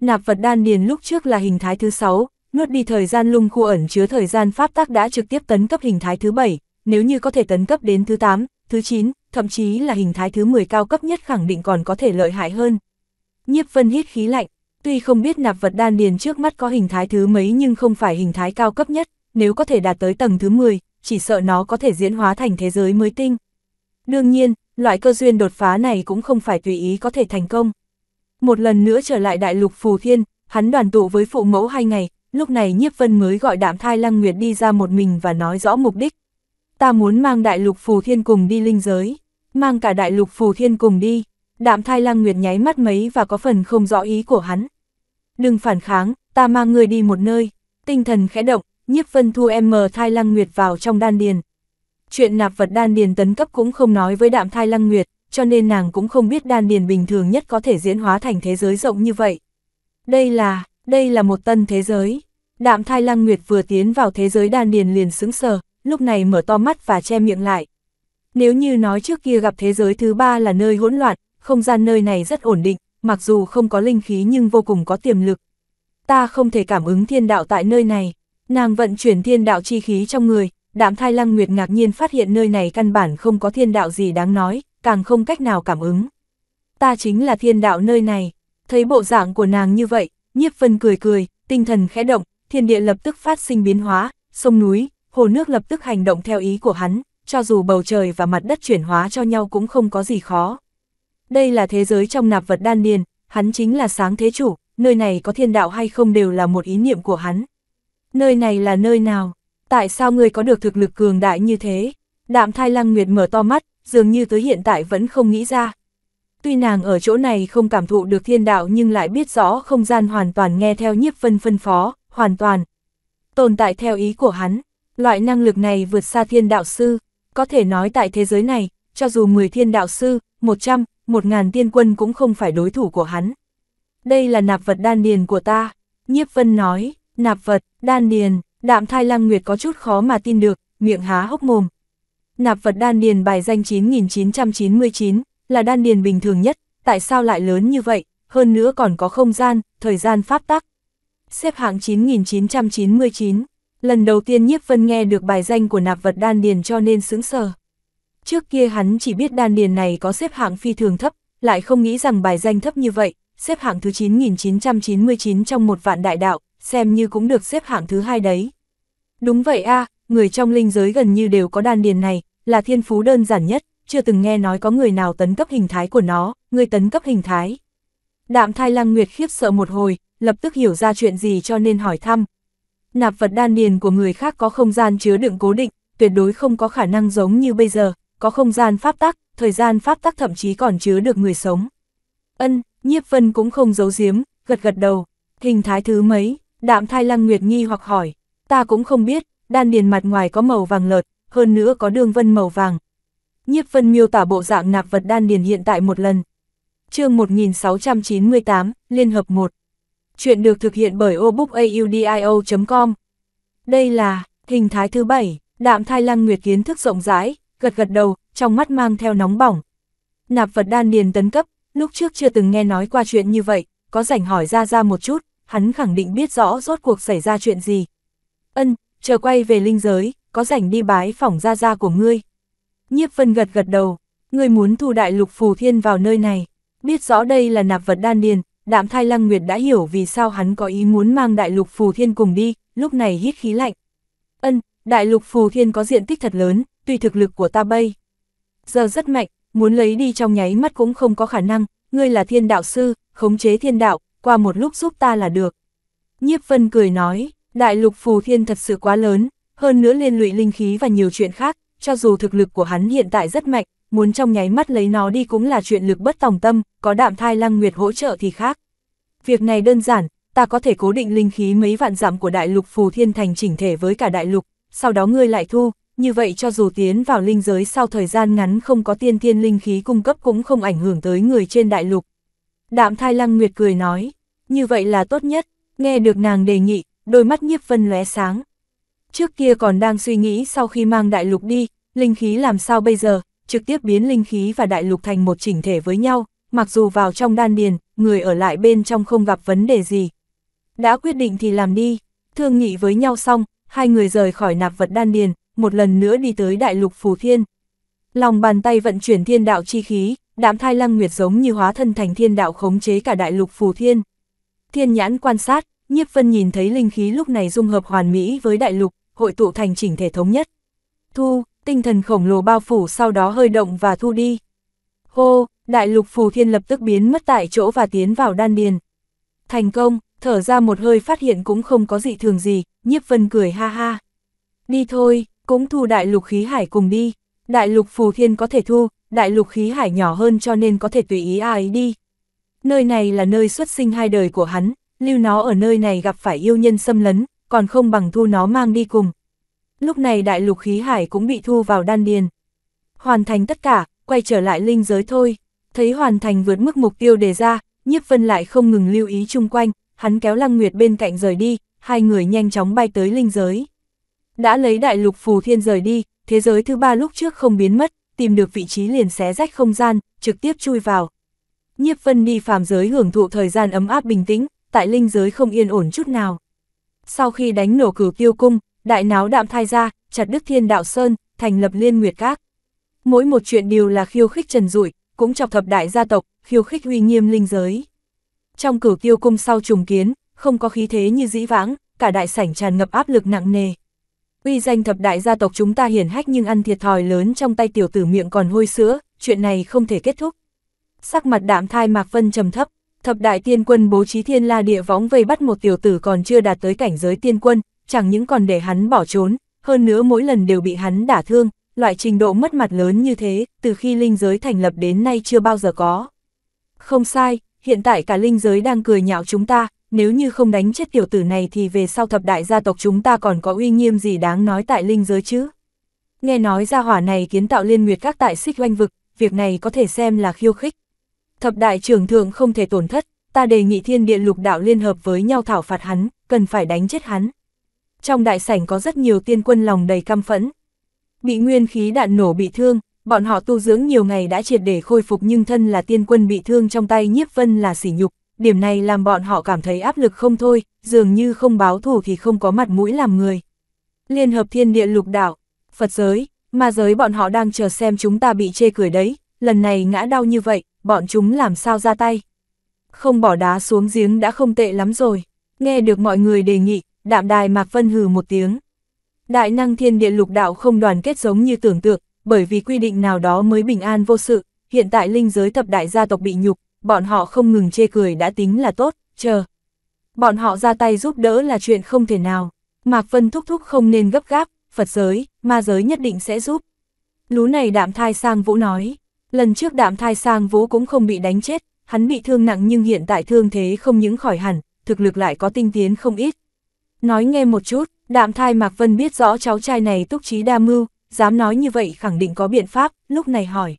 A: Nạp vật đan điền lúc trước là hình thái thứ 6, nuốt đi thời gian lung khu ẩn chứa thời gian pháp tác đã trực tiếp tấn cấp hình thái thứ 7, nếu như có thể tấn cấp đến thứ 8, thứ 9, thậm chí là hình thái thứ 10 cao cấp nhất khẳng định còn có thể lợi hại hơn. Nhiếp vân hít khí lạnh, Tuy không biết nạp vật đan điền trước mắt có hình thái thứ mấy nhưng không phải hình thái cao cấp nhất, nếu có thể đạt tới tầng thứ 10, chỉ sợ nó có thể diễn hóa thành thế giới mới tinh. Đương nhiên, loại cơ duyên đột phá này cũng không phải tùy ý có thể thành công. Một lần nữa trở lại đại lục Phù Thiên, hắn đoàn tụ với phụ mẫu hai ngày, lúc này Nhiếp Vân mới gọi đạm thai Lăng Nguyệt đi ra một mình và nói rõ mục đích. Ta muốn mang đại lục Phù Thiên cùng đi linh giới, mang cả đại lục Phù Thiên cùng đi, đạm thai lang nguyệt nháy mắt mấy và có phần không rõ ý của hắn. Đừng phản kháng, ta mang người đi một nơi, tinh thần khẽ động, nhiếp vân thu em mờ thai lang nguyệt vào trong đan điền. Chuyện nạp vật đan điền tấn cấp cũng không nói với đạm thai lang nguyệt, cho nên nàng cũng không biết đan điền bình thường nhất có thể diễn hóa thành thế giới rộng như vậy. Đây là, đây là một tân thế giới. Đạm thai lang nguyệt vừa tiến vào thế giới đan điền liền sững sờ, lúc này mở to mắt và che miệng lại. Nếu như nói trước kia gặp thế giới thứ ba là nơi hỗn loạn, không gian nơi này rất ổn định, mặc dù không có linh khí nhưng vô cùng có tiềm lực. Ta không thể cảm ứng thiên đạo tại nơi này, nàng vận chuyển thiên đạo chi khí trong người, đạm thai lăng nguyệt ngạc nhiên phát hiện nơi này căn bản không có thiên đạo gì đáng nói, càng không cách nào cảm ứng. Ta chính là thiên đạo nơi này, thấy bộ dạng của nàng như vậy, nhiếp phân cười cười, tinh thần khẽ động, thiên địa lập tức phát sinh biến hóa, sông núi, hồ nước lập tức hành động theo ý của hắn, cho dù bầu trời và mặt đất chuyển hóa cho nhau cũng không có gì khó đây là thế giới trong nạp vật đan điền, hắn chính là sáng thế chủ, nơi này có thiên đạo hay không đều là một ý niệm của hắn. Nơi này là nơi nào? Tại sao ngươi có được thực lực cường đại như thế? Đạm thai lăng nguyệt mở to mắt, dường như tới hiện tại vẫn không nghĩ ra. Tuy nàng ở chỗ này không cảm thụ được thiên đạo nhưng lại biết rõ không gian hoàn toàn nghe theo nhiếp vân phân phó, hoàn toàn. Tồn tại theo ý của hắn, loại năng lực này vượt xa thiên đạo sư, có thể nói tại thế giới này, cho dù 10 thiên đạo sư, 100, một ngàn tiên quân cũng không phải đối thủ của hắn. Đây là nạp vật đan điền của ta, nhiếp vân nói, nạp vật, đan điền, đạm thai lăng nguyệt có chút khó mà tin được, miệng há hốc mồm. Nạp vật đan điền bài danh 9999, là đan điền bình thường nhất, tại sao lại lớn như vậy, hơn nữa còn có không gian, thời gian pháp tắc. Xếp hạng 9999, lần đầu tiên nhiếp vân nghe được bài danh của nạp vật đan điền cho nên sững sờ. Trước kia hắn chỉ biết đan điền này có xếp hạng phi thường thấp, lại không nghĩ rằng bài danh thấp như vậy, xếp hạng thứ 9999 trong một vạn đại đạo, xem như cũng được xếp hạng thứ hai đấy. Đúng vậy a, người trong linh giới gần như đều có đan điền này, là thiên phú đơn giản nhất, chưa từng nghe nói có người nào tấn cấp hình thái của nó, người tấn cấp hình thái. Đạm thai lăng nguyệt khiếp sợ một hồi, lập tức hiểu ra chuyện gì cho nên hỏi thăm. Nạp vật đan điền của người khác có không gian chứa đựng cố định, tuyệt đối không có khả năng giống như bây giờ, có không gian pháp tắc, thời gian pháp tắc thậm chí còn chứa được người sống. Ân, nhiếp vân cũng không giấu giếm, gật gật đầu, hình thái thứ mấy, đạm thai lăng nguyệt nghi hoặc hỏi, ta cũng không biết, đan điền mặt ngoài có màu vàng lợt, hơn nữa có đường vân màu vàng. Nhiếp vân miêu tả bộ dạng nạp vật đan điền hiện tại một lần. chương 1698, Liên Hợp 1 Chuyện được thực hiện bởi obookaudio.com Đây là hình thái thứ bảy đạm thai lăng nguyệt kiến thức rộng rãi, gật gật đầu, trong mắt mang theo nóng bỏng. Nạp vật đan điền tấn cấp, lúc trước chưa từng nghe nói qua chuyện như vậy, có rảnh hỏi ra ra một chút, hắn khẳng định biết rõ rốt cuộc xảy ra chuyện gì. Ân, chờ quay về linh giới, có rảnh đi bái phỏng ra ra của ngươi. Nhiếp Vân gật gật đầu, ngươi muốn thu đại lục phù thiên vào nơi này, biết rõ đây là nạp vật đan điền, đạm thai lăng nguyệt đã hiểu vì sao hắn có ý muốn mang đại lục phù thiên cùng đi, lúc này hít khí lạnh. Ân, đại lục phù thiên có diện tích thật lớn, tuy thực lực của ta bây. Giờ rất mạnh, muốn lấy đi trong nháy mắt cũng không có khả năng, ngươi là thiên đạo sư, khống chế thiên đạo, qua một lúc giúp ta là được. Nhiếp Vân cười nói, đại lục phù thiên thật sự quá lớn, hơn nữa liên lụy linh khí và nhiều chuyện khác, cho dù thực lực của hắn hiện tại rất mạnh, muốn trong nháy mắt lấy nó đi cũng là chuyện lực bất tòng tâm, có đạm thai lăng nguyệt hỗ trợ thì khác. Việc này đơn giản, ta có thể cố định linh khí mấy vạn giảm của đại lục phù thiên thành chỉnh thể với cả đại lục, sau đó ngươi lại thu, như vậy cho dù tiến vào linh giới sau thời gian ngắn không có tiên thiên linh khí cung cấp cũng không ảnh hưởng tới người trên đại lục. Đạm thai lăng nguyệt cười nói, như vậy là tốt nhất, nghe được nàng đề nghị, đôi mắt nhiếp vân lóe sáng. Trước kia còn đang suy nghĩ sau khi mang đại lục đi, linh khí làm sao bây giờ, trực tiếp biến linh khí và đại lục thành một chỉnh thể với nhau, mặc dù vào trong đan điền, người ở lại bên trong không gặp vấn đề gì. Đã quyết định thì làm đi, thương nghị với nhau xong, hai người rời khỏi nạp vật đan điền, một lần nữa đi tới đại lục phù thiên. Lòng bàn tay vận chuyển thiên đạo chi khí, đạm thai lăng nguyệt giống như hóa thân thành thiên đạo khống chế cả đại lục phù thiên. Thiên nhãn quan sát, nhiếp vân nhìn thấy linh khí lúc này dung hợp hoàn mỹ với đại lục, hội tụ thành chỉnh thể thống nhất. Thu, tinh thần khổng lồ bao phủ sau đó hơi động và thu đi. Hô, đại lục phù thiên lập tức biến mất tại chỗ và tiến vào đan điền. Thành công, thở ra một hơi phát hiện cũng không có gì thường gì, nhiếp vân cười ha ha. Đi thôi, cũng thu đại lục khí hải cùng đi. Đại lục phù thiên có thể thu, đại lục khí hải nhỏ hơn cho nên có thể tùy ý ai đi. Nơi này là nơi xuất sinh hai đời của hắn, lưu nó ở nơi này gặp phải yêu nhân xâm lấn, còn không bằng thu nó mang đi cùng. Lúc này đại lục khí hải cũng bị thu vào đan điền. Hoàn thành tất cả, quay trở lại linh giới thôi. Thấy hoàn thành vượt mức mục tiêu đề ra, nhiếp vân lại không ngừng lưu ý chung quanh, hắn kéo lăng nguyệt bên cạnh rời đi, hai người nhanh chóng bay tới linh giới đã lấy đại lục phù thiên rời đi, thế giới thứ ba lúc trước không biến mất, tìm được vị trí liền xé rách không gian, trực tiếp chui vào. Nhiếp Vân đi phàm giới hưởng thụ thời gian ấm áp bình tĩnh, tại linh giới không yên ổn chút nào. Sau khi đánh nổ cửu tiêu cung, đại náo đạm thai ra, chặt đức thiên đạo sơn, thành lập liên nguyệt các. Mỗi một chuyện đều là khiêu khích trần rủi, cũng chọc thập đại gia tộc, khiêu khích uy nghiêm linh giới. Trong cửu tiêu cung sau trùng kiến, không có khí thế như dĩ vãng, cả đại sảnh tràn ngập áp lực nặng nề uy danh thập đại gia tộc chúng ta hiển hách nhưng ăn thiệt thòi lớn trong tay tiểu tử miệng còn hôi sữa, chuyện này không thể kết thúc. Sắc mặt đạm thai Mạc Vân trầm thấp, thập đại tiên quân bố trí thiên la địa võng vây bắt một tiểu tử còn chưa đạt tới cảnh giới tiên quân, chẳng những còn để hắn bỏ trốn, hơn nữa mỗi lần đều bị hắn đả thương, loại trình độ mất mặt lớn như thế, từ khi linh giới thành lập đến nay chưa bao giờ có. Không sai, hiện tại cả linh giới đang cười nhạo chúng ta, nếu như không đánh chết tiểu tử này thì về sau thập đại gia tộc chúng ta còn có uy nghiêm gì đáng nói tại linh giới chứ. Nghe nói gia hỏa này kiến tạo liên nguyệt các tại xích oanh vực, việc này có thể xem là khiêu khích. Thập đại trưởng thượng không thể tổn thất, ta đề nghị thiên địa lục đạo liên hợp với nhau thảo phạt hắn, cần phải đánh chết hắn. Trong đại sảnh có rất nhiều tiên quân lòng đầy căm phẫn. Bị nguyên khí đạn nổ bị thương, bọn họ tu dưỡng nhiều ngày đã triệt để khôi phục nhưng thân là tiên quân bị thương trong tay nhiếp vân là sỉ nhục, điểm này làm bọn họ cảm thấy áp lực không thôi, dường như không báo thù thì không có mặt mũi làm người. Liên hợp thiên địa lục đạo, Phật giới, ma giới bọn họ đang chờ xem chúng ta bị chê cười đấy, lần này ngã đau như vậy, bọn chúng làm sao ra tay. Không bỏ đá xuống giếng đã không tệ lắm rồi, nghe được mọi người đề nghị, đạm đài Mạc Vân hừ một tiếng. Đại năng thiên địa lục đạo không đoàn kết giống như tưởng tượng, bởi vì quy định nào đó mới bình an vô sự, hiện tại linh giới thập đại gia tộc bị nhục, bọn họ không ngừng chê cười đã tính là tốt, chờ. Bọn họ ra tay giúp đỡ là chuyện không thể nào. Mạc Vân thúc thúc không nên gấp gáp, Phật giới, ma giới nhất định sẽ giúp. Lú này đạm thai sang vũ nói, lần trước đạm thai sang vũ cũng không bị đánh chết, hắn bị thương nặng nhưng hiện tại thương thế không những khỏi hẳn, thực lực lại có tinh tiến không ít. Nói nghe một chút, đạm thai Mạc Vân biết rõ cháu trai này túc trí đa mưu, dám nói như vậy khẳng định có biện pháp, lúc này hỏi.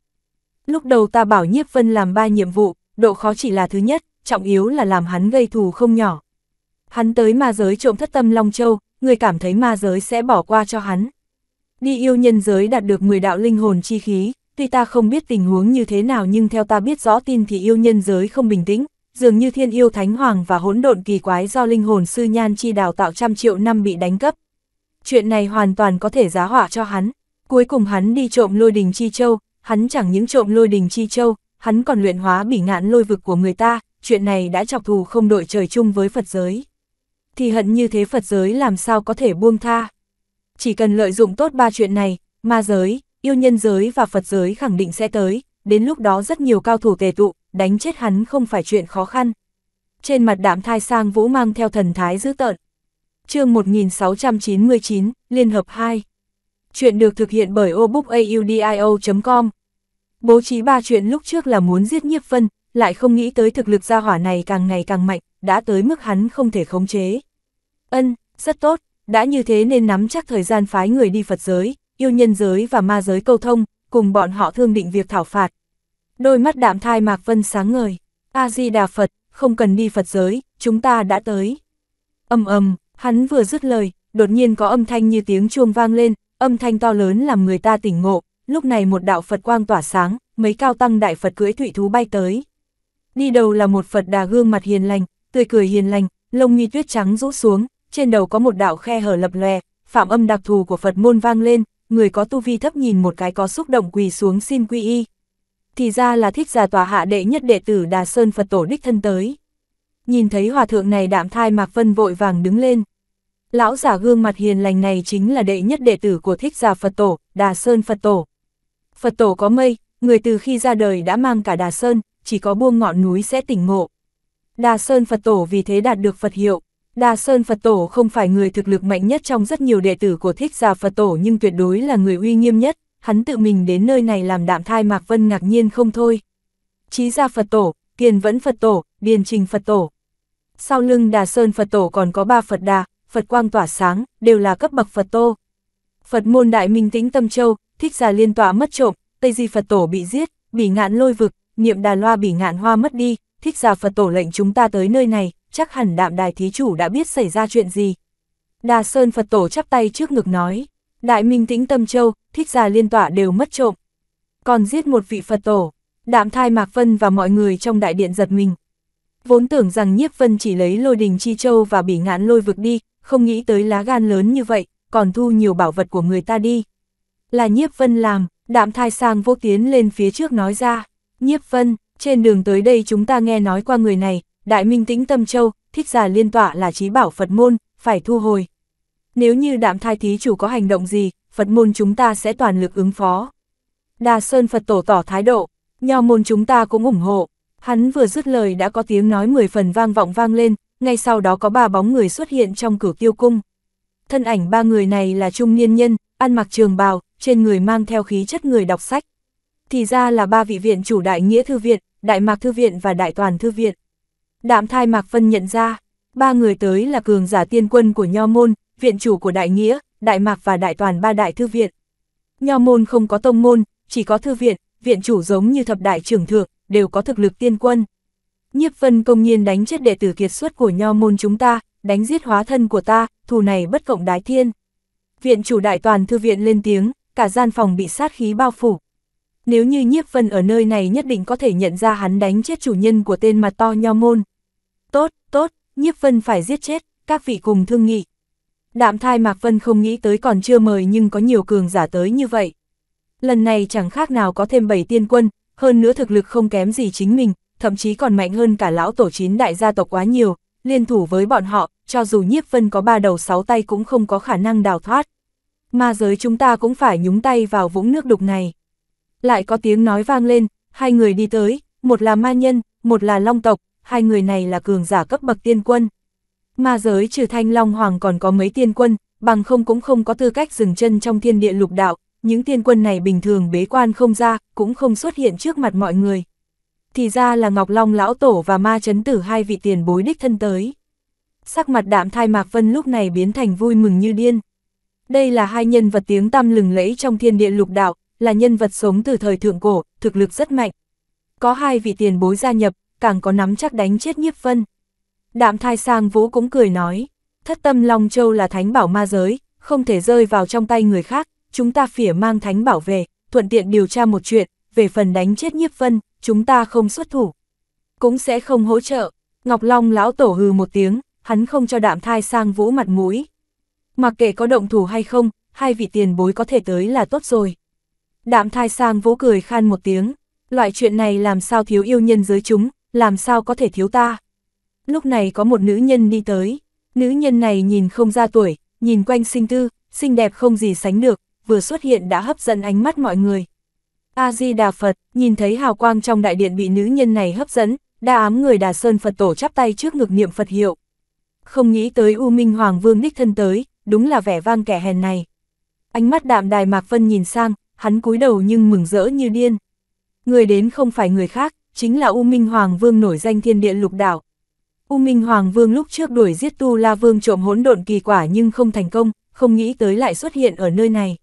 A: Lúc đầu ta bảo nhiếp vân làm ba nhiệm vụ, độ khó chỉ là thứ nhất, trọng yếu là làm hắn gây thù không nhỏ. Hắn tới ma giới trộm thất tâm Long Châu, người cảm thấy ma giới sẽ bỏ qua cho hắn. Đi yêu nhân giới đạt được 10 đạo linh hồn chi khí, tuy ta không biết tình huống như thế nào nhưng theo ta biết rõ tin thì yêu nhân giới không bình tĩnh, dường như thiên yêu thánh hoàng và hỗn độn kỳ quái do linh hồn sư nhan chi đào tạo trăm triệu năm bị đánh cấp. Chuyện này hoàn toàn có thể giá họa cho hắn. Cuối cùng hắn đi trộm lôi đình chi châu, hắn chẳng những trộm lôi đình chi châu, hắn còn luyện hóa bỉ ngạn lôi vực của người ta, chuyện này đã chọc thù không đội trời chung với Phật giới. Thì hận như thế Phật giới làm sao có thể buông tha. Chỉ cần lợi dụng tốt ba chuyện này, ma giới, yêu nhân giới và Phật giới khẳng định sẽ tới, đến lúc đó rất nhiều cao thủ tề tụ, đánh chết hắn không phải chuyện khó khăn. Trên mặt đạm thai sang vũ mang theo thần thái dữ tợn. chương 1699, Liên hợp 2. Chuyện được thực hiện bởi obookaudio.com, Bố trí ba chuyện lúc trước là muốn giết nhiếp vân, lại không nghĩ tới thực lực gia hỏa này càng ngày càng mạnh, đã tới mức hắn không thể khống chế. Ân, rất tốt, đã như thế nên nắm chắc thời gian phái người đi Phật giới, yêu nhân giới và ma giới câu thông, cùng bọn họ thương định việc thảo phạt. Đôi mắt đạm thai Mạc Vân sáng ngời, A-di-đà Phật, không cần đi Phật giới, chúng ta đã tới. Âm ầm, hắn vừa dứt lời, đột nhiên có âm thanh như tiếng chuông vang lên, âm thanh to lớn làm người ta tỉnh ngộ, lúc này một đạo Phật quang tỏa sáng, mấy cao tăng đại Phật cưỡi thủy thú bay tới. Đi đầu là một Phật đà gương mặt hiền lành, tươi cười hiền lành, lông nghi tuyết trắng rũ xuống, trên đầu có một đạo khe hở lập lòe, phạm âm đặc thù của Phật môn vang lên, người có tu vi thấp nhìn một cái có xúc động quỳ xuống xin quy y. Thì ra là thích giả tòa hạ đệ nhất đệ tử Đà Sơn Phật tổ đích thân tới. Nhìn thấy hòa thượng này đạm thai Mạc Vân vội vàng đứng lên. Lão giả gương mặt hiền lành này chính là đệ nhất đệ tử của thích giả Phật tổ, Đà Sơn Phật tổ. Phật tổ có mây, người từ khi ra đời đã mang cả Đà Sơn, chỉ có buông ngọn núi sẽ tỉnh ngộ. Đà Sơn Phật tổ vì thế đạt được Phật hiệu. Đà Sơn Phật tổ không phải người thực lực mạnh nhất trong rất nhiều đệ tử của thích giả Phật tổ nhưng tuyệt đối là người uy nghiêm nhất, hắn tự mình đến nơi này làm đạm thai Mạc Vân ngạc nhiên không thôi. Chí gia Phật tổ, Kiền Vẫn Phật tổ, Điền Trình Phật tổ. Sau lưng Đà Sơn Phật tổ còn có ba Phật đà, Phật quang tỏa sáng, đều là cấp bậc Phật tô. Phật môn đại minh tĩnh tâm châu, thích giả liên tọa mất trộm, Tây Di Phật Tổ bị giết, bị ngạn lôi vực, niệm đà loa bị ngạn hoa mất đi, thích giả Phật Tổ lệnh chúng ta tới nơi này, chắc hẳn đạm đài thí chủ đã biết xảy ra chuyện gì. Đà Sơn Phật Tổ chắp tay trước ngực nói, Đại Minh Tĩnh Tâm Châu, thích giả liên tọa đều mất trộm. Còn giết một vị Phật Tổ, đạm thai Mạc Vân và mọi người trong đại điện giật mình. Vốn tưởng rằng nhiếp vân chỉ lấy lôi đình chi châu và bị ngạn lôi vực đi, không nghĩ tới lá gan lớn như vậy, còn thu nhiều bảo vật của người ta đi, là nhiếp vân làm, đạm thai sang vô tiến lên phía trước nói ra, nhiếp vân, trên đường tới đây chúng ta nghe nói qua người này, đại minh tĩnh tâm châu, thích giả liên tọa là trí bảo Phật môn, phải thu hồi. Nếu như đạm thai thí chủ có hành động gì, Phật môn chúng ta sẽ toàn lực ứng phó. Đà Sơn Phật tổ tỏ thái độ, nho môn chúng ta cũng ủng hộ. Hắn vừa dứt lời đã có tiếng nói mười phần vang vọng vang lên, ngay sau đó có ba bóng người xuất hiện trong cửa tiêu cung. Thân ảnh ba người này là trung niên nhân, ăn mặc trường bào, trên người mang theo khí chất người đọc sách. Thì ra là ba vị viện chủ Đại Nghĩa Thư Viện, Đại Mạc Thư Viện và Đại Toàn Thư Viện. Đạm thai Mạc phân nhận ra, ba người tới là cường giả tiên quân của Nho Môn, viện chủ của Đại Nghĩa, Đại Mạc và Đại Toàn ba đại thư viện. Nho Môn không có tông môn, chỉ có thư viện, viện chủ giống như thập đại trưởng thượng, đều có thực lực tiên quân. Nhiếp Vân công nhiên đánh chết đệ tử kiệt xuất của Nho Môn chúng ta, đánh giết hóa thân của ta, thù này bất cộng đái thiên. Viện chủ Đại Toàn Thư Viện lên tiếng, cả gian phòng bị sát khí bao phủ. Nếu như nhiếp vân ở nơi này nhất định có thể nhận ra hắn đánh chết chủ nhân của tên mặt to nho môn. Tốt, tốt, nhiếp vân phải giết chết, các vị cùng thương nghị. Đạm thai Mạc Vân không nghĩ tới còn chưa mời nhưng có nhiều cường giả tới như vậy. Lần này chẳng khác nào có thêm 7 tiên quân, hơn nữa thực lực không kém gì chính mình, thậm chí còn mạnh hơn cả lão tổ chín đại gia tộc quá nhiều, liên thủ với bọn họ, cho dù nhiếp vân có ba đầu sáu tay cũng không có khả năng đào thoát ma giới chúng ta cũng phải nhúng tay vào vũng nước đục này. Lại có tiếng nói vang lên, hai người đi tới, một là ma nhân, một là long tộc, hai người này là cường giả cấp bậc tiên quân. Ma giới trừ thanh long hoàng còn có mấy tiên quân, bằng không cũng không có tư cách dừng chân trong thiên địa lục đạo, những tiên quân này bình thường bế quan không ra, cũng không xuất hiện trước mặt mọi người. Thì ra là Ngọc Long Lão Tổ và Ma Chấn Tử hai vị tiền bối đích thân tới. Sắc mặt đạm thai Mạc Vân lúc này biến thành vui mừng như điên. Đây là hai nhân vật tiếng tăm lừng lẫy trong thiên địa lục đạo, là nhân vật sống từ thời thượng cổ, thực lực rất mạnh. Có hai vị tiền bối gia nhập, càng có nắm chắc đánh chết nhiếp vân. Đạm thai sang vũ cũng cười nói, thất tâm Long Châu là thánh bảo ma giới, không thể rơi vào trong tay người khác, chúng ta phỉa mang thánh bảo về, thuận tiện điều tra một chuyện, về phần đánh chết nhiếp vân, chúng ta không xuất thủ. Cũng sẽ không hỗ trợ, Ngọc Long lão tổ hừ một tiếng, hắn không cho đạm thai sang vũ mặt mũi. Mặc kệ có động thủ hay không, hai vị tiền bối có thể tới là tốt rồi. Đạm thai sang vỗ cười khan một tiếng, loại chuyện này làm sao thiếu yêu nhân giới chúng, làm sao có thể thiếu ta. Lúc này có một nữ nhân đi tới, nữ nhân này nhìn không ra tuổi, nhìn quanh sinh tư, xinh đẹp không gì sánh được, vừa xuất hiện đã hấp dẫn ánh mắt mọi người. A-di-đà Phật, nhìn thấy hào quang trong đại điện bị nữ nhân này hấp dẫn, đa ám người đà sơn Phật tổ chắp tay trước ngực niệm Phật hiệu. Không nghĩ tới U Minh Hoàng Vương đích thân tới, đúng là vẻ vang kẻ hèn này. Ánh mắt đạm đài Mạc Vân nhìn sang, hắn cúi đầu nhưng mừng rỡ như điên. Người đến không phải người khác, chính là U Minh Hoàng Vương nổi danh thiên địa lục đảo. U Minh Hoàng Vương lúc trước đuổi giết Tu La Vương trộm hỗn độn kỳ quả nhưng không thành công, không nghĩ tới lại xuất hiện ở nơi này.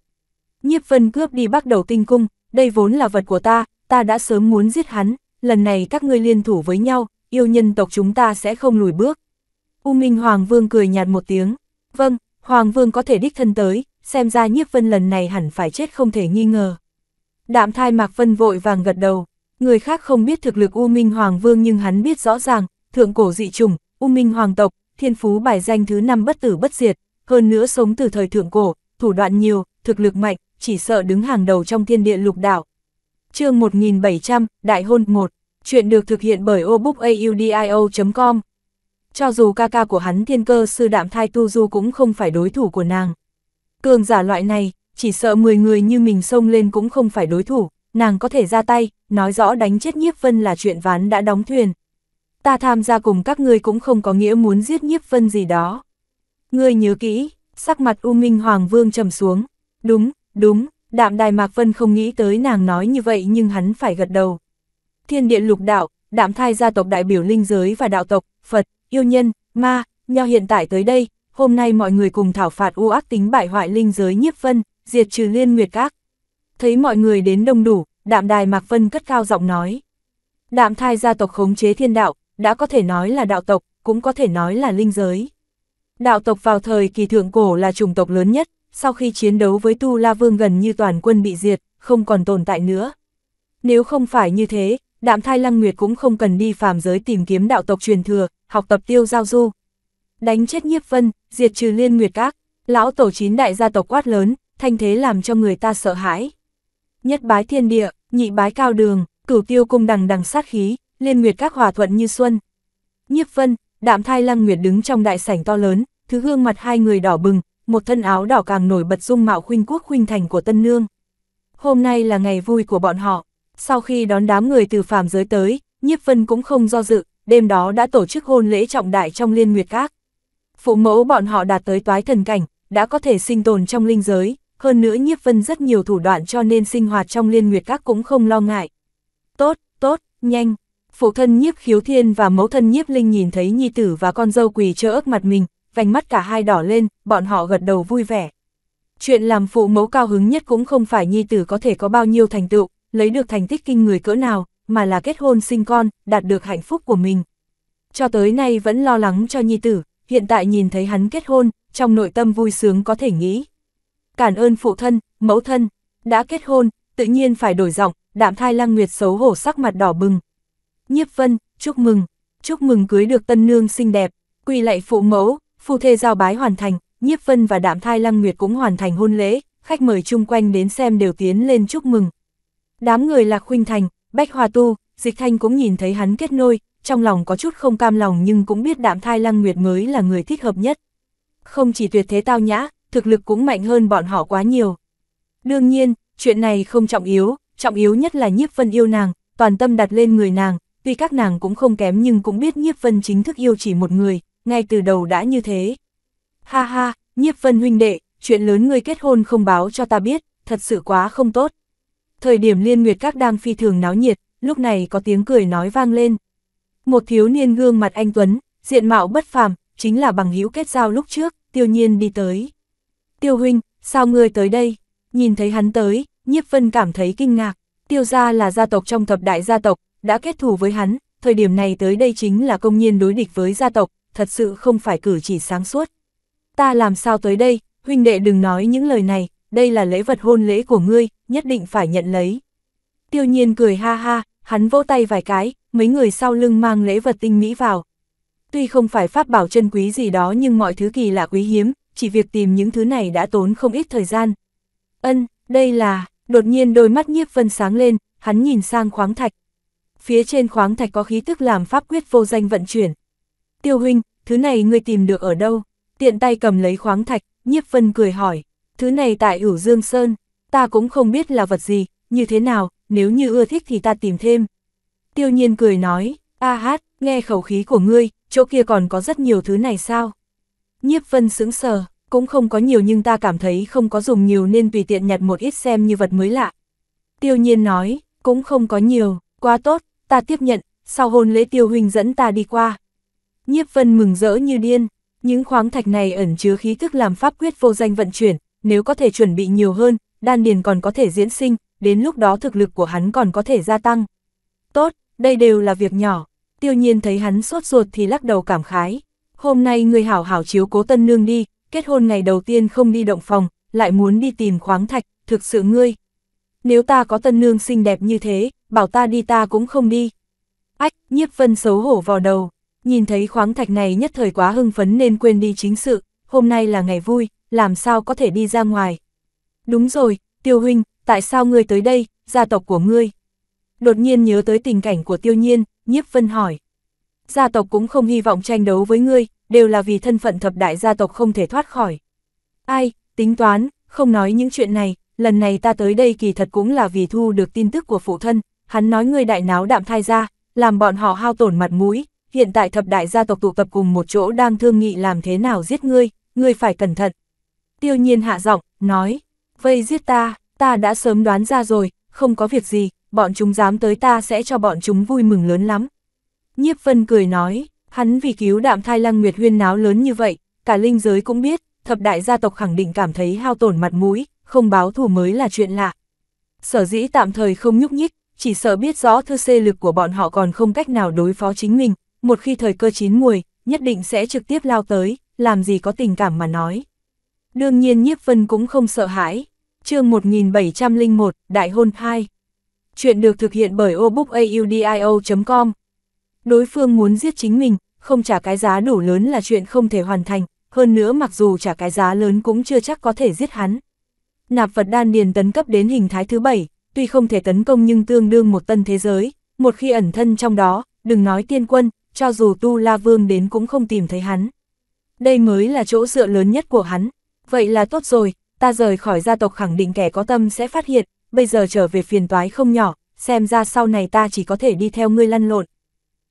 A: Nhiếp Vân cướp đi bắt đầu tinh cung, đây vốn là vật của ta, ta đã sớm muốn giết hắn, lần này các ngươi liên thủ với nhau, yêu nhân tộc chúng ta sẽ không lùi bước. U Minh Hoàng Vương cười nhạt một tiếng, vâng, Hoàng Vương có thể đích thân tới, xem ra nhiếp vân lần này hẳn phải chết không thể nghi ngờ. Đạm thai Mạc Vân vội vàng gật đầu, người khác không biết thực lực U Minh Hoàng Vương nhưng hắn biết rõ ràng, thượng cổ dị trùng, U Minh Hoàng tộc, thiên phú bài danh thứ năm bất tử bất diệt, hơn nữa sống từ thời thượng cổ, thủ đoạn nhiều, thực lực mạnh, chỉ sợ đứng hàng đầu trong thiên địa lục đảo. chương 1700, Đại Hôn 1, chuyện được thực hiện bởi obookaudio.com cho dù ca ca của hắn thiên cơ sư đạm thai tu du cũng không phải đối thủ của nàng. Cường giả loại này, chỉ sợ 10 người như mình xông lên cũng không phải đối thủ, nàng có thể ra tay, nói rõ đánh chết nhiếp vân là chuyện ván đã đóng thuyền. Ta tham gia cùng các ngươi cũng không có nghĩa muốn giết nhiếp vân gì đó. Ngươi nhớ kỹ, sắc mặt U Minh Hoàng Vương trầm xuống. Đúng, đúng, đạm đài Mạc Vân không nghĩ tới nàng nói như vậy nhưng hắn phải gật đầu. Thiên địa lục đạo, đạm thai gia tộc đại biểu linh giới và đạo tộc, Phật, yêu nhân, ma, nho hiện tại tới đây, hôm nay mọi người cùng thảo phạt u ác tính bại hoại linh giới nhiếp vân, diệt trừ liên nguyệt các. Thấy mọi người đến đông đủ, đạm đài Mạc Vân cất cao giọng nói. Đạm thai gia tộc khống chế thiên đạo, đã có thể nói là đạo tộc, cũng có thể nói là linh giới. Đạo tộc vào thời kỳ thượng cổ là chủng tộc lớn nhất, sau khi chiến đấu với Tu La Vương gần như toàn quân bị diệt, không còn tồn tại nữa. Nếu không phải như thế, đạm thai lăng nguyệt cũng không cần đi phàm giới tìm kiếm đạo tộc truyền thừa, học tập tiêu giao du. Đánh chết nhiếp vân, diệt trừ liên nguyệt các, lão tổ chín đại gia tộc quát lớn, thanh thế làm cho người ta sợ hãi. Nhất bái thiên địa, nhị bái cao đường, cửu tiêu cung đằng đằng sát khí, liên nguyệt các hòa thuận như xuân. Nhiếp vân, đạm thai lăng nguyệt đứng trong đại sảnh to lớn, thứ gương mặt hai người đỏ bừng, một thân áo đỏ càng nổi bật dung mạo khuynh quốc khuynh thành của tân nương. Hôm nay là ngày vui của bọn họ, sau khi đón đám người từ phàm giới tới, Nhiếp Vân cũng không do dự, đêm đó đã tổ chức hôn lễ trọng đại trong liên nguyệt các. Phụ mẫu bọn họ đạt tới toái thần cảnh, đã có thể sinh tồn trong linh giới, hơn nữa Nhiếp Vân rất nhiều thủ đoạn cho nên sinh hoạt trong liên nguyệt các cũng không lo ngại. Tốt, tốt, nhanh. Phụ thân Nhiếp Khiếu Thiên và mẫu thân Nhiếp Linh nhìn thấy nhi tử và con dâu quỳ chớ ức mặt mình, vành mắt cả hai đỏ lên, bọn họ gật đầu vui vẻ. Chuyện làm phụ mẫu cao hứng nhất cũng không phải nhi tử có thể có bao nhiêu thành tựu, lấy được thành tích kinh người cỡ nào, mà là kết hôn sinh con, đạt được hạnh phúc của mình. Cho tới nay vẫn lo lắng cho nhi tử, hiện tại nhìn thấy hắn kết hôn, trong nội tâm vui sướng có thể nghĩ. Cảm ơn phụ thân, mẫu thân, đã kết hôn, tự nhiên phải đổi giọng, đạm thai lăng nguyệt xấu hổ sắc mặt đỏ bừng. Nhiếp vân, chúc mừng, chúc mừng cưới được tân nương xinh đẹp, quy lại phụ mẫu, phu thê giao bái hoàn thành, nhiếp vân và đạm thai lăng nguyệt cũng hoàn thành hôn lễ, khách mời chung quanh đến xem đều tiến lên chúc mừng, Đám người Lạc Khuynh Thành, Bách Hòa Tu, Dịch Thanh cũng nhìn thấy hắn kết nôi, trong lòng có chút không cam lòng nhưng cũng biết đạm thai lăng nguyệt mới là người thích hợp nhất. Không chỉ tuyệt thế tao nhã, thực lực cũng mạnh hơn bọn họ quá nhiều. Đương nhiên, chuyện này không trọng yếu, trọng yếu nhất là nhiếp vân yêu nàng, toàn tâm đặt lên người nàng, tuy các nàng cũng không kém nhưng cũng biết nhiếp vân chính thức yêu chỉ một người, ngay từ đầu đã như thế. Ha ha, nhiếp vân huynh đệ, chuyện lớn người kết hôn không báo cho ta biết, thật sự quá không tốt thời điểm liên nguyệt các đang phi thường náo nhiệt, lúc này có tiếng cười nói vang lên. Một thiếu niên gương mặt anh Tuấn, diện mạo bất phàm, chính là bằng hữu kết giao lúc trước, tiêu nhiên đi tới. Tiêu huynh, sao ngươi tới đây? Nhìn thấy hắn tới, nhiếp vân cảm thấy kinh ngạc, tiêu gia là gia tộc trong thập đại gia tộc, đã kết thù với hắn, thời điểm này tới đây chính là công nhiên đối địch với gia tộc, thật sự không phải cử chỉ sáng suốt. Ta làm sao tới đây, huynh đệ đừng nói những lời này, đây là lễ vật hôn lễ của ngươi, nhất định phải nhận lấy. Tiêu nhiên cười ha ha, hắn vỗ tay vài cái, mấy người sau lưng mang lễ vật tinh mỹ vào. Tuy không phải pháp bảo chân quý gì đó nhưng mọi thứ kỳ lạ quý hiếm, chỉ việc tìm những thứ này đã tốn không ít thời gian. Ân, đây là, đột nhiên đôi mắt nhiếp vân sáng lên, hắn nhìn sang khoáng thạch. Phía trên khoáng thạch có khí tức làm pháp quyết vô danh vận chuyển. Tiêu huynh, thứ này ngươi tìm được ở đâu? Tiện tay cầm lấy khoáng thạch, nhiếp vân cười hỏi. Thứ này tại Hữu Dương Sơn, ta cũng không biết là vật gì, như thế nào, nếu như ưa thích thì ta tìm thêm. Tiêu nhiên cười nói, a hát, nghe khẩu khí của ngươi, chỗ kia còn có rất nhiều thứ này sao? Nhiếp vân sững sờ, cũng không có nhiều nhưng ta cảm thấy không có dùng nhiều nên tùy tiện nhặt một ít xem như vật mới lạ. Tiêu nhiên nói, cũng không có nhiều, quá tốt, ta tiếp nhận, sau hôn lễ tiêu huynh dẫn ta đi qua. Nhiếp vân mừng rỡ như điên, những khoáng thạch này ẩn chứa khí thức làm pháp quyết vô danh vận chuyển, nếu có thể chuẩn bị nhiều hơn, đan điền còn có thể diễn sinh, đến lúc đó thực lực của hắn còn có thể gia tăng. Tốt, đây đều là việc nhỏ, tiêu nhiên thấy hắn sốt ruột thì lắc đầu cảm khái. Hôm nay người hảo hảo chiếu cố tân nương đi, kết hôn ngày đầu tiên không đi động phòng, lại muốn đi tìm khoáng thạch, thực sự ngươi. Nếu ta có tân nương xinh đẹp như thế, bảo ta đi ta cũng không đi. Ách, nhiếp vân xấu hổ vào đầu, nhìn thấy khoáng thạch này nhất thời quá hưng phấn nên quên đi chính sự, hôm nay là ngày vui, làm sao có thể đi ra ngoài. Đúng rồi, tiêu huynh, tại sao ngươi tới đây, gia tộc của ngươi? Đột nhiên nhớ tới tình cảnh của tiêu nhiên, nhiếp vân hỏi. Gia tộc cũng không hy vọng tranh đấu với ngươi, đều là vì thân phận thập đại gia tộc không thể thoát khỏi. Ai, tính toán, không nói những chuyện này, lần này ta tới đây kỳ thật cũng là vì thu được tin tức của phụ thân, hắn nói ngươi đại náo đạm thai ra, làm bọn họ hao tổn mặt mũi, hiện tại thập đại gia tộc tụ tập cùng một chỗ đang thương nghị làm thế nào giết ngươi, ngươi phải cẩn thận, tiêu nhiên hạ giọng, nói, vây giết ta, ta đã sớm đoán ra rồi, không có việc gì, bọn chúng dám tới ta sẽ cho bọn chúng vui mừng lớn lắm. Nhiếp vân cười nói, hắn vì cứu đạm thai lăng nguyệt huyên náo lớn như vậy, cả linh giới cũng biết, thập đại gia tộc khẳng định cảm thấy hao tổn mặt mũi, không báo thù mới là chuyện lạ. Sở dĩ tạm thời không nhúc nhích, chỉ sợ biết rõ thư xê lực của bọn họ còn không cách nào đối phó chính mình, một khi thời cơ chín muồi, nhất định sẽ trực tiếp lao tới, làm gì có tình cảm mà nói. Đương nhiên Nhiếp Vân cũng không sợ hãi. chương 1701, Đại Hôn 2. Chuyện được thực hiện bởi obookaudio.com. Đối phương muốn giết chính mình, không trả cái giá đủ lớn là chuyện không thể hoàn thành, hơn nữa mặc dù trả cái giá lớn cũng chưa chắc có thể giết hắn. Nạp vật đan điền tấn cấp đến hình thái thứ bảy, tuy không thể tấn công nhưng tương đương một tân thế giới, một khi ẩn thân trong đó, đừng nói tiên quân, cho dù Tu La Vương đến cũng không tìm thấy hắn. Đây mới là chỗ dựa lớn nhất của hắn, Vậy là tốt rồi, ta rời khỏi gia tộc khẳng định kẻ có tâm sẽ phát hiện, bây giờ trở về phiền toái không nhỏ, xem ra sau này ta chỉ có thể đi theo ngươi lăn lộn.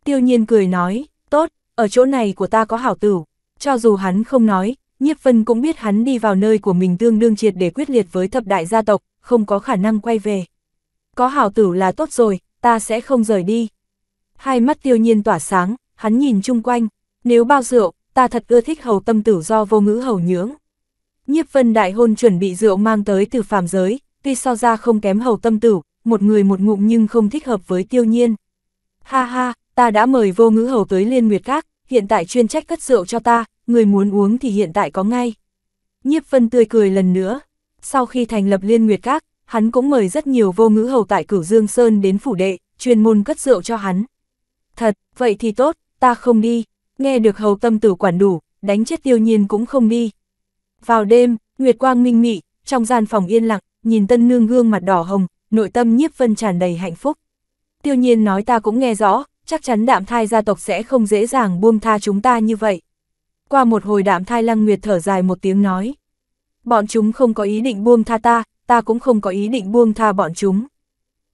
A: Tiêu nhiên cười nói, tốt, ở chỗ này của ta có hảo tử, cho dù hắn không nói, nhiếp vân cũng biết hắn đi vào nơi của mình tương đương triệt để quyết liệt với thập đại gia tộc, không có khả năng quay về. Có hảo tử là tốt rồi, ta sẽ không rời đi. Hai mắt tiêu nhiên tỏa sáng, hắn nhìn chung quanh, nếu bao rượu, ta thật ưa thích hầu tâm tử do vô ngữ hầu nhưỡng. Nhiếp vân đại hôn chuẩn bị rượu mang tới từ phàm giới, tuy so ra không kém hầu tâm tử, một người một ngụm nhưng không thích hợp với tiêu nhiên. Ha ha, ta đã mời vô ngữ hầu tới liên nguyệt các, hiện tại chuyên trách cất rượu cho ta, người muốn uống thì hiện tại có ngay. Nhiếp vân tươi cười lần nữa, sau khi thành lập liên nguyệt các, hắn cũng mời rất nhiều vô ngữ hầu tại cửu Dương Sơn đến phủ đệ, chuyên môn cất rượu cho hắn. Thật, vậy thì tốt, ta không đi, nghe được hầu tâm tử quản đủ, đánh chết tiêu nhiên cũng không đi, vào đêm, Nguyệt Quang minh mị, trong gian phòng yên lặng, nhìn tân nương gương mặt đỏ hồng, nội tâm nhiếp vân tràn đầy hạnh phúc. Tiêu nhiên nói ta cũng nghe rõ, chắc chắn đạm thai gia tộc sẽ không dễ dàng buông tha chúng ta như vậy. Qua một hồi đạm thai lăng nguyệt thở dài một tiếng nói. Bọn chúng không có ý định buông tha ta, ta cũng không có ý định buông tha bọn chúng.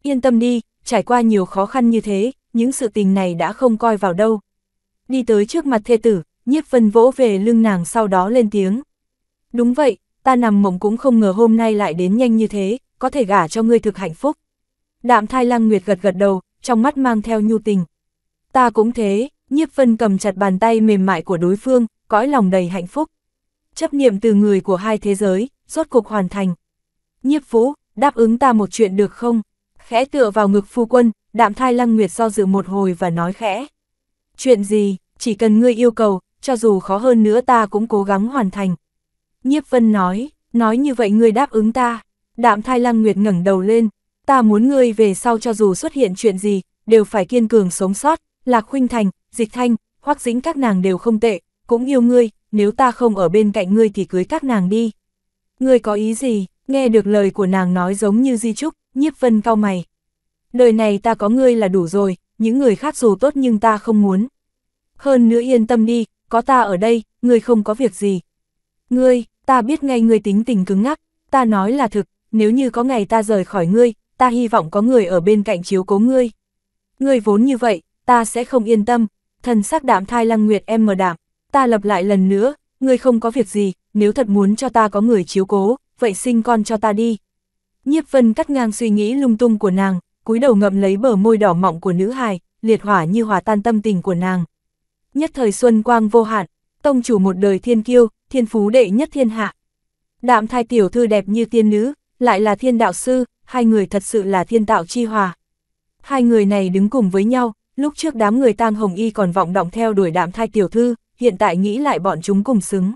A: Yên tâm đi, trải qua nhiều khó khăn như thế, những sự tình này đã không coi vào đâu. Đi tới trước mặt thê tử, nhiếp vân vỗ về lưng nàng sau đó lên tiếng. Đúng vậy, ta nằm mộng cũng không ngờ hôm nay lại đến nhanh như thế, có thể gả cho ngươi thực hạnh phúc. Đạm thai lăng nguyệt gật gật đầu, trong mắt mang theo nhu tình. Ta cũng thế, nhiếp phân cầm chặt bàn tay mềm mại của đối phương, cõi lòng đầy hạnh phúc. Chấp niệm từ người của hai thế giới, rốt cuộc hoàn thành. Nhiếp phú đáp ứng ta một chuyện được không? Khẽ tựa vào ngực phu quân, đạm thai lăng nguyệt do so dự một hồi và nói khẽ. Chuyện gì, chỉ cần ngươi yêu cầu, cho dù khó hơn nữa ta cũng cố gắng hoàn thành. Nhiếp Vân nói, nói như vậy ngươi đáp ứng ta. Đạm thai lăng nguyệt ngẩng đầu lên, ta muốn ngươi về sau cho dù xuất hiện chuyện gì, đều phải kiên cường sống sót, lạc khuynh thành, dịch thanh, hoắc dĩnh các nàng đều không tệ, cũng yêu ngươi, nếu ta không ở bên cạnh ngươi thì cưới các nàng đi. Ngươi có ý gì, nghe được lời của nàng nói giống như di trúc, nhiếp vân cau mày. Đời này ta có ngươi là đủ rồi, những người khác dù tốt nhưng ta không muốn. Hơn nữa yên tâm đi, có ta ở đây, ngươi không có việc gì. Ngươi, ta biết ngay ngươi tính tình cứng ngắc, ta nói là thực, nếu như có ngày ta rời khỏi ngươi, ta hy vọng có người ở bên cạnh chiếu cố ngươi. Ngươi vốn như vậy, ta sẽ không yên tâm, thần sắc đạm thai lăng nguyệt em mờ đạm, ta lặp lại lần nữa, ngươi không có việc gì, nếu thật muốn cho ta có người chiếu cố, vậy sinh con cho ta đi. Nhiếp vân cắt ngang suy nghĩ lung tung của nàng, cúi đầu ngậm lấy bờ môi đỏ mọng của nữ hài, liệt hỏa như hòa tan tâm tình của nàng. Nhất thời xuân quang vô hạn, tông chủ một đời thiên kiêu, thiên phú đệ nhất thiên hạ. Đạm thai tiểu thư đẹp như tiên nữ, lại là thiên đạo sư, hai người thật sự là thiên tạo chi hòa. Hai người này đứng cùng với nhau, lúc trước đám người tang hồng y còn vọng động theo đuổi đạm thai tiểu thư, hiện tại nghĩ lại bọn chúng cùng xứng.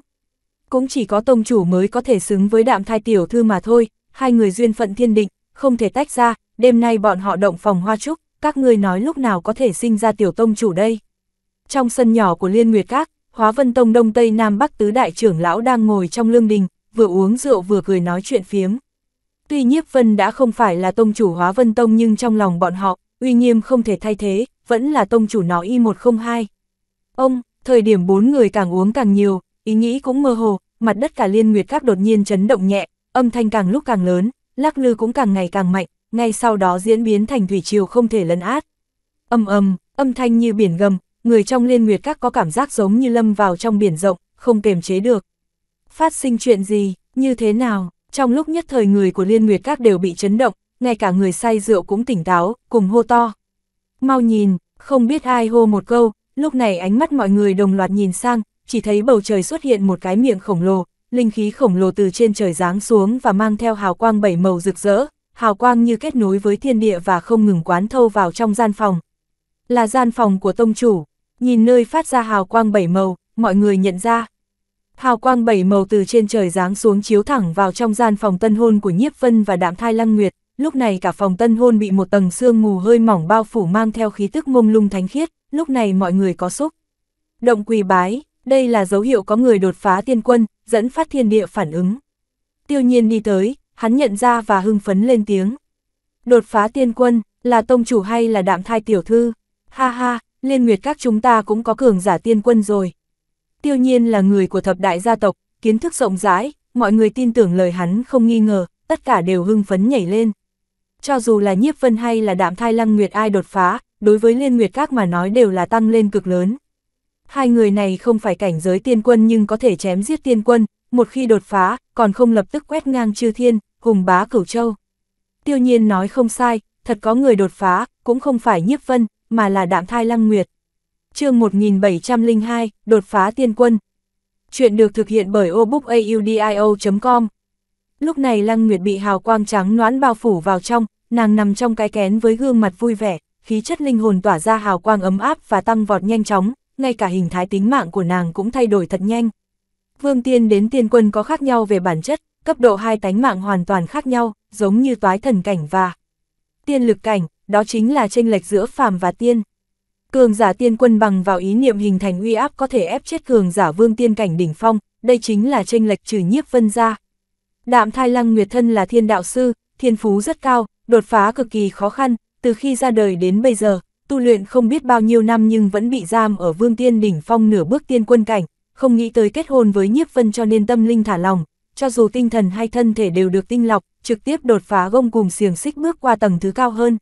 A: Cũng chỉ có tông chủ mới có thể xứng với đạm thai tiểu thư mà thôi, hai người duyên phận thiên định, không thể tách ra, đêm nay bọn họ động phòng hoa trúc, các ngươi nói lúc nào có thể sinh ra tiểu tông chủ đây. Trong sân nhỏ của Liên Nguyệt Các, Hóa Vân Tông Đông Tây Nam Bắc tứ đại trưởng lão đang ngồi trong lương đình, vừa uống rượu vừa cười nói chuyện phiếm. Tuy Nhiếp Vân đã không phải là tông chủ Hóa Vân Tông nhưng trong lòng bọn họ, uy nghiêm không thể thay thế, vẫn là tông chủ nó y 102. Ông, thời điểm bốn người càng uống càng nhiều, ý nghĩ cũng mơ hồ, mặt đất cả liên nguyệt các đột nhiên chấn động nhẹ, âm thanh càng lúc càng lớn, lắc lư cũng càng ngày càng mạnh, ngay sau đó diễn biến thành thủy triều không thể lấn át. Âm âm âm thanh như biển gầm, người trong liên nguyệt các có cảm giác giống như lâm vào trong biển rộng, không kềm chế được. Phát sinh chuyện gì, như thế nào, trong lúc nhất thời người của liên nguyệt các đều bị chấn động, ngay cả người say rượu cũng tỉnh táo, cùng hô to. Mau nhìn, không biết ai hô một câu, lúc này ánh mắt mọi người đồng loạt nhìn sang, chỉ thấy bầu trời xuất hiện một cái miệng khổng lồ, linh khí khổng lồ từ trên trời giáng xuống và mang theo hào quang bảy màu rực rỡ, hào quang như kết nối với thiên địa và không ngừng quán thâu vào trong gian phòng. Là gian phòng của tông chủ, Nhìn nơi phát ra hào quang bảy màu, mọi người nhận ra. Hào quang bảy màu từ trên trời giáng xuống chiếu thẳng vào trong gian phòng tân hôn của Nhiếp Vân và Đạm Thai Lăng Nguyệt, lúc này cả phòng tân hôn bị một tầng sương mù hơi mỏng bao phủ mang theo khí tức mông lung thánh khiết, lúc này mọi người có xúc. Động quỳ bái, đây là dấu hiệu có người đột phá tiên quân, dẫn phát thiên địa phản ứng. Tiêu nhiên đi tới, hắn nhận ra và hưng phấn lên tiếng. Đột phá tiên quân, là tông chủ hay là đạm thai tiểu thư? Ha ha, liên nguyệt các chúng ta cũng có cường giả tiên quân rồi. Tiêu nhiên là người của thập đại gia tộc, kiến thức rộng rãi, mọi người tin tưởng lời hắn không nghi ngờ, tất cả đều hưng phấn nhảy lên. Cho dù là nhiếp vân hay là đạm thai lăng nguyệt ai đột phá, đối với liên nguyệt các mà nói đều là tăng lên cực lớn. Hai người này không phải cảnh giới tiên quân nhưng có thể chém giết tiên quân, một khi đột phá, còn không lập tức quét ngang chư thiên, hùng bá cửu châu. Tiêu nhiên nói không sai, thật có người đột phá, cũng không phải nhiếp vân, mà là đạm thai lăng nguyệt. chương 1702, đột phá tiên quân. Chuyện được thực hiện bởi obookaudio.com. Lúc này lăng nguyệt bị hào quang trắng noãn bao phủ vào trong, nàng nằm trong cái kén với gương mặt vui vẻ, khí chất linh hồn tỏa ra hào quang ấm áp và tăng vọt nhanh chóng, ngay cả hình thái tính mạng của nàng cũng thay đổi thật nhanh. Vương tiên đến tiên quân có khác nhau về bản chất, cấp độ hai tánh mạng hoàn toàn khác nhau, giống như toái thần cảnh và tiên lực cảnh, đó chính là tranh lệch giữa phàm và tiên. Cường giả tiên quân bằng vào ý niệm hình thành uy áp có thể ép chết cường giả vương tiên cảnh đỉnh phong, đây chính là tranh lệch trừ nhiếp vân ra. Đạm thai lăng nguyệt thân là thiên đạo sư, thiên phú rất cao, đột phá cực kỳ khó khăn, từ khi ra đời đến bây giờ, tu luyện không biết bao nhiêu năm nhưng vẫn bị giam ở vương tiên đỉnh phong nửa bước tiên quân cảnh, không nghĩ tới kết hôn với nhiếp vân cho nên tâm linh thả lòng, cho dù tinh thần hay thân thể đều được tinh lọc, trực tiếp đột phá gông cùng xiềng xích bước qua tầng thứ cao hơn.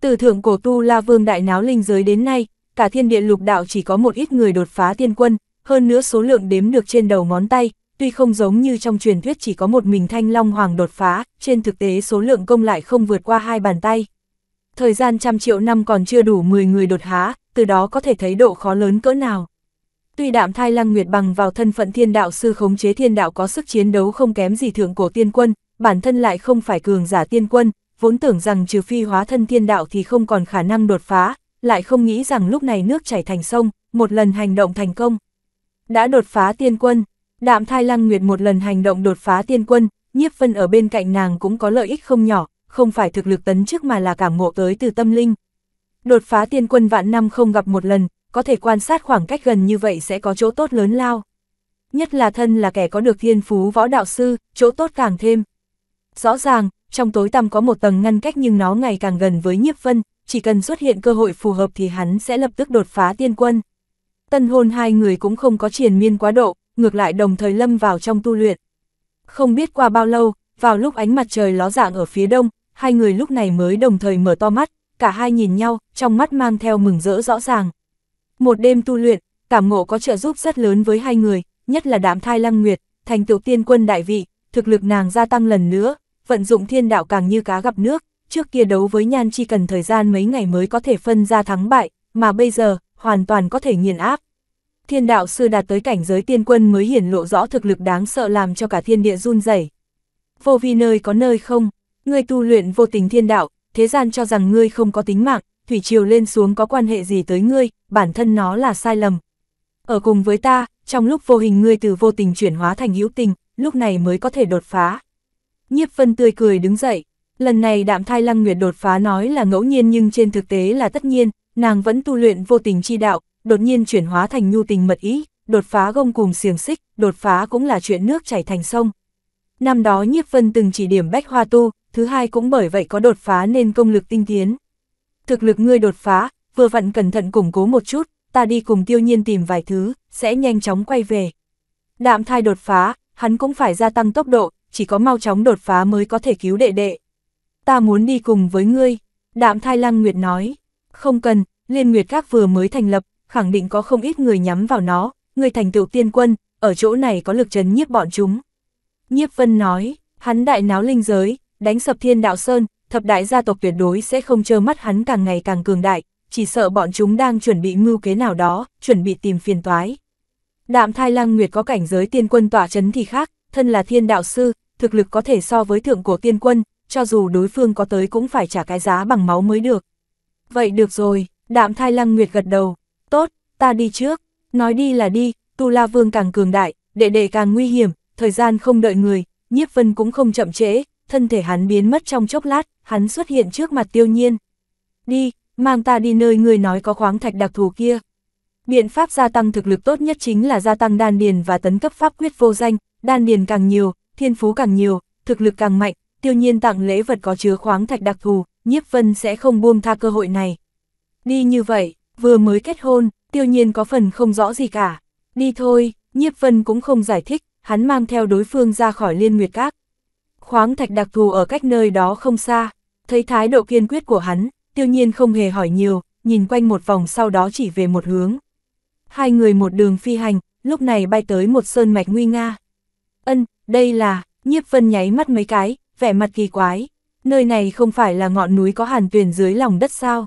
A: Từ thượng cổ tu La Vương đại náo linh giới đến nay, cả thiên địa lục đạo chỉ có một ít người đột phá tiên quân, hơn nữa số lượng đếm được trên đầu ngón tay, tuy không giống như trong truyền thuyết chỉ có một mình Thanh Long Hoàng đột phá, trên thực tế số lượng công lại không vượt qua hai bàn tay. Thời gian trăm triệu năm còn chưa đủ 10 người đột phá, từ đó có thể thấy độ khó lớn cỡ nào. Tuy đạm thai lăng nguyệt bằng vào thân phận thiên đạo sư khống chế thiên đạo có sức chiến đấu không kém gì thượng cổ tiên quân, bản thân lại không phải cường giả tiên quân, vốn tưởng rằng trừ phi hóa thân thiên đạo thì không còn khả năng đột phá, lại không nghĩ rằng lúc này nước chảy thành sông, một lần hành động thành công. Đã đột phá tiên quân, đạm thai lăng nguyệt một lần hành động đột phá tiên quân, nhiếp phân ở bên cạnh nàng cũng có lợi ích không nhỏ, không phải thực lực tấn trước mà là cảm ngộ tới từ tâm linh. Đột phá tiên quân vạn năm không gặp một lần, có thể quan sát khoảng cách gần như vậy sẽ có chỗ tốt lớn lao. Nhất là thân là kẻ có được thiên phú võ đạo sư, chỗ tốt càng thêm. Rõ ràng, trong tối tăm có một tầng ngăn cách nhưng nó ngày càng gần với nhiếp vân, chỉ cần xuất hiện cơ hội phù hợp thì hắn sẽ lập tức đột phá tiên quân. Tân hôn hai người cũng không có triền miên quá độ, ngược lại đồng thời lâm vào trong tu luyện. Không biết qua bao lâu, vào lúc ánh mặt trời ló dạng ở phía đông, hai người lúc này mới đồng thời mở to mắt, cả hai nhìn nhau, trong mắt mang theo mừng rỡ rõ ràng. Một đêm tu luyện, cảm ngộ có trợ giúp rất lớn với hai người, nhất là đám thai lăng nguyệt, thành tựu tiên quân đại vị, thực lực nàng gia tăng lần nữa, vận dụng thiên đạo càng như cá gặp nước, trước kia đấu với nhan chi cần thời gian mấy ngày mới có thể phân ra thắng bại, mà bây giờ, hoàn toàn có thể nghiền áp. Thiên đạo sư đạt tới cảnh giới tiên quân mới hiển lộ rõ thực lực đáng sợ làm cho cả thiên địa run rẩy. Vô vi nơi có nơi không, ngươi tu luyện vô tình thiên đạo, thế gian cho rằng ngươi không có tính mạng, thủy triều lên xuống có quan hệ gì tới ngươi, bản thân nó là sai lầm. Ở cùng với ta, trong lúc vô hình ngươi từ vô tình chuyển hóa thành hữu tình, lúc này mới có thể đột phá. Nhiếp Vân tươi cười đứng dậy, lần này đạm thai lăng nguyệt đột phá nói là ngẫu nhiên nhưng trên thực tế là tất nhiên, nàng vẫn tu luyện vô tình chi đạo, đột nhiên chuyển hóa thành nhu tình mật ý, đột phá gông cùng xiềng xích, đột phá cũng là chuyện nước chảy thành sông. Năm đó Nhiếp Vân từng chỉ điểm bách hoa tu, thứ hai cũng bởi vậy có đột phá nên công lực tinh tiến. Thực lực ngươi đột phá, vừa vặn cẩn thận củng cố một chút, ta đi cùng tiêu nhiên tìm vài thứ, sẽ nhanh chóng quay về. Đạm thai đột phá, hắn cũng phải gia tăng tốc độ, chỉ có mau chóng đột phá mới có thể cứu đệ đệ. Ta muốn đi cùng với ngươi, đạm thai lăng nguyệt nói. Không cần, liên nguyệt các vừa mới thành lập, khẳng định có không ít người nhắm vào nó, người thành tựu tiên quân, ở chỗ này có lực trấn nhiếp bọn chúng. Nhiếp vân nói, hắn đại náo linh giới, đánh sập thiên đạo sơn, thập đại gia tộc tuyệt đối sẽ không trơ mắt hắn càng ngày càng cường đại, chỉ sợ bọn chúng đang chuẩn bị mưu kế nào đó, chuẩn bị tìm phiền toái. Đạm thai lăng nguyệt có cảnh giới tiên quân tỏa chấn thì khác, thân là thiên đạo sư, thực lực có thể so với thượng cổ tiên quân, cho dù đối phương có tới cũng phải trả cái giá bằng máu mới được. Vậy được rồi, đạm thai lăng nguyệt gật đầu, tốt, ta đi trước, nói đi là đi, tu la vương càng cường đại, đệ đệ càng nguy hiểm, thời gian không đợi người, nhiếp vân cũng không chậm trễ, thân thể hắn biến mất trong chốc lát, hắn xuất hiện trước mặt tiêu nhiên. Đi, mang ta đi nơi người nói có khoáng thạch đặc thù kia. Biện pháp gia tăng thực lực tốt nhất chính là gia tăng đan điền và tấn cấp pháp quyết vô danh, đan điền càng nhiều, thiên phú càng nhiều, thực lực càng mạnh, tiêu nhiên tặng lễ vật có chứa khoáng thạch đặc thù, nhiếp vân sẽ không buông tha cơ hội này. Đi như vậy, vừa mới kết hôn, tiêu nhiên có phần không rõ gì cả. Đi thôi, nhiếp vân cũng không giải thích, hắn mang theo đối phương ra khỏi liên nguyệt các. Khoáng thạch đặc thù ở cách nơi đó không xa, thấy thái độ kiên quyết của hắn, tiêu nhiên không hề hỏi nhiều, nhìn quanh một vòng sau đó chỉ về một hướng hai người một đường phi hành, lúc này bay tới một sơn mạch nguy nga. Ân, đây là, nhiếp vân nháy mắt mấy cái, vẻ mặt kỳ quái, nơi này không phải là ngọn núi có hàn tuyển dưới lòng đất sao.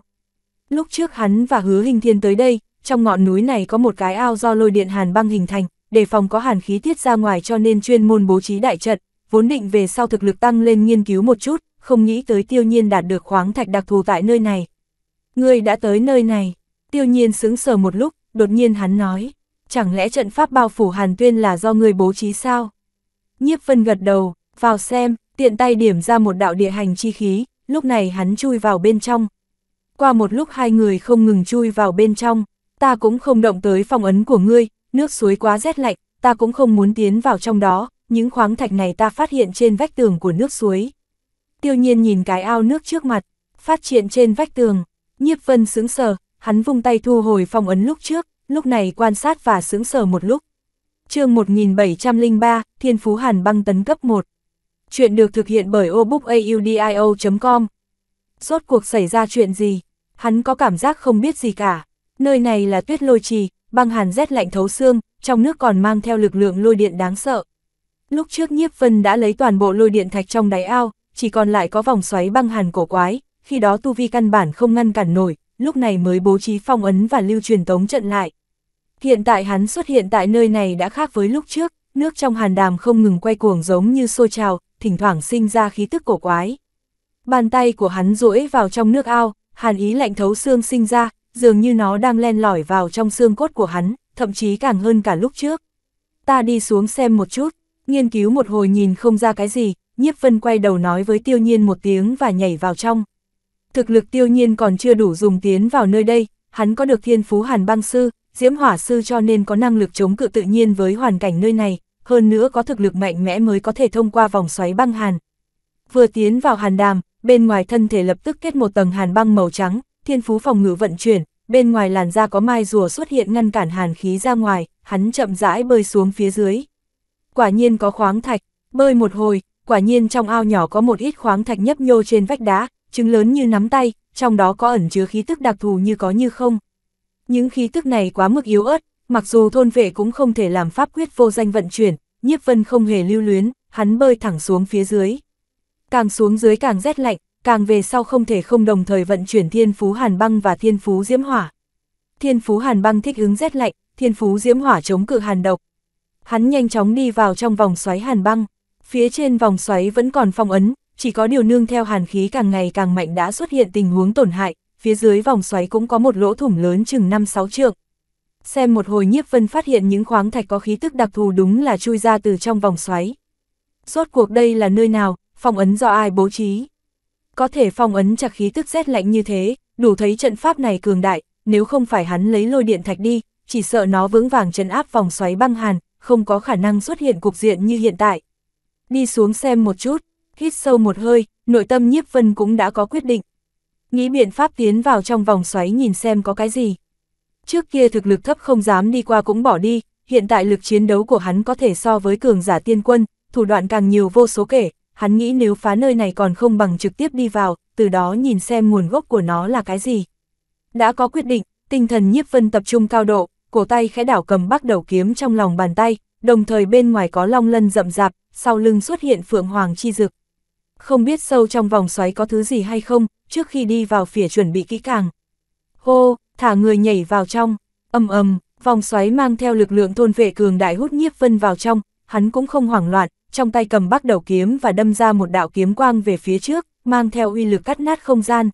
A: Lúc trước hắn và hứa hình thiên tới đây, trong ngọn núi này có một cái ao do lôi điện hàn băng hình thành, để phòng có hàn khí tiết ra ngoài cho nên chuyên môn bố trí đại trận, vốn định về sau thực lực tăng lên nghiên cứu một chút, không nghĩ tới tiêu nhiên đạt được khoáng thạch đặc thù tại nơi này. Người đã tới nơi này, tiêu nhiên sững sờ một lúc, đột nhiên hắn nói, chẳng lẽ trận pháp bao phủ Hàn Tuyên là do người bố trí sao? Nhiếp Vân gật đầu, vào xem, tiện tay điểm ra một đạo địa hành chi khí, lúc này hắn chui vào bên trong. Qua một lúc hai người không ngừng chui vào bên trong, ta cũng không động tới phòng ấn của ngươi, nước suối quá rét lạnh, ta cũng không muốn tiến vào trong đó, những khoáng thạch này ta phát hiện trên vách tường của nước suối. Tiêu nhiên nhìn cái ao nước trước mặt, phát triển trên vách tường, nhiếp vân sững sờ, hắn vung tay thu hồi phong ấn lúc trước, lúc này quan sát và sững sờ một lúc. chương 1703, Thiên Phú Hàn băng tấn cấp 1. Chuyện được thực hiện bởi obookaudio.com. Rốt cuộc xảy ra chuyện gì? Hắn có cảm giác không biết gì cả. Nơi này là tuyết lôi trì, băng hàn rét lạnh thấu xương, trong nước còn mang theo lực lượng lôi điện đáng sợ. Lúc trước Nhiếp Vân đã lấy toàn bộ lôi điện thạch trong đáy ao, chỉ còn lại có vòng xoáy băng hàn cổ quái, khi đó tu vi căn bản không ngăn cản nổi, lúc này mới bố trí phong ấn và lưu truyền tống trận lại. Hiện tại hắn xuất hiện tại nơi này đã khác với lúc trước, nước trong hàn đàm không ngừng quay cuồng giống như sôi trào, thỉnh thoảng sinh ra khí tức cổ quái. Bàn tay của hắn duỗi vào trong nước ao, hàn ý lạnh thấu xương sinh ra, dường như nó đang len lỏi vào trong xương cốt của hắn, thậm chí càng hơn cả lúc trước. Ta đi xuống xem một chút, nghiên cứu một hồi nhìn không ra cái gì, nhiếp vân quay đầu nói với tiêu nhiên một tiếng và nhảy vào trong thực lực tiêu nhiên còn chưa đủ dùng tiến vào nơi đây, hắn có được thiên phú hàn băng sư, diễm hỏa sư cho nên có năng lực chống cự tự nhiên với hoàn cảnh nơi này, hơn nữa có thực lực mạnh mẽ mới có thể thông qua vòng xoáy băng hàn. Vừa tiến vào hàn đàm, bên ngoài thân thể lập tức kết một tầng hàn băng màu trắng, thiên phú phòng ngự vận chuyển, bên ngoài làn da có mai rùa xuất hiện ngăn cản hàn khí ra ngoài, hắn chậm rãi bơi xuống phía dưới. Quả nhiên có khoáng thạch, bơi một hồi, quả nhiên trong ao nhỏ có một ít khoáng thạch nhấp nhô trên vách đá, trứng lớn như nắm tay, trong đó có ẩn chứa khí tức đặc thù như có như không. Những khí tức này quá mức yếu ớt, mặc dù thôn vệ cũng không thể làm pháp quyết vô danh vận chuyển, nhiếp vân không hề lưu luyến, hắn bơi thẳng xuống phía dưới. Càng xuống dưới càng rét lạnh, càng về sau không thể không đồng thời vận chuyển thiên phú hàn băng và thiên phú diễm hỏa. Thiên phú hàn băng thích ứng rét lạnh, thiên phú diễm hỏa chống cự hàn độc. Hắn nhanh chóng đi vào trong vòng xoáy hàn băng, phía trên vòng xoáy vẫn còn phong ấn, chỉ có điều nương theo hàn khí càng ngày càng mạnh đã xuất hiện tình huống tổn hại, phía dưới vòng xoáy cũng có một lỗ thủng lớn chừng 5-6 trượng. Xem một hồi nhiếp vân phát hiện những khoáng thạch có khí tức đặc thù đúng là chui ra từ trong vòng xoáy. Rốt cuộc đây là nơi nào, phong ấn do ai bố trí? Có thể phong ấn chặt khí tức rét lạnh như thế, đủ thấy trận pháp này cường đại, nếu không phải hắn lấy lôi điện thạch đi, chỉ sợ nó vững vàng trấn áp vòng xoáy băng hàn, không có khả năng xuất hiện cục diện như hiện tại. Đi xuống xem một chút, Hít sâu một hơi, nội tâm nhiếp vân cũng đã có quyết định. Nghĩ biện pháp tiến vào trong vòng xoáy nhìn xem có cái gì. Trước kia thực lực thấp không dám đi qua cũng bỏ đi, hiện tại lực chiến đấu của hắn có thể so với cường giả tiên quân, thủ đoạn càng nhiều vô số kể, hắn nghĩ nếu phá nơi này còn không bằng trực tiếp đi vào, từ đó nhìn xem nguồn gốc của nó là cái gì. Đã có quyết định, tinh thần nhiếp vân tập trung cao độ, cổ tay khẽ đảo cầm bắt đầu kiếm trong lòng bàn tay, đồng thời bên ngoài có long lân rậm rạp, sau lưng xuất hiện phượng hoàng chi dực không biết sâu trong vòng xoáy có thứ gì hay không, trước khi đi vào phía chuẩn bị kỹ càng. Hô, thả người nhảy vào trong, ầm ầm, vòng xoáy mang theo lực lượng thôn vệ cường đại hút nhiếp vân vào trong, hắn cũng không hoảng loạn, trong tay cầm bắt đầu kiếm và đâm ra một đạo kiếm quang về phía trước, mang theo uy lực cắt nát không gian.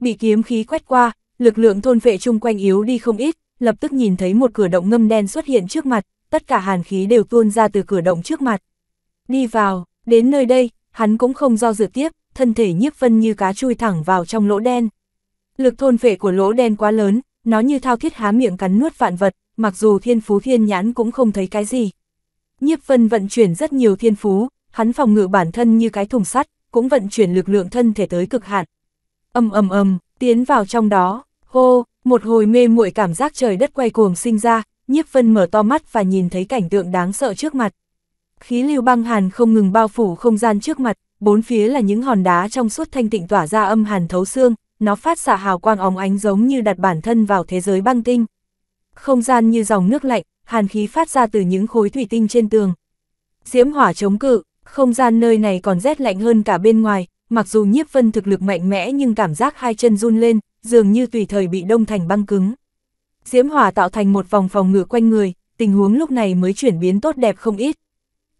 A: Bị kiếm khí quét qua, lực lượng thôn vệ chung quanh yếu đi không ít, lập tức nhìn thấy một cửa động ngâm đen xuất hiện trước mặt, tất cả hàn khí đều tuôn ra từ cửa động trước mặt. Đi vào, đến nơi đây, hắn cũng không do dự tiếp, thân thể nhiếp vân như cá chui thẳng vào trong lỗ đen. Lực thôn phệ của lỗ đen quá lớn, nó như thao thiết há miệng cắn nuốt vạn vật, mặc dù thiên phú thiên nhãn cũng không thấy cái gì. Nhiếp vân vận chuyển rất nhiều thiên phú, hắn phòng ngự bản thân như cái thùng sắt, cũng vận chuyển lực lượng thân thể tới cực hạn. ầm ầm ầm, tiến vào trong đó, hô, một hồi mê muội cảm giác trời đất quay cuồng sinh ra, nhiếp vân mở to mắt và nhìn thấy cảnh tượng đáng sợ trước mặt. Khí lưu băng hàn không ngừng bao phủ không gian trước mặt, bốn phía là những hòn đá trong suốt thanh tịnh tỏa ra âm hàn thấu xương, nó phát xạ hào quang óng ánh giống như đặt bản thân vào thế giới băng tinh. Không gian như dòng nước lạnh, hàn khí phát ra từ những khối thủy tinh trên tường. Diễm hỏa chống cự, không gian nơi này còn rét lạnh hơn cả bên ngoài, mặc dù nhiếp vân thực lực mạnh mẽ nhưng cảm giác hai chân run lên, dường như tùy thời bị đông thành băng cứng. Diễm hỏa tạo thành một vòng phòng ngự quanh người, tình huống lúc này mới chuyển biến tốt đẹp không ít.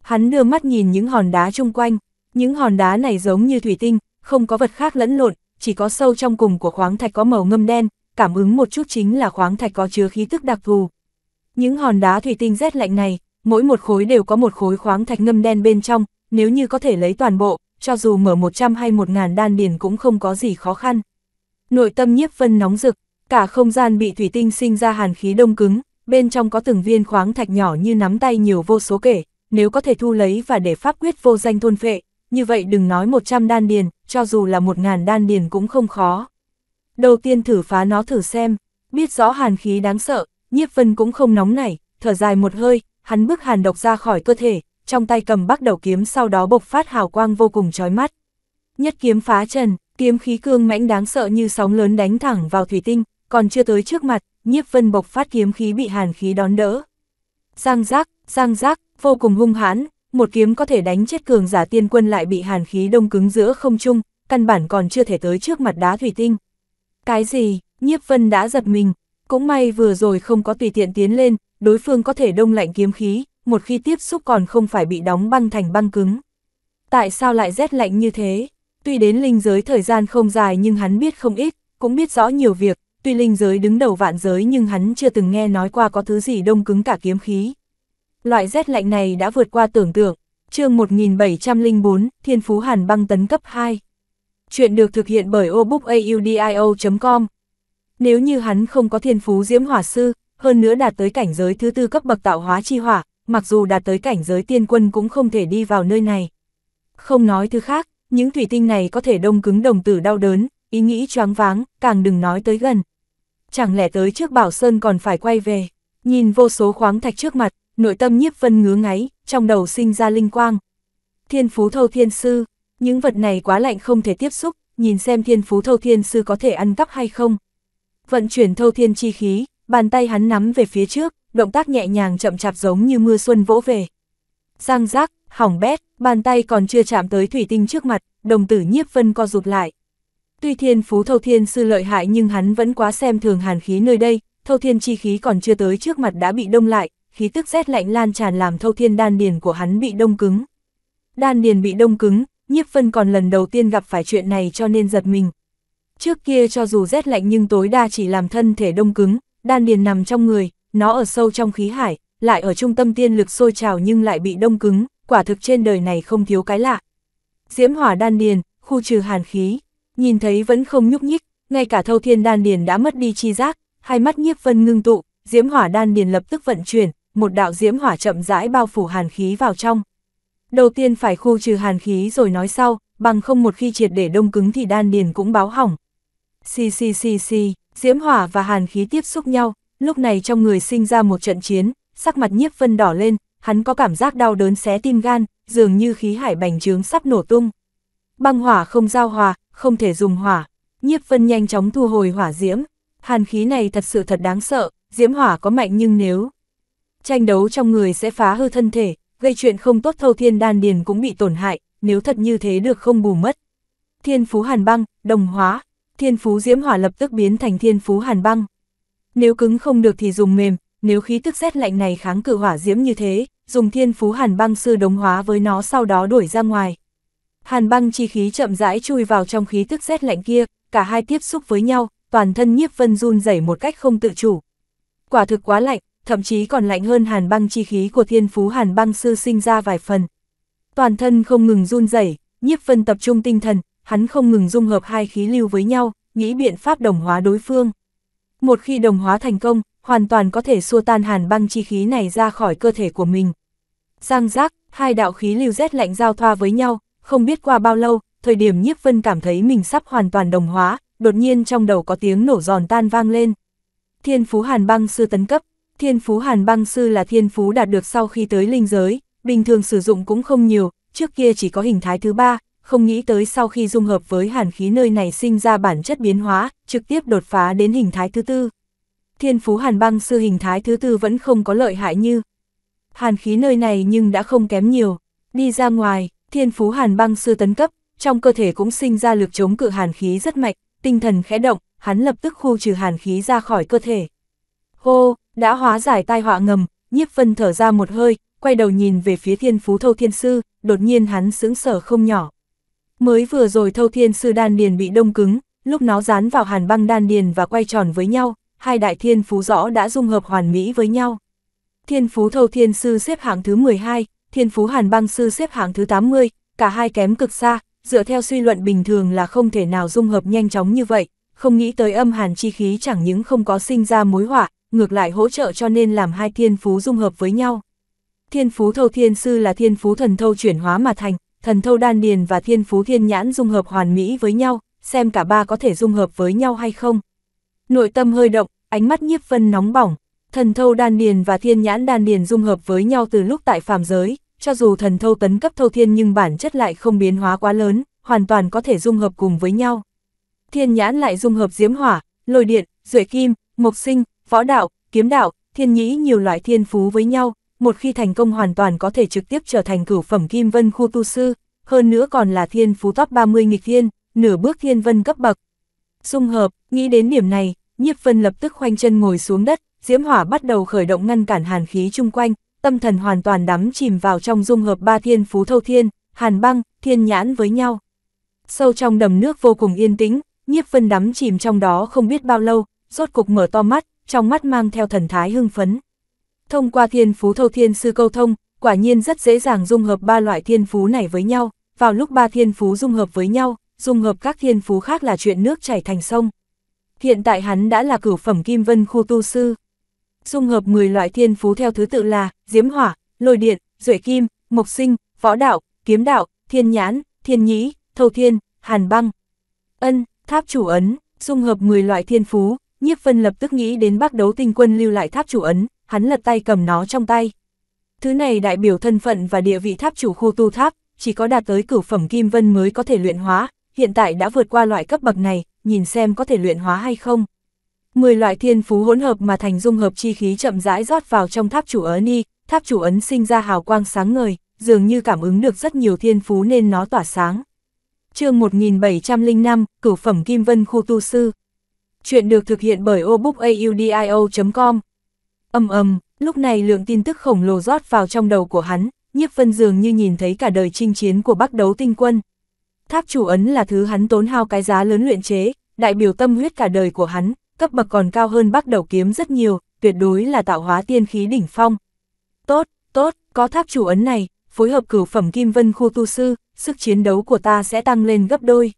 A: Hắn đưa mắt nhìn những hòn đá chung quanh, những hòn đá này giống như thủy tinh, không có vật khác lẫn lộn, chỉ có sâu trong cùng của khoáng thạch có màu ngâm đen, cảm ứng một chút chính là khoáng thạch có chứa khí tức đặc thù. Những hòn đá thủy tinh rét lạnh này, mỗi một khối đều có một khối khoáng thạch ngâm đen bên trong, nếu như có thể lấy toàn bộ, cho dù mở 100 hay 1000 đan điền cũng không có gì khó khăn. Nội tâm Nhiếp Vân nóng rực, cả không gian bị thủy tinh sinh ra hàn khí đông cứng, bên trong có từng viên khoáng thạch nhỏ như nắm tay nhiều vô số kể, nếu có thể thu lấy và để pháp quyết vô danh thôn phệ, như vậy đừng nói 100 đan điền, cho dù là 1.000 đan điền cũng không khó. Đầu tiên thử phá nó thử xem, biết rõ hàn khí đáng sợ, nhiếp vân cũng không nóng nảy, thở dài một hơi, hắn bước hàn độc ra khỏi cơ thể, trong tay cầm bắc đầu kiếm sau đó bộc phát hào quang vô cùng chói mắt. Nhất kiếm phá trần, kiếm khí cương mãnh đáng sợ như sóng lớn đánh thẳng vào thủy tinh, còn chưa tới trước mặt, nhiếp vân bộc phát kiếm khí bị hàn khí đón đỡ. Giang rác, giang rác vô cùng hung hãn, một kiếm có thể đánh chết cường giả tiên quân lại bị hàn khí đông cứng giữa không trung, căn bản còn chưa thể tới trước mặt đá thủy tinh. Cái gì, nhiếp vân đã giật mình, cũng may vừa rồi không có tùy tiện tiến lên, đối phương có thể đông lạnh kiếm khí, một khi tiếp xúc còn không phải bị đóng băng thành băng cứng. Tại sao lại rét lạnh như thế? Tuy đến linh giới thời gian không dài nhưng hắn biết không ít, cũng biết rõ nhiều việc, tuy linh giới đứng đầu vạn giới nhưng hắn chưa từng nghe nói qua có thứ gì đông cứng cả kiếm khí. Loại rét lạnh này đã vượt qua tưởng tượng. chương 1704, Thiên Phú Hàn băng tấn cấp 2. Chuyện được thực hiện bởi obookaudio.com. Nếu như hắn không có thiên phú diễm hỏa sư, hơn nữa đạt tới cảnh giới thứ tư cấp bậc tạo hóa chi hỏa, mặc dù đạt tới cảnh giới tiên quân cũng không thể đi vào nơi này. Không nói thứ khác, những thủy tinh này có thể đông cứng đồng tử đau đớn, ý nghĩ choáng váng, càng đừng nói tới gần. Chẳng lẽ tới trước Bảo Sơn còn phải quay về, nhìn vô số khoáng thạch trước mặt, nội tâm nhiếp vân ngứa ngáy, trong đầu sinh ra linh quang. Thiên phú thâu thiên sư, những vật này quá lạnh không thể tiếp xúc, nhìn xem thiên phú thâu thiên sư có thể ăn cắp hay không. Vận chuyển thâu thiên chi khí, bàn tay hắn nắm về phía trước, động tác nhẹ nhàng chậm chạp giống như mưa xuân vỗ về. Giang giác, hỏng bét, bàn tay còn chưa chạm tới thủy tinh trước mặt, đồng tử nhiếp vân co rụt lại. Tuy thiên phú thâu thiên sư lợi hại nhưng hắn vẫn quá xem thường hàn khí nơi đây, thâu thiên chi khí còn chưa tới trước mặt đã bị đông lại, khí tức rét lạnh lan tràn làm thâu thiên đan điền của hắn bị đông cứng. Đan điền bị đông cứng, nhiếp phân còn lần đầu tiên gặp phải chuyện này cho nên giật mình. Trước kia cho dù rét lạnh nhưng tối đa chỉ làm thân thể đông cứng, đan điền nằm trong người, nó ở sâu trong khí hải, lại ở trung tâm tiên lực sôi trào nhưng lại bị đông cứng, quả thực trên đời này không thiếu cái lạ. Diễm hỏa đan điền, khu trừ hàn khí, nhìn thấy vẫn không nhúc nhích, ngay cả thâu thiên đan điền đã mất đi chi giác, hai mắt nhiếp vân ngưng tụ, diễm hỏa đan điền lập tức vận chuyển, một đạo diễm hỏa chậm rãi bao phủ hàn khí vào trong. Đầu tiên phải khu trừ hàn khí rồi nói sau, bằng không một khi triệt để đông cứng thì đan điền cũng báo hỏng. Xì xì xì xì, diễm hỏa và hàn khí tiếp xúc nhau, lúc này trong người sinh ra một trận chiến, sắc mặt nhiếp vân đỏ lên, hắn có cảm giác đau đớn xé tim gan, dường như khí hải bành trướng sắp nổ tung. Băng hỏa không giao hòa, không thể dùng hỏa, nhiếp vân nhanh chóng thu hồi hỏa diễm, hàn khí này thật sự thật đáng sợ, diễm hỏa có mạnh nhưng nếu tranh đấu trong người sẽ phá hư thân thể, gây chuyện không tốt thâu thiên đan điền cũng bị tổn hại, nếu thật như thế được không bù mất. Thiên phú hàn băng, đồng hóa, thiên phú diễm hỏa lập tức biến thành thiên phú hàn băng. Nếu cứng không được thì dùng mềm, nếu khí tức rét lạnh này kháng cự hỏa diễm như thế, dùng thiên phú hàn băng sư đồng hóa với nó sau đó đuổi ra ngoài. Hàn băng chi khí chậm rãi chui vào trong khí tức rét lạnh kia, cả hai tiếp xúc với nhau, toàn thân nhiếp vân run rẩy một cách không tự chủ. Quả thực quá lạnh, thậm chí còn lạnh hơn hàn băng chi khí của thiên phú hàn băng sư sinh ra vài phần. Toàn thân không ngừng run rẩy, nhiếp vân tập trung tinh thần, hắn không ngừng dung hợp hai khí lưu với nhau, nghĩ biện pháp đồng hóa đối phương. Một khi đồng hóa thành công, hoàn toàn có thể xua tan hàn băng chi khí này ra khỏi cơ thể của mình. Giang giác, hai đạo khí lưu rét lạnh giao thoa với nhau, không biết qua bao lâu, thời điểm nhiếp vân cảm thấy mình sắp hoàn toàn đồng hóa, đột nhiên trong đầu có tiếng nổ giòn tan vang lên. Thiên phú hàn băng sư tấn cấp, Thiên phú hàn băng sư là thiên phú đạt được sau khi tới linh giới, bình thường sử dụng cũng không nhiều, trước kia chỉ có hình thái thứ ba, không nghĩ tới sau khi dung hợp với hàn khí nơi này sinh ra bản chất biến hóa, trực tiếp đột phá đến hình thái thứ tư. Thiên phú hàn băng sư hình thái thứ tư vẫn không có lợi hại như hàn khí nơi này nhưng đã không kém nhiều. Đi ra ngoài, thiên phú hàn băng sư tấn cấp, trong cơ thể cũng sinh ra lực chống cự hàn khí rất mạnh, tinh thần khẽ động, hắn lập tức khu trừ hàn khí ra khỏi cơ thể. Hô, đã hóa giải tai họa ngầm, nhiếp vân thở ra một hơi, quay đầu nhìn về phía thiên phú thâu thiên sư, đột nhiên hắn sững sở không nhỏ. Mới vừa rồi thâu thiên sư đan điền bị đông cứng, lúc nó dán vào hàn băng đan điền và quay tròn với nhau, hai đại thiên phú rõ đã dung hợp hoàn mỹ với nhau. Thiên phú thâu thiên sư xếp hạng thứ 12, thiên phú hàn băng sư xếp hạng thứ 80, cả hai kém cực xa, dựa theo suy luận bình thường là không thể nào dung hợp nhanh chóng như vậy, không nghĩ tới âm hàn chi khí chẳng những không có sinh ra mối họa, ngược lại hỗ trợ cho nên làm hai thiên phú dung hợp với nhau. Thiên phú thâu thiên sư là thiên phú thần thâu chuyển hóa mà thành, thần thâu đan điền và thiên phú thiên nhãn dung hợp hoàn mỹ với nhau, xem cả ba có thể dung hợp với nhau hay không. Nội tâm hơi động, ánh mắt nhiếp vân nóng bỏng, thần thâu đan điền và thiên nhãn đan điền dung hợp với nhau từ lúc tại phàm giới, cho dù thần thâu tấn cấp thâu thiên nhưng bản chất lại không biến hóa quá lớn, hoàn toàn có thể dung hợp cùng với nhau. Thiên nhãn lại dung hợp diễm hỏa, lôi điện, rưỡi kim, mộc sinh, võ đạo, kiếm đạo, thiên nhĩ nhiều loại thiên phú với nhau, một khi thành công hoàn toàn có thể trực tiếp trở thành cửu phẩm kim vân khu tu sư, hơn nữa còn là thiên phú top 30 nghịch thiên, nửa bước thiên vân cấp bậc. Dung hợp, nghĩ đến điểm này, nhiếp vân lập tức khoanh chân ngồi xuống đất, diễm hỏa bắt đầu khởi động ngăn cản hàn khí chung quanh, tâm thần hoàn toàn đắm chìm vào trong dung hợp ba thiên phú thâu thiên, hàn băng, thiên nhãn với nhau. Sâu trong đầm nước vô cùng yên tĩnh, nhiếp vân đắm chìm trong đó không biết bao lâu, rốt cục mở to mắt, trong mắt mang theo thần thái hưng phấn. Thông qua thiên phú thâu thiên sư câu thông, quả nhiên rất dễ dàng dung hợp ba loại thiên phú này với nhau, vào lúc ba thiên phú dung hợp với nhau, dung hợp các thiên phú khác là chuyện nước chảy thành sông. Hiện tại hắn đã là cửu phẩm kim vân khu tu sư. Dung hợp 10 loại thiên phú theo thứ tự là diễm hỏa, lôi điện, rưỡi kim, mộc sinh, võ đạo, kiếm đạo, thiên nhãn, thiên nhĩ, thâu thiên, hàn băng. Ân, tháp chủ ấn, dung hợp 10 loại thiên phú, Nhiếp Vân lập tức nghĩ đến bác đấu tinh quân lưu lại tháp chủ ấn, hắn lật tay cầm nó trong tay. Thứ này đại biểu thân phận và địa vị tháp chủ khu tu tháp, chỉ có đạt tới cửu phẩm kim vân mới có thể luyện hóa, hiện tại đã vượt qua loại cấp bậc này, nhìn xem có thể luyện hóa hay không. 10 loại thiên phú hỗn hợp mà thành dung hợp chi khí chậm rãi rót vào trong tháp chủ ấn y, tháp chủ ấn sinh ra hào quang sáng ngời, dường như cảm ứng được rất nhiều thiên phú nên nó tỏa sáng. chương 1705, cửu phẩm kim vân khu tu sư chuyện được thực hiện bởi obookaudio.com. Âm ầm. lúc này lượng tin tức khổng lồ rót vào trong đầu của hắn, nhiếp phân dường như nhìn thấy cả đời chinh chiến của bắc đấu tinh quân. Tháp chủ ấn là thứ hắn tốn hao cái giá lớn luyện chế, đại biểu tâm huyết cả đời của hắn, cấp bậc còn cao hơn bắc đầu kiếm rất nhiều, tuyệt đối là tạo hóa tiên khí đỉnh phong. Tốt, tốt, có tháp chủ ấn này, phối hợp cửu phẩm kim vân khu tu sư, sức chiến đấu của ta sẽ tăng lên gấp đôi.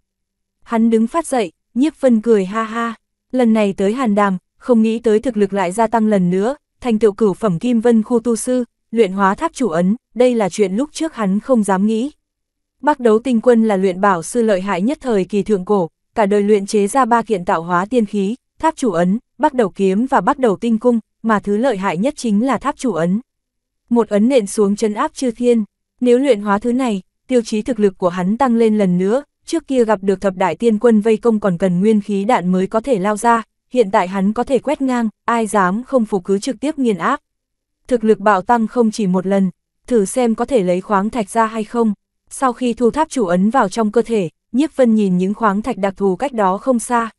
A: Hắn đứng phát dậy, nhiếp phân cười ha ha lần này tới Hàn Đàm, không nghĩ tới thực lực lại gia tăng lần nữa, thành tựu cửu phẩm kim vân khu tu sư, luyện hóa tháp chủ ấn, đây là chuyện lúc trước hắn không dám nghĩ. Bắc đấu tinh quân là luyện bảo sư lợi hại nhất thời kỳ thượng cổ, cả đời luyện chế ra ba kiện tạo hóa tiên khí, tháp chủ ấn, bắt đầu kiếm và bắt đầu tinh cung, mà thứ lợi hại nhất chính là tháp chủ ấn. Một ấn nện xuống chân áp chư thiên, nếu luyện hóa thứ này, tiêu chí thực lực của hắn tăng lên lần nữa, trước kia gặp được thập đại tiên quân vây công còn cần nguyên khí đạn mới có thể lao ra, hiện tại hắn có thể quét ngang, ai dám không phục cứ trực tiếp nghiền áp. Thực lực bạo tăng không chỉ một lần, thử xem có thể lấy khoáng thạch ra hay không. Sau khi thu tháp chủ ấn vào trong cơ thể, nhiếp vân nhìn những khoáng thạch đặc thù cách đó không xa.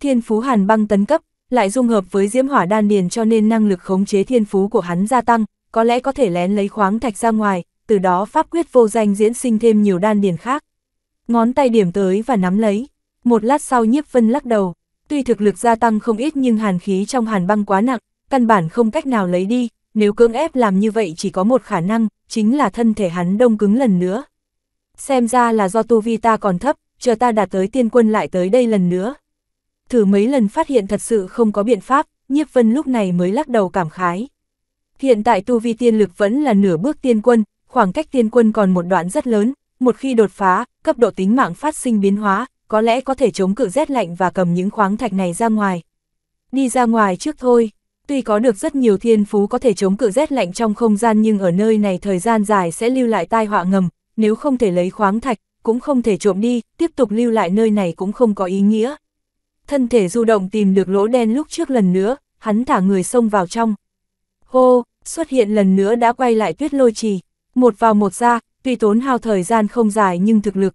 A: Thiên phú hàn băng tấn cấp, lại dung hợp với diễm hỏa đan điền cho nên năng lực khống chế thiên phú của hắn gia tăng, có lẽ có thể lén lấy khoáng thạch ra ngoài, từ đó pháp quyết vô danh diễn sinh thêm nhiều đan điền khác ngón tay điểm tới và nắm lấy. Một lát sau nhiếp vân lắc đầu, tuy thực lực gia tăng không ít nhưng hàn khí trong hàn băng quá nặng, căn bản không cách nào lấy đi, nếu cưỡng ép làm như vậy chỉ có một khả năng, chính là thân thể hắn đông cứng lần nữa. Xem ra là do tu vi ta còn thấp, chờ ta đạt tới tiên quân lại tới đây lần nữa. Thử mấy lần phát hiện thật sự không có biện pháp, nhiếp vân lúc này mới lắc đầu cảm khái. Hiện tại tu vi tiên lực vẫn là nửa bước tiên quân, khoảng cách tiên quân còn một đoạn rất lớn, một khi đột phá, cấp độ tính mạng phát sinh biến hóa, có lẽ có thể chống cự rét lạnh và cầm những khoáng thạch này ra ngoài. Đi ra ngoài trước thôi, tuy có được rất nhiều thiên phú có thể chống cự rét lạnh trong không gian nhưng ở nơi này thời gian dài sẽ lưu lại tai họa ngầm, nếu không thể lấy khoáng thạch, cũng không thể trộm đi, tiếp tục lưu lại nơi này cũng không có ý nghĩa. Thân thể du động tìm được lỗ đen lúc trước lần nữa, hắn thả người xông vào trong. Hô, xuất hiện lần nữa đã quay lại tuyết lôi trì, một vào một ra, tuy tốn hao thời gian không dài nhưng thực lực.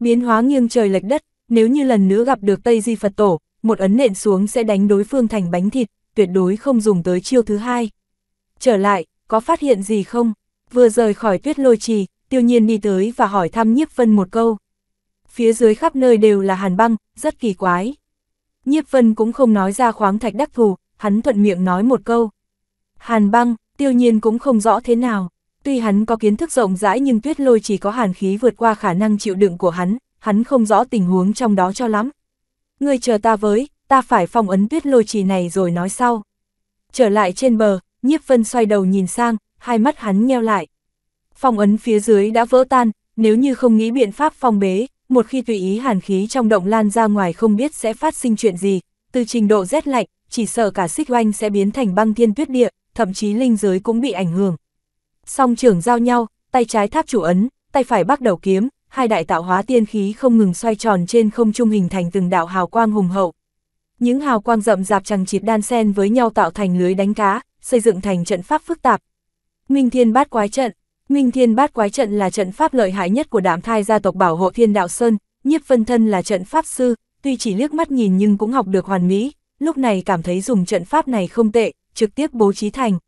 A: Biến hóa nghiêng trời lệch đất, nếu như lần nữa gặp được Tây Di Phật Tổ, một ấn nện xuống sẽ đánh đối phương thành bánh thịt, tuyệt đối không dùng tới chiêu thứ hai. Trở lại, có phát hiện gì không? Vừa rời khỏi tuyết lôi trì, tiêu nhiên đi tới và hỏi thăm nhiếp vân một câu. Phía dưới khắp nơi đều là hàn băng, rất kỳ quái. Nhiếp vân cũng không nói ra khoáng thạch đắc thù, hắn thuận miệng nói một câu. Hàn băng, tiêu nhiên cũng không rõ thế nào. Tuy hắn có kiến thức rộng rãi nhưng tuyết lôi chỉ có hàn khí vượt qua khả năng chịu đựng của hắn, hắn không rõ tình huống trong đó cho lắm. Ngươi chờ ta với, ta phải phong ấn tuyết lôi trì này rồi nói sau. Trở lại trên bờ, nhiếp vân xoay đầu nhìn sang, hai mắt hắn nheo lại. Phong ấn phía dưới đã vỡ tan, nếu như không nghĩ biện pháp phong bế, một khi tùy ý hàn khí trong động lan ra ngoài không biết sẽ phát sinh chuyện gì, từ trình độ rét lạnh, chỉ sợ cả xích oanh sẽ biến thành băng thiên tuyết địa, thậm chí linh giới cũng bị ảnh hưởng song trưởng giao nhau, tay trái tháp chủ ấn, tay phải bắt đầu kiếm, hai đại tạo hóa tiên khí không ngừng xoay tròn trên không trung hình thành từng đạo hào quang hùng hậu. Những hào quang rậm rạp chằng chịt đan xen với nhau tạo thành lưới đánh cá, xây dựng thành trận pháp phức tạp. Minh Thiên Bát Quái Trận Minh Thiên Bát Quái Trận là trận pháp lợi hại nhất của đám thai gia tộc bảo hộ Thiên Đạo Sơn, nhiếp phân thân là trận pháp sư, tuy chỉ liếc mắt nhìn nhưng cũng học được hoàn mỹ, lúc này cảm thấy dùng trận pháp này không tệ, trực tiếp bố trí thành,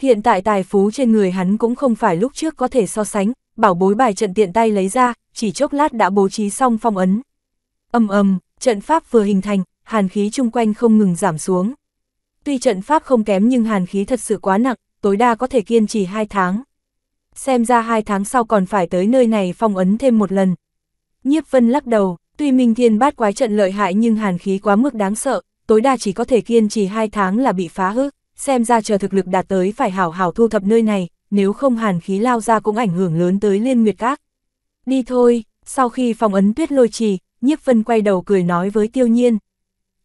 A: Hiện tại tài phú trên người hắn cũng không phải lúc trước có thể so sánh, bảo bối bài trận tiện tay lấy ra, chỉ chốc lát đã bố trí xong phong ấn. Âm âm, trận pháp vừa hình thành, hàn khí chung quanh không ngừng giảm xuống. Tuy trận pháp không kém nhưng hàn khí thật sự quá nặng, tối đa có thể kiên trì 2 tháng. Xem ra 2 tháng sau còn phải tới nơi này phong ấn thêm một lần. Nhiếp vân lắc đầu, tuy Minh Thiên bát quái trận lợi hại nhưng hàn khí quá mức đáng sợ, tối đa chỉ có thể kiên trì 2 tháng là bị phá hức xem ra chờ thực lực đạt tới phải hảo hảo thu thập nơi này, nếu không hàn khí lao ra cũng ảnh hưởng lớn tới liên nguyệt các. Đi thôi, sau khi phòng ấn tuyết lôi trì, nhiếp vân quay đầu cười nói với tiêu nhiên.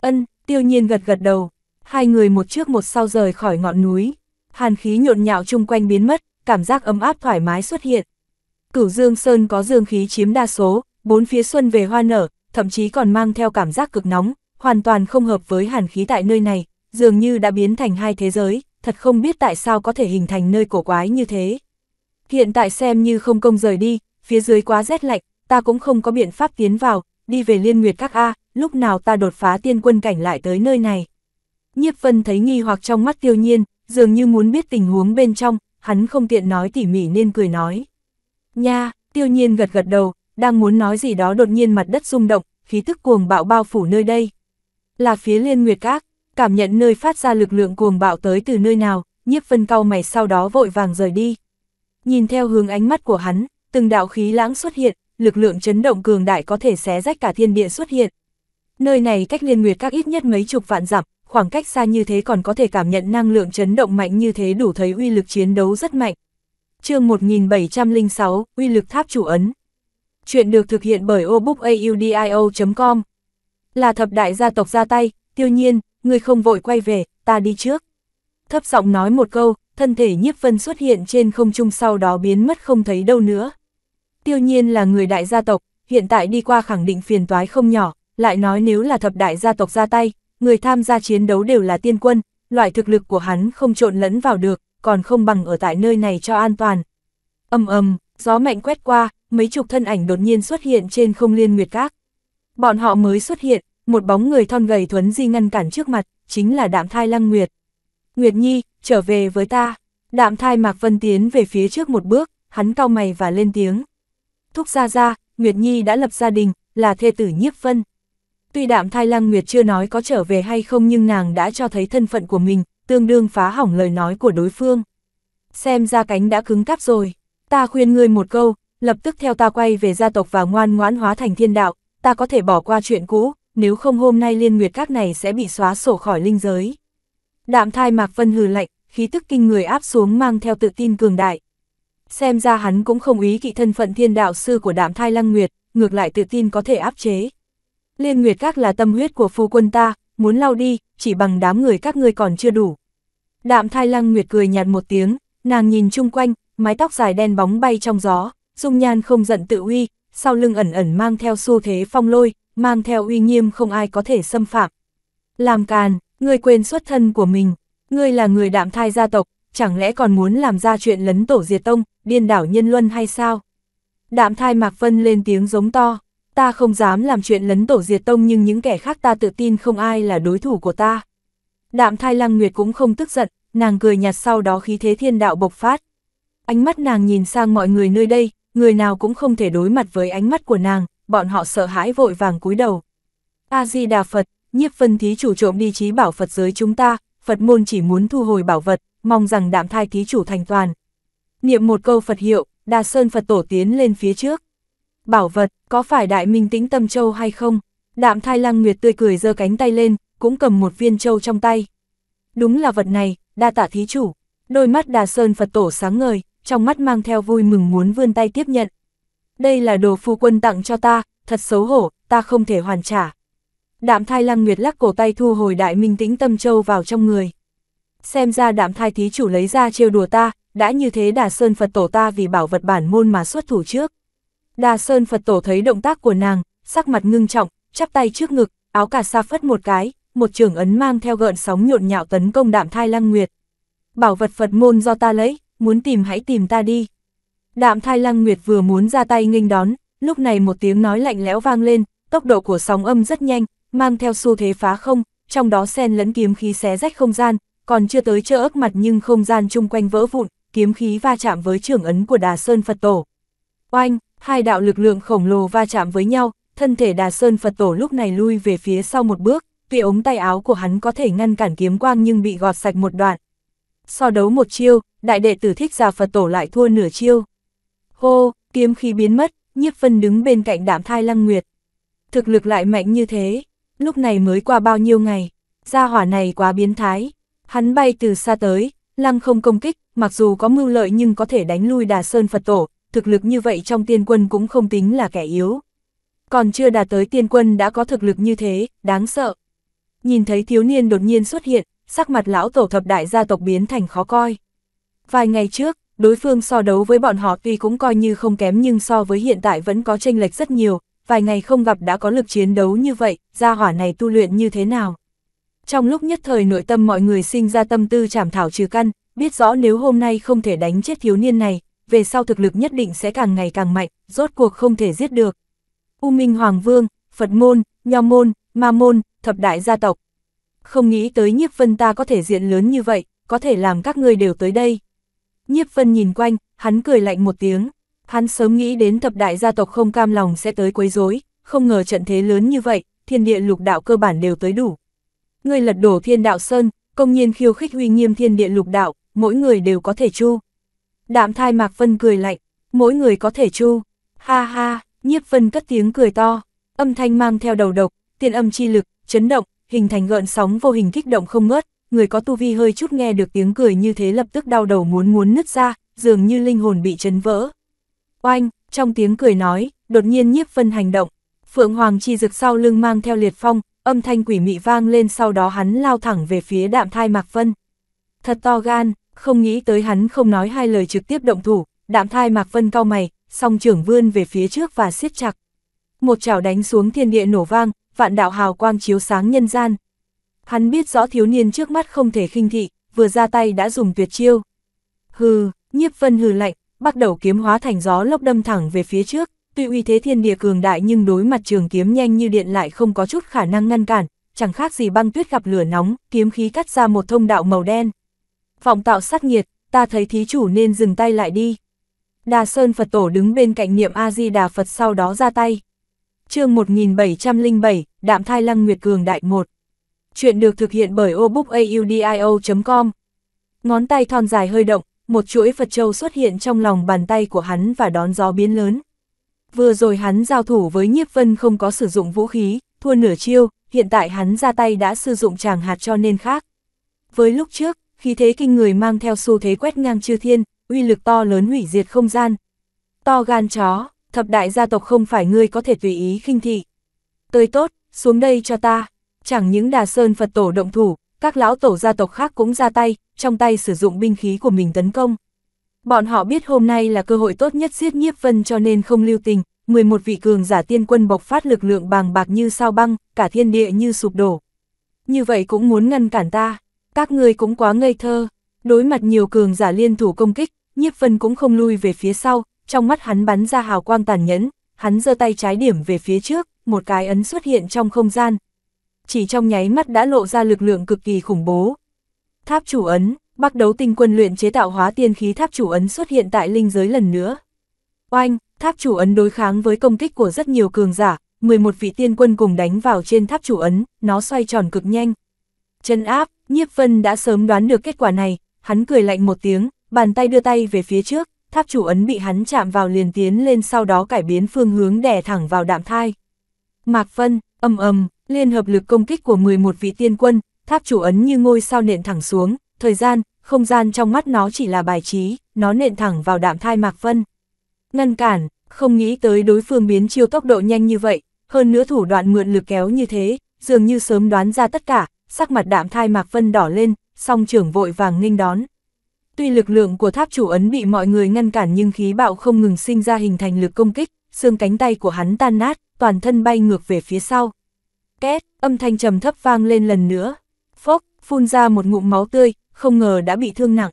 A: Ân, tiêu nhiên gật gật đầu, hai người một trước một sau rời khỏi ngọn núi, hàn khí nhộn nhạo chung quanh biến mất, cảm giác ấm áp thoải mái xuất hiện. Cửu Dương Sơn có dương khí chiếm đa số, bốn phía xuân về hoa nở, thậm chí còn mang theo cảm giác cực nóng, hoàn toàn không hợp với hàn khí tại nơi này, dường như đã biến thành hai thế giới, thật không biết tại sao có thể hình thành nơi cổ quái như thế. Hiện tại xem như không công rời đi, phía dưới quá rét lạnh, ta cũng không có biện pháp tiến vào, đi về liên nguyệt các A, lúc nào ta đột phá tiên quân cảnh lại tới nơi này. Nhiếp vân thấy nghi hoặc trong mắt tiêu nhiên, dường như muốn biết tình huống bên trong, hắn không tiện nói tỉ mỉ nên cười nói. Nha, tiêu nhiên gật gật đầu, đang muốn nói gì đó đột nhiên mặt đất rung động, khí tức cuồng bạo bao phủ nơi đây. Là phía liên nguyệt các, cảm nhận nơi phát ra lực lượng cuồng bạo tới từ nơi nào, nhiếp vân cau mày sau đó vội vàng rời đi. Nhìn theo hướng ánh mắt của hắn, từng đạo khí lãng xuất hiện, lực lượng chấn động cường đại có thể xé rách cả thiên địa xuất hiện. Nơi này cách liên nguyệt các ít nhất mấy chục vạn dặm, khoảng cách xa như thế còn có thể cảm nhận năng lượng chấn động mạnh như thế đủ thấy uy lực chiến đấu rất mạnh. chương 1706, uy lực tháp chủ ấn. Chuyện được thực hiện bởi obookaudio.com. Là thập đại gia tộc ra tay, tiêu nhiên, ngươi không vội quay về, ta đi trước. Thấp giọng nói một câu, thân thể nhiếp vân xuất hiện trên không trung sau đó biến mất không thấy đâu nữa. Tiêu nhiên là người đại gia tộc, hiện tại đi qua khẳng định phiền toái không nhỏ, lại nói nếu là thập đại gia tộc ra tay, người tham gia chiến đấu đều là tiên quân, loại thực lực của hắn không trộn lẫn vào được, còn không bằng ở tại nơi này cho an toàn. Âm ầm, gió mạnh quét qua, mấy chục thân ảnh đột nhiên xuất hiện trên không liên nguyệt các. Bọn họ mới xuất hiện, một bóng người thon gầy thuấn di ngăn cản trước mặt, chính là đạm thai lăng Nguyệt. Nguyệt Nhi, trở về với ta. Đạm thai Mạc Vân tiến về phía trước một bước, hắn cau mày và lên tiếng. Thúc ra ra, Nguyệt Nhi đã lập gia đình, là thê tử nhiếp vân. Tuy đạm thai lăng Nguyệt chưa nói có trở về hay không nhưng nàng đã cho thấy thân phận của mình, tương đương phá hỏng lời nói của đối phương. Xem ra cánh đã cứng cáp rồi, ta khuyên ngươi một câu, lập tức theo ta quay về gia tộc và ngoan ngoãn hóa thành thiên đạo, ta có thể bỏ qua chuyện cũ, nếu không hôm nay liên nguyệt các này sẽ bị xóa sổ khỏi linh giới. Đạm thai Mạc Vân hừ lạnh, khí tức kinh người áp xuống mang theo tự tin cường đại. Xem ra hắn cũng không ý kỵ thân phận thiên đạo sư của đạm thai Lăng Nguyệt, ngược lại tự tin có thể áp chế. Liên Nguyệt các là tâm huyết của phu quân ta, muốn lau đi, chỉ bằng đám người các ngươi còn chưa đủ. Đạm thai Lăng Nguyệt cười nhạt một tiếng, nàng nhìn chung quanh, mái tóc dài đen bóng bay trong gió, dung nhan không giận tự uy, sau lưng ẩn ẩn mang theo xu thế phong lôi, mang theo uy nghiêm không ai có thể xâm phạm. Làm càn, ngươi quên xuất thân của mình, ngươi là người đạm thai gia tộc, chẳng lẽ còn muốn làm ra chuyện lấn tổ diệt tông, điên đảo nhân luân hay sao? Đạm thai Mạc Vân lên tiếng giống to, ta không dám làm chuyện lấn tổ diệt tông nhưng những kẻ khác ta tự tin không ai là đối thủ của ta. Đạm thai Lăng Nguyệt cũng không tức giận, nàng cười nhạt sau đó khí thế thiên đạo bộc phát. Ánh mắt nàng nhìn sang mọi người nơi đây, người nào cũng không thể đối mặt với ánh mắt của nàng, bọn họ sợ hãi vội vàng cúi đầu. A-di-đà Phật, nhiếp phân thí chủ trộm đi trí bảo Phật giới chúng ta, Phật môn chỉ muốn thu hồi bảo vật, mong rằng đạm thai thí chủ thành toàn. Niệm một câu Phật hiệu, Đà Sơn Phật tổ tiến lên phía trước. Bảo vật, có phải đại minh tĩnh tâm châu hay không? Đạm thai lăng nguyệt tươi cười giơ cánh tay lên, cũng cầm một viên châu trong tay. Đúng là vật này, đa tạ thí chủ. Đôi mắt Đà Sơn Phật tổ sáng ngời, trong mắt mang theo vui mừng muốn vươn tay tiếp nhận đây là đồ phu quân tặng cho ta, thật xấu hổ, ta không thể hoàn trả. Đạm thai lăng nguyệt lắc cổ tay thu hồi đại minh tĩnh tâm châu vào trong người. Xem ra đạm thai thí chủ lấy ra trêu đùa ta, đã như thế đà sơn Phật tổ ta vì bảo vật bản môn mà xuất thủ trước. Đà sơn Phật tổ thấy động tác của nàng, sắc mặt ngưng trọng, chắp tay trước ngực, áo cà sa phất một cái, một trường ấn mang theo gợn sóng nhộn nhạo tấn công đạm thai lăng nguyệt. Bảo vật Phật môn do ta lấy, muốn tìm hãy tìm ta đi. Đạm thai lăng nguyệt vừa muốn ra tay nghênh đón, lúc này một tiếng nói lạnh lẽo vang lên, tốc độ của sóng âm rất nhanh, mang theo xu thế phá không, trong đó xen lẫn kiếm khí xé rách không gian, còn chưa tới chợ ấp mặt nhưng không gian chung quanh vỡ vụn, kiếm khí va chạm với trưởng ấn của Đà Sơn Phật Tổ. Oanh, hai đạo lực lượng khổng lồ va chạm với nhau, thân thể Đà Sơn Phật Tổ lúc này lui về phía sau một bước, tuy ống tay áo của hắn có thể ngăn cản kiếm quang nhưng bị gọt sạch một đoạn. So đấu một chiêu, đại đệ tử thích già Phật Tổ lại thua nửa chiêu. Hô, kiếm khí biến mất, nhiếp vân đứng bên cạnh đạm thai lăng nguyệt. Thực lực lại mạnh như thế, lúc này mới qua bao nhiêu ngày, gia hỏa này quá biến thái. Hắn bay từ xa tới, lăng không công kích, mặc dù có mưu lợi nhưng có thể đánh lui đà sơn Phật tổ, thực lực như vậy trong tiên quân cũng không tính là kẻ yếu. Còn chưa đạt tới tiên quân đã có thực lực như thế, đáng sợ. Nhìn thấy thiếu niên đột nhiên xuất hiện, sắc mặt lão tổ thập đại gia tộc biến thành khó coi. Vài ngày trước, đối phương so đấu với bọn họ tuy cũng coi như không kém nhưng so với hiện tại vẫn có tranh lệch rất nhiều, vài ngày không gặp đã có lực chiến đấu như vậy, gia hỏa này tu luyện như thế nào. Trong lúc nhất thời nội tâm mọi người sinh ra tâm tư chảm thảo trừ căn, biết rõ nếu hôm nay không thể đánh chết thiếu niên này, về sau thực lực nhất định sẽ càng ngày càng mạnh, rốt cuộc không thể giết được. U Minh Hoàng Vương, Phật Môn, Nho Môn, Ma Môn, Thập Đại gia tộc. Không nghĩ tới nhiếp vân ta có thể diện lớn như vậy, có thể làm các người đều tới đây, Nhiếp Vân nhìn quanh, hắn cười lạnh một tiếng. Hắn sớm nghĩ đến thập đại gia tộc không cam lòng sẽ tới quấy rối, không ngờ trận thế lớn như vậy, thiên địa lục đạo cơ bản đều tới đủ. Người lật đổ thiên đạo sơn, công nhiên khiêu khích huy nghiêm thiên địa lục đạo, mỗi người đều có thể chu. Đạm thai Mạc Vân cười lạnh, mỗi người có thể chu. Ha ha, nhiếp vân cất tiếng cười to, âm thanh mang theo đầu độc, tiên âm chi lực, chấn động, hình thành gợn sóng vô hình kích động không ngớt, người có tu vi hơi chút nghe được tiếng cười như thế lập tức đau đầu muốn muốn nứt ra, dường như linh hồn bị chấn vỡ. Oanh, trong tiếng cười nói, đột nhiên nhiếp phân hành động, Phượng Hoàng chi rực sau lưng mang theo liệt phong, âm thanh quỷ mị vang lên sau đó hắn lao thẳng về phía đạm thai Mạc Vân. Thật to gan, không nghĩ tới hắn không nói hai lời trực tiếp động thủ, đạm thai Mạc Vân cau mày, song trưởng vươn về phía trước và siết chặt. Một chảo đánh xuống thiên địa nổ vang, vạn đạo hào quang chiếu sáng nhân gian, Hắn biết rõ thiếu niên trước mắt không thể khinh thị, vừa ra tay đã dùng tuyệt chiêu. Hừ, nhiếp vân hừ lạnh, bắt đầu kiếm hóa thành gió lốc đâm thẳng về phía trước, tuy uy thế thiên địa cường đại nhưng đối mặt trường kiếm nhanh như điện lại không có chút khả năng ngăn cản, chẳng khác gì băng tuyết gặp lửa nóng, kiếm khí cắt ra một thông đạo màu đen. Vọng tạo sát nhiệt, ta thấy thí chủ nên dừng tay lại đi. Đà Sơn Phật Tổ đứng bên cạnh niệm A-di-đà Phật sau đó ra tay. chương 1707, Đạm Thai Lăng Nguyệt Cường Đại 1 chuyện được thực hiện bởi obookaudio.com. Ngón tay thon dài hơi động, một chuỗi Phật Châu xuất hiện trong lòng bàn tay của hắn và đón gió biến lớn. Vừa rồi hắn giao thủ với Nhiếp Vân không có sử dụng vũ khí, thua nửa chiêu, hiện tại hắn ra tay đã sử dụng tràng hạt cho nên khác. Với lúc trước, khí thế kinh người mang theo xu thế quét ngang chư thiên, uy lực to lớn hủy diệt không gian. To gan chó, thập đại gia tộc không phải ngươi có thể tùy ý khinh thị. Tới tốt, xuống đây cho ta. Chẳng những Đà Sơn Phật tổ động thủ, các lão tổ gia tộc khác cũng ra tay, trong tay sử dụng binh khí của mình tấn công. Bọn họ biết hôm nay là cơ hội tốt nhất giết nhiếp vân cho nên không lưu tình, 11 vị cường giả tiên quân bộc phát lực lượng bàng bạc như sao băng, cả thiên địa như sụp đổ. Như vậy cũng muốn ngăn cản ta, các ngươi cũng quá ngây thơ. Đối mặt nhiều cường giả liên thủ công kích, nhiếp vân cũng không lui về phía sau, trong mắt hắn bắn ra hào quang tàn nhẫn, hắn giơ tay trái điểm về phía trước, một cái ấn xuất hiện trong không gian, chỉ trong nháy mắt đã lộ ra lực lượng cực kỳ khủng bố. Tháp chủ ấn, bắt đấu tinh quân luyện chế tạo hóa tiên khí tháp chủ ấn xuất hiện tại linh giới lần nữa. Oanh, tháp chủ ấn đối kháng với công kích của rất nhiều cường giả, 11 vị tiên quân cùng đánh vào trên tháp chủ ấn, nó xoay tròn cực nhanh. Chân áp, nhiếp vân đã sớm đoán được kết quả này, hắn cười lạnh một tiếng, bàn tay đưa tay về phía trước, tháp chủ ấn bị hắn chạm vào liền tiến lên sau đó cải biến phương hướng đè thẳng vào đạm thai. Mạc Vân, âm ầm Liên hợp lực công kích của 11 vị tiên quân, tháp chủ ấn như ngôi sao nện thẳng xuống, thời gian, không gian trong mắt nó chỉ là bài trí, nó nện thẳng vào đạm thai Mạc Vân. Ngăn cản, không nghĩ tới đối phương biến chiêu tốc độ nhanh như vậy, hơn nữa thủ đoạn mượn lực kéo như thế, dường như sớm đoán ra tất cả, sắc mặt đạm thai Mạc Vân đỏ lên, song trưởng vội vàng nghênh đón. Tuy lực lượng của tháp chủ ấn bị mọi người ngăn cản nhưng khí bạo không ngừng sinh ra hình thành lực công kích, xương cánh tay của hắn tan nát, toàn thân bay ngược về phía sau. Két, âm thanh trầm thấp vang lên lần nữa. Phốc, phun ra một ngụm máu tươi, không ngờ đã bị thương nặng.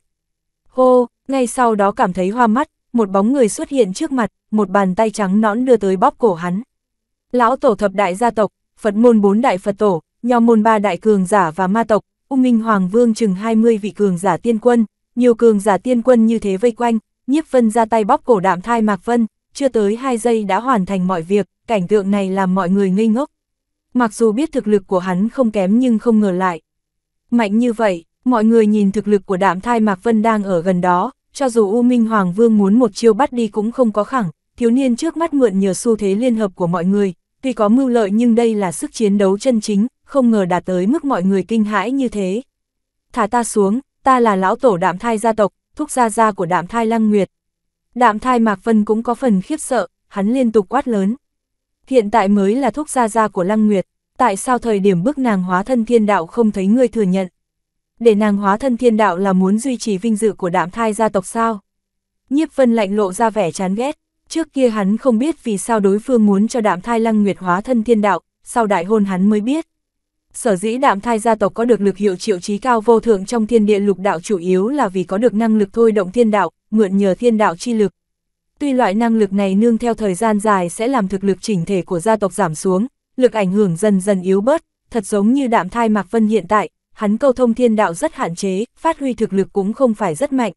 A: Hô, ngay sau đó cảm thấy hoa mắt, một bóng người xuất hiện trước mặt, một bàn tay trắng nõn đưa tới bóp cổ hắn. Lão tổ thập đại gia tộc, Phật môn bốn đại Phật tổ, nho môn ba đại cường giả và ma tộc, U Minh Hoàng Vương chừng 20 vị cường giả tiên quân, nhiều cường giả tiên quân như thế vây quanh, nhiếp vân ra tay bóp cổ đạm thai Mạc Vân, chưa tới 2 giây đã hoàn thành mọi việc, cảnh tượng này làm mọi người ngây ngốc mặc dù biết thực lực của hắn không kém nhưng không ngờ lại. Mạnh như vậy, mọi người nhìn thực lực của đạm thai Mạc Vân đang ở gần đó, cho dù U Minh Hoàng Vương muốn một chiêu bắt đi cũng không có khẳng, thiếu niên trước mắt mượn nhờ xu thế liên hợp của mọi người, tuy có mưu lợi nhưng đây là sức chiến đấu chân chính, không ngờ đạt tới mức mọi người kinh hãi như thế. Thả ta xuống, ta là lão tổ đạm thai gia tộc, thúc gia gia của đạm thai Lăng Nguyệt. Đạm thai Mạc Vân cũng có phần khiếp sợ, hắn liên tục quát lớn. Hiện tại mới là thuốc gia gia của Lăng Nguyệt, tại sao thời điểm bước nàng hóa thân thiên đạo không thấy ngươi thừa nhận? Để nàng hóa thân thiên đạo là muốn duy trì vinh dự của đạm thai gia tộc sao? Nhiếp Vân lạnh lộ ra vẻ chán ghét, trước kia hắn không biết vì sao đối phương muốn cho đạm thai Lăng Nguyệt hóa thân thiên đạo, sau đại hôn hắn mới biết. Sở dĩ đạm thai gia tộc có được lực hiệu triệu chí cao vô thượng trong thiên địa lục đạo chủ yếu là vì có được năng lực thôi động thiên đạo, mượn nhờ thiên đạo chi lực, Tuy loại năng lực này nương theo thời gian dài sẽ làm thực lực chỉnh thể của gia tộc giảm xuống, lực ảnh hưởng dần dần yếu bớt, thật giống như đạm thai Mạc Vân hiện tại, hắn câu thông thiên đạo rất hạn chế, phát huy thực lực cũng không phải rất mạnh.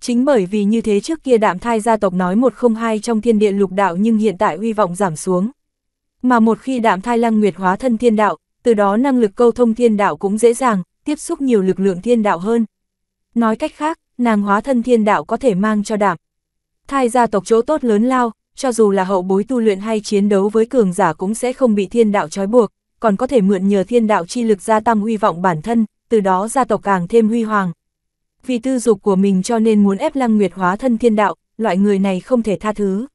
A: Chính bởi vì như thế trước kia đạm thai gia tộc nói một không hai trong thiên địa lục đạo nhưng hiện tại huy vọng giảm xuống. Mà một khi đạm thai lăng nguyệt hóa thân thiên đạo, từ đó năng lực câu thông thiên đạo cũng dễ dàng, tiếp xúc nhiều lực lượng thiên đạo hơn. Nói cách khác, nàng hóa thân thiên đạo có thể mang cho đạm, Thai gia tộc chỗ tốt lớn lao, cho dù là hậu bối tu luyện hay chiến đấu với cường giả cũng sẽ không bị thiên đạo trói buộc, còn có thể mượn nhờ thiên đạo chi lực gia tăng huy vọng bản thân, từ đó gia tộc càng thêm huy hoàng. Vì tư dục của mình cho nên muốn ép Lăng Nguyệt hóa thân thiên đạo, loại người này không thể tha thứ.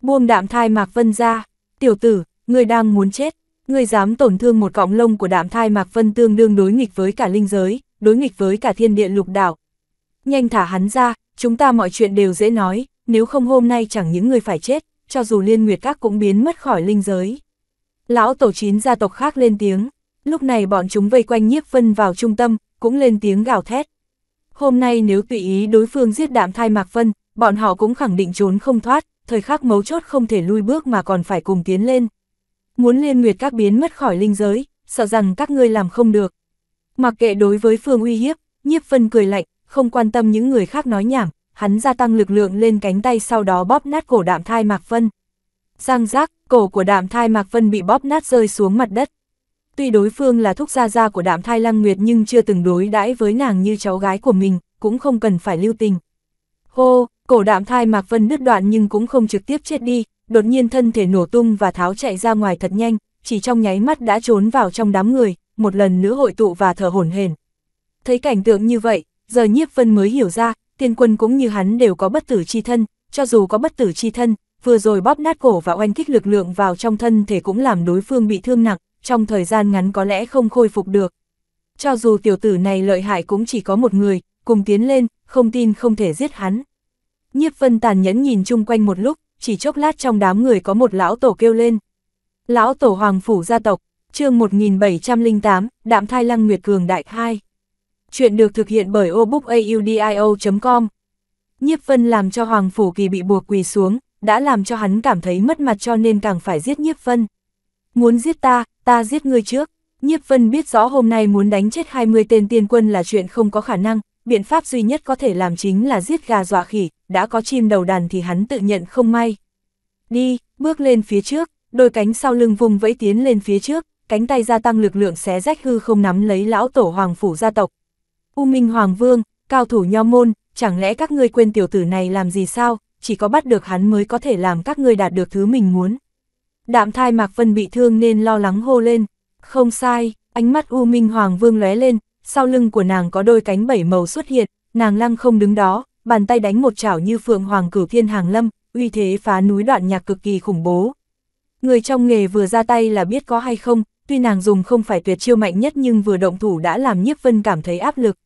A: Buông đạm thai Mạc Vân ra, tiểu tử, người đang muốn chết, người dám tổn thương một cọng lông của đạm thai Mạc Vân tương đương đối nghịch với cả linh giới, đối nghịch với cả thiên địa lục đảo. Nhanh thả hắn ra, chúng ta mọi chuyện đều dễ nói, nếu không hôm nay chẳng những người phải chết, cho dù liên nguyệt các cũng biến mất khỏi linh giới. Lão tổ chín gia tộc khác lên tiếng, lúc này bọn chúng vây quanh nhiếp vân vào trung tâm, cũng lên tiếng gào thét. Hôm nay nếu tùy ý đối phương giết đạm thai mạc vân, bọn họ cũng khẳng định trốn không thoát, thời khắc mấu chốt không thể lui bước mà còn phải cùng tiến lên. Muốn liên nguyệt các biến mất khỏi linh giới, sợ rằng các ngươi làm không được. Mặc kệ đối với phương uy hiếp, nhiếp vân cười lạnh, không quan tâm những người khác nói nhảm, hắn gia tăng lực lượng lên cánh tay sau đó bóp nát cổ đạm thai Mạc Vân. Giang giác, cổ của đạm thai Mạc Vân bị bóp nát rơi xuống mặt đất. Tuy đối phương là thúc gia gia của đạm thai Lăng Nguyệt nhưng chưa từng đối đãi với nàng như cháu gái của mình, cũng không cần phải lưu tình. Hô, cổ đạm thai Mạc Vân đứt đoạn nhưng cũng không trực tiếp chết đi, đột nhiên thân thể nổ tung và tháo chạy ra ngoài thật nhanh, chỉ trong nháy mắt đã trốn vào trong đám người, một lần nữa hội tụ và thở hổn hển. Thấy cảnh tượng như vậy, giờ nhiếp vân mới hiểu ra, Tiên quân cũng như hắn đều có bất tử chi thân, cho dù có bất tử chi thân, vừa rồi bóp nát cổ và oanh kích lực lượng vào trong thân thể cũng làm đối phương bị thương nặng, trong thời gian ngắn có lẽ không khôi phục được. Cho dù tiểu tử này lợi hại cũng chỉ có một người, cùng tiến lên, không tin không thể giết hắn. Nhiếp vân tàn nhẫn nhìn chung quanh một lúc, chỉ chốc lát trong đám người có một lão tổ kêu lên. Lão tổ hoàng phủ gia tộc, chương 1708, đạm thai lăng nguyệt cường đại 2 chuyện được thực hiện bởi obookaudio.com. Nhiếp Vân làm cho Hoàng Phủ Kỳ bị buộc quỳ xuống, đã làm cho hắn cảm thấy mất mặt cho nên càng phải giết Nhiếp Vân. Muốn giết ta, ta giết ngươi trước. Nhiếp Vân biết rõ hôm nay muốn đánh chết 20 tên tiên quân là chuyện không có khả năng, biện pháp duy nhất có thể làm chính là giết gà dọa khỉ, đã có chim đầu đàn thì hắn tự nhận không may. Đi, bước lên phía trước, đôi cánh sau lưng vùng vẫy tiến lên phía trước, cánh tay gia tăng lực lượng xé rách hư không nắm lấy lão tổ hoàng phủ gia tộc, U Minh Hoàng Vương, cao thủ nho môn, chẳng lẽ các ngươi quên tiểu tử này làm gì sao, chỉ có bắt được hắn mới có thể làm các ngươi đạt được thứ mình muốn. Đạm thai Mạc Vân bị thương nên lo lắng hô lên, không sai, ánh mắt U Minh Hoàng Vương lóe lên, sau lưng của nàng có đôi cánh bảy màu xuất hiện, nàng lăng không đứng đó, bàn tay đánh một chảo như phượng hoàng cửu thiên hàng lâm, uy thế phá núi đoạn nhạc cực kỳ khủng bố. Người trong nghề vừa ra tay là biết có hay không, tuy nàng dùng không phải tuyệt chiêu mạnh nhất nhưng vừa động thủ đã làm nhiếp vân cảm thấy áp lực.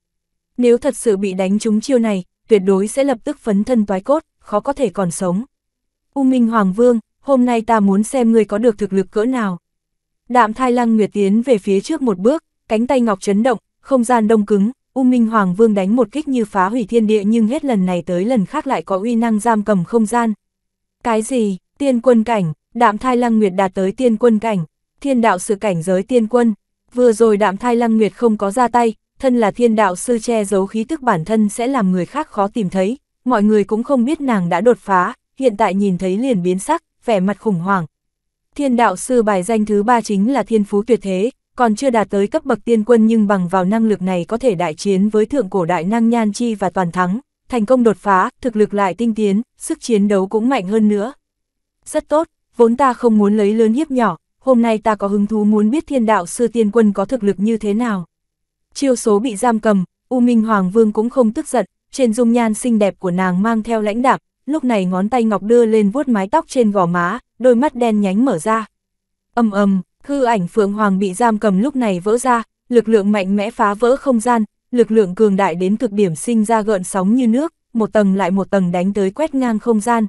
A: Nếu thật sự bị đánh trúng chiêu này, tuyệt đối sẽ lập tức phấn thân toái cốt, khó có thể còn sống. U Minh Hoàng Vương, hôm nay ta muốn xem ngươi có được thực lực cỡ nào. Đạm thai lăng nguyệt tiến về phía trước một bước, cánh tay ngọc chấn động, không gian đông cứng, U Minh Hoàng Vương đánh một kích như phá hủy thiên địa nhưng hết lần này tới lần khác lại có uy năng giam cầm không gian. Cái gì, tiên quân cảnh, đạm thai lăng nguyệt đạt tới tiên quân cảnh, thiên đạo sự cảnh giới tiên quân. Vừa rồi đạm thai lăng nguyệt không có ra tay, thân là thiên đạo sư che giấu khí tức bản thân sẽ làm người khác khó tìm thấy, mọi người cũng không biết nàng đã đột phá, hiện tại nhìn thấy liền biến sắc, vẻ mặt khủng hoảng. Thiên đạo sư bài danh thứ ba chính là thiên phú tuyệt thế, còn chưa đạt tới cấp bậc tiên quân nhưng bằng vào năng lực này có thể đại chiến với thượng cổ đại năng Nhan Chi và toàn thắng, thành công đột phá, thực lực lại tinh tiến, sức chiến đấu cũng mạnh hơn nữa. Rất tốt, vốn ta không muốn lấy lớn hiếp nhỏ, hôm nay ta có hứng thú muốn biết thiên đạo sư tiên quân có thực lực như thế nào chiêu số bị giam cầm, U Minh Hoàng Vương cũng không tức giận, trên dung nhan xinh đẹp của nàng mang theo lãnh đạm, lúc này ngón tay ngọc đưa lên vuốt mái tóc trên gò má, đôi mắt đen nhánh mở ra. Ầm ầm, hư ảnh Phượng Hoàng bị giam cầm lúc này vỡ ra, lực lượng mạnh mẽ phá vỡ không gian, lực lượng cường đại đến cực điểm sinh ra gợn sóng như nước, một tầng lại một tầng đánh tới quét ngang không gian.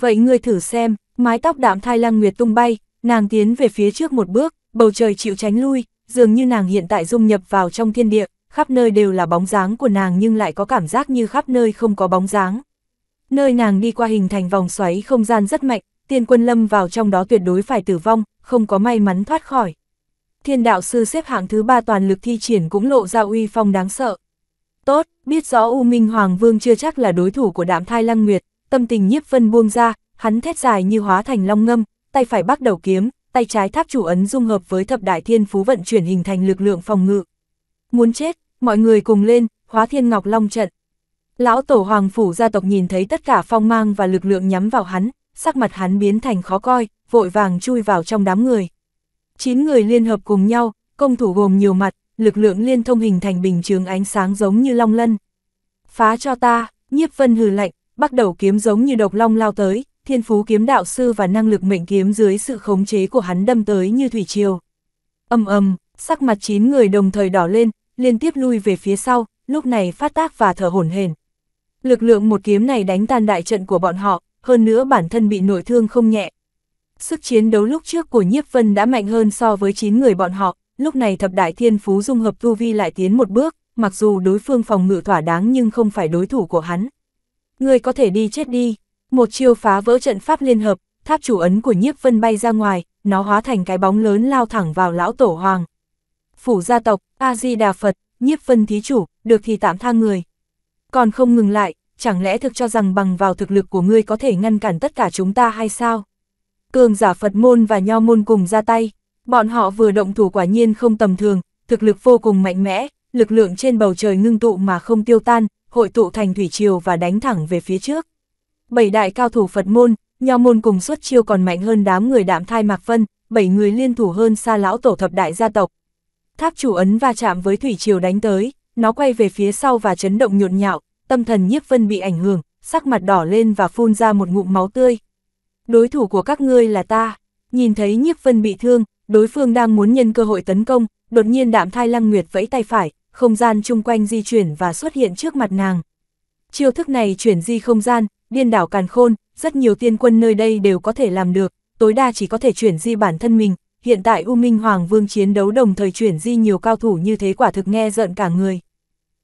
A: Vậy ngươi thử xem, mái tóc đạm thai lăng nguyệt tung bay, nàng tiến về phía trước một bước, bầu trời chịu tránh lui, dường như nàng hiện tại dung nhập vào trong thiên địa, khắp nơi đều là bóng dáng của nàng nhưng lại có cảm giác như khắp nơi không có bóng dáng. Nơi nàng đi qua hình thành vòng xoáy không gian rất mạnh, tiên quân lâm vào trong đó tuyệt đối phải tử vong, không có may mắn thoát khỏi. Thiên đạo sư xếp hạng thứ ba toàn lực thi triển cũng lộ ra uy phong đáng sợ. Tốt, biết rõ U Minh Hoàng Vương chưa chắc là đối thủ của đạm thai lăng nguyệt, tâm tình nhiếp vân buông ra, hắn thét dài như hóa thành long ngâm, tay phải bắt đầu kiếm, tay trái tháp chủ ấn dung hợp với thập đại thiên phú vận chuyển hình thành lực lượng phòng ngự. Muốn chết, mọi người cùng lên, hóa thiên ngọc long trận. Lão tổ hoàng phủ gia tộc nhìn thấy tất cả phong mang và lực lượng nhắm vào hắn, sắc mặt hắn biến thành khó coi, vội vàng chui vào trong đám người. Chín người liên hợp cùng nhau, công thủ gồm nhiều mặt, lực lượng liên thông hình thành bình trường ánh sáng giống như long lân. Phá cho ta, nhiếp vân hừ lạnh, bắt đầu kiếm giống như độc long lao tới, thiên phú kiếm đạo sư và năng lực mệnh kiếm dưới sự khống chế của hắn đâm tới như thủy triều. Âm âm, sắc mặt chín người đồng thời đỏ lên, liên tiếp lui về phía sau, lúc này phát tác và thở hổn hển. Lực lượng một kiếm này đánh tan đại trận của bọn họ, hơn nữa bản thân bị nội thương không nhẹ. Sức chiến đấu lúc trước của Nhiếp Vân đã mạnh hơn so với chín người bọn họ, lúc này thập đại thiên phú dung hợp tu vi lại tiến một bước, mặc dù đối phương phòng ngự thỏa đáng nhưng không phải đối thủ của hắn. Người có thể đi chết đi. Một chiêu phá vỡ trận pháp liên hợp, tháp chủ ấn của nhiếp vân bay ra ngoài, nó hóa thành cái bóng lớn lao thẳng vào lão tổ hoàng. Phủ gia tộc, A-di-đà Phật, nhiếp vân thí chủ, được thì tạm tha người. Còn không ngừng lại, chẳng lẽ thực cho rằng bằng vào thực lực của ngươi có thể ngăn cản tất cả chúng ta hay sao? Cường giả Phật môn và nho môn cùng ra tay, bọn họ vừa động thủ quả nhiên không tầm thường, thực lực vô cùng mạnh mẽ, lực lượng trên bầu trời ngưng tụ mà không tiêu tan, hội tụ thành thủy triều và đánh thẳng về phía trước bảy đại cao thủ Phật môn, nho môn cùng xuất chiêu còn mạnh hơn đám người đạm thai Mạc Vân, bảy người liên thủ hơn xa lão tổ thập đại gia tộc. Tháp chủ ấn va chạm với thủy triều đánh tới, nó quay về phía sau và chấn động nhộn nhạo, tâm thần nhiếp vân bị ảnh hưởng, sắc mặt đỏ lên và phun ra một ngụm máu tươi. Đối thủ của các ngươi là ta, nhìn thấy nhiếp vân bị thương, đối phương đang muốn nhân cơ hội tấn công, đột nhiên đạm thai lăng nguyệt vẫy tay phải, không gian chung quanh di chuyển và xuất hiện trước mặt nàng. Chiêu thức này chuyển di không gian, điên đảo càn khôn, rất nhiều tiên quân nơi đây đều có thể làm được, tối đa chỉ có thể chuyển di bản thân mình, hiện tại U Minh Hoàng Vương chiến đấu đồng thời chuyển di nhiều cao thủ như thế quả thực nghe giận cả người.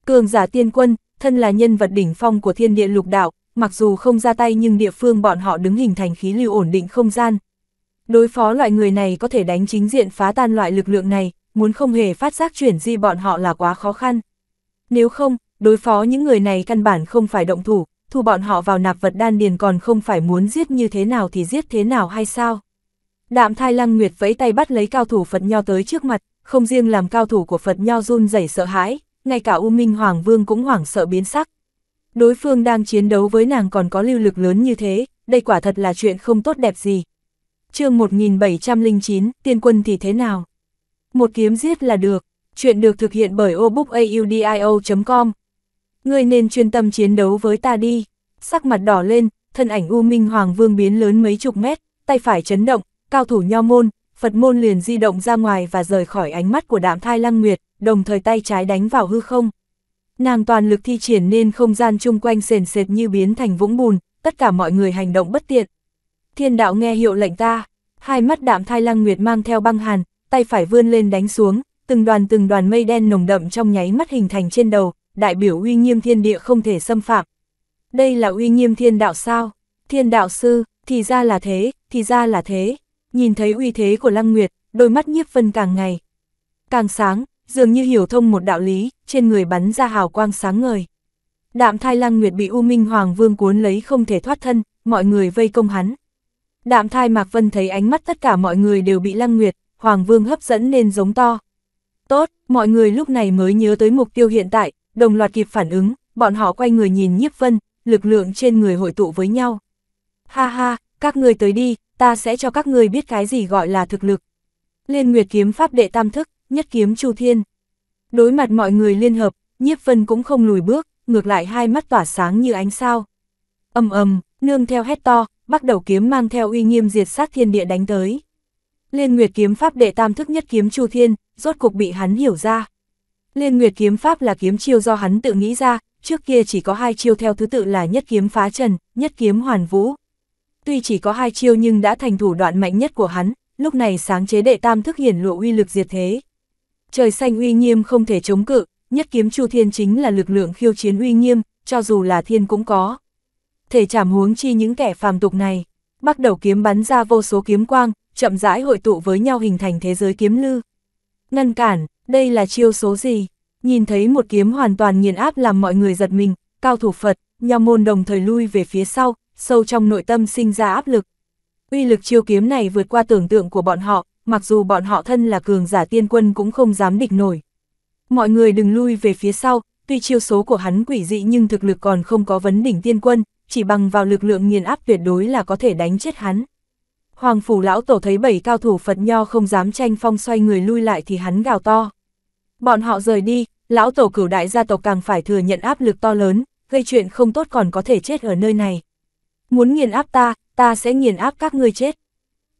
A: Cường giả tiên quân, thân là nhân vật đỉnh phong của thiên địa lục đạo, mặc dù không ra tay nhưng địa phương bọn họ đứng hình thành khí lưu ổn định không gian. Đối phó loại người này có thể đánh chính diện phá tan loại lực lượng này, muốn không hề phát giác chuyển di bọn họ là quá khó khăn. Nếu không, đối phó những người này căn bản không phải động thủ, thu bọn họ vào nạp vật đan điền còn không phải muốn giết như thế nào thì giết thế nào hay sao? Đạm thai lăng nguyệt vẫy tay bắt lấy cao thủ Phật Nho tới trước mặt, không riêng làm cao thủ của Phật Nho run rẩy sợ hãi, ngay cả U Minh Hoàng Vương cũng hoảng sợ biến sắc. Đối phương đang chiến đấu với nàng còn có lưu lực lớn như thế, đây quả thật là chuyện không tốt đẹp gì. chương 1709, tiên quân thì thế nào? Một kiếm giết là được, chuyện được thực hiện bởi obookaudio.com, ngươi nên chuyên tâm chiến đấu với ta đi. Sắc mặt đỏ lên, thân ảnh U Minh Hoàng Vương biến lớn mấy chục mét, tay phải chấn động, cao thủ nho môn, Phật môn liền di động ra ngoài và rời khỏi ánh mắt của đạm thai lăng nguyệt, đồng thời tay trái đánh vào hư không. Nàng toàn lực thi triển nên không gian chung quanh sền sệt như biến thành vũng bùn, tất cả mọi người hành động bất tiện. Thiên đạo nghe hiệu lệnh ta, hai mắt đạm thai lăng nguyệt mang theo băng hàn, tay phải vươn lên đánh xuống, từng đoàn từng đoàn mây đen nồng đậm trong nháy mắt hình thành trên đầu, đại biểu uy nghiêm thiên địa không thể xâm phạm. Đây là uy nghiêm thiên đạo sao? Thiên đạo sư, thì ra là thế, thì ra là thế. Nhìn thấy uy thế của Lăng Nguyệt, đôi mắt nhiếp phân càng ngày. Càng sáng, dường như hiểu thông một đạo lý, trên người bắn ra hào quang sáng ngời. Đạm thai Lăng Nguyệt bị U Minh Hoàng Vương cuốn lấy không thể thoát thân, mọi người vây công hắn. Đạm thai Mạc Vân thấy ánh mắt tất cả mọi người đều bị Lăng Nguyệt, Hoàng Vương hấp dẫn nên giống to. Tốt, mọi người lúc này mới nhớ tới mục tiêu hiện tại, đồng loạt kịp phản ứng, bọn họ quay người nhìn nhiếp vân, lực lượng trên người hội tụ với nhau. Ha ha, các ngươi tới đi, ta sẽ cho các ngươi biết cái gì gọi là thực lực. Liên Nguyệt kiếm pháp đệ tam thức, nhất kiếm chu thiên. Đối mặt mọi người liên hợp, nhiếp vân cũng không lùi bước, ngược lại hai mắt tỏa sáng như ánh sao. Âm ầm, nương theo hét to, bắt đầu kiếm mang theo uy nghiêm diệt sát thiên địa đánh tới. Liên Nguyệt kiếm pháp đệ tam thức nhất kiếm chu thiên, rốt cục bị hắn hiểu ra. Liên Nguyệt kiếm pháp là kiếm chiêu do hắn tự nghĩ ra, trước kia chỉ có hai chiêu theo thứ tự là nhất kiếm phá trần, nhất kiếm hoàn vũ. Tuy chỉ có hai chiêu nhưng đã thành thủ đoạn mạnh nhất của hắn, lúc này sáng chế đệ tam thức hiển lộ uy lực diệt thế. Trời xanh uy nghiêm không thể chống cự, nhất kiếm chu thiên chính là lực lượng khiêu chiến uy nghiêm, cho dù là thiên cũng có. Thể chảm huống chi những kẻ phàm tục này, bắt đầu kiếm bắn ra vô số kiếm quang, chậm rãi hội tụ với nhau hình thành thế giới kiếm lư. Ngăn cản, đây là chiêu số gì? Nhìn thấy một kiếm hoàn toàn nghiền áp làm mọi người giật mình, cao thủ Phật, nho môn đồng thời lui về phía sau, sâu trong nội tâm sinh ra áp lực. Uy lực chiêu kiếm này vượt qua tưởng tượng của bọn họ, mặc dù bọn họ thân là cường giả tiên quân cũng không dám địch nổi. Mọi người đừng lui về phía sau, tuy chiêu số của hắn quỷ dị nhưng thực lực còn không có vấn đỉnh tiên quân, chỉ bằng vào lực lượng nghiền áp tuyệt đối là có thể đánh chết hắn. Hoàng phủ lão tổ thấy bảy cao thủ Phật nho không dám tranh phong xoay người lui lại thì hắn gào to. Bọn họ rời đi, lão tổ cửu đại gia tộc càng phải thừa nhận áp lực to lớn, gây chuyện không tốt còn có thể chết ở nơi này. Muốn nghiền áp ta, ta sẽ nghiền áp các ngươi chết.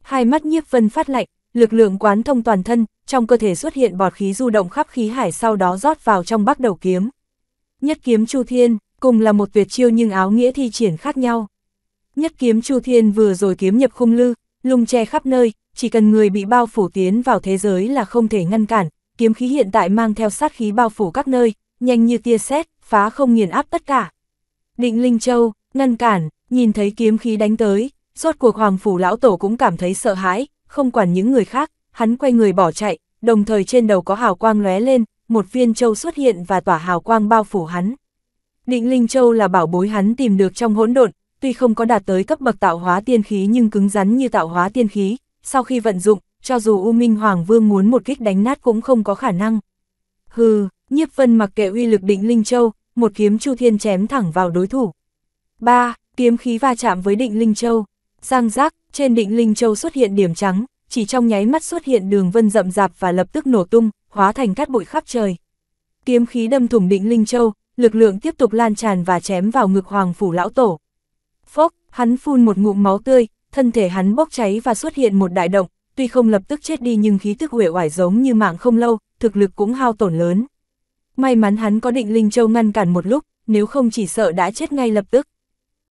A: Hai mắt nhiếp vân phát lạnh, lực lượng quán thông toàn thân, trong cơ thể xuất hiện bọt khí du động khắp khí hải sau đó rót vào trong bắc đầu kiếm. Nhất kiếm Chu Thiên, cùng là một tuyệt chiêu nhưng áo nghĩa thi triển khác nhau. Nhất kiếm Chu Thiên vừa rồi kiếm nhập khung lư, lung che khắp nơi, chỉ cần người bị bao phủ tiến vào thế giới là không thể ngăn cản, kiếm khí hiện tại mang theo sát khí bao phủ các nơi, nhanh như tia sét, phá không nghiền áp tất cả. Định Linh Châu, ngăn cản, nhìn thấy kiếm khí đánh tới, rốt cuộc Hoàng Phủ Lão Tổ cũng cảm thấy sợ hãi, không quản những người khác, hắn quay người bỏ chạy, đồng thời trên đầu có hào quang lóe lên, một viên châu xuất hiện và tỏa hào quang bao phủ hắn. Định Linh Châu là bảo bối hắn tìm được trong hỗn độn, tuy không có đạt tới cấp bậc tạo hóa tiên khí nhưng cứng rắn như tạo hóa tiên khí, sau khi vận dụng, cho dù U Minh Hoàng Vương muốn một kích đánh nát cũng không có khả năng. Hừ, nhiếp vân mặc kệ uy lực định Linh Châu, một kiếm Chu Thiên chém thẳng vào đối thủ. 3. Kiếm khí va chạm với định Linh Châu. Giang giác, trên định Linh Châu xuất hiện điểm trắng, chỉ trong nháy mắt xuất hiện đường vân rậm rạp và lập tức nổ tung, hóa thành cát bụi khắp trời. Kiếm khí đâm thủng định Linh Châu, lực lượng tiếp tục lan tràn và chém vào ngực Hoàng Phủ Lão Tổ. Phốc, hắn phun một ngụm máu tươi, thân thể hắn bốc cháy và xuất hiện một đại động, tuy không lập tức chết đi nhưng khí tức uể oải giống như mạng không lâu, thực lực cũng hao tổn lớn. May mắn hắn có định Linh Châu ngăn cản một lúc, nếu không chỉ sợ đã chết ngay lập tức.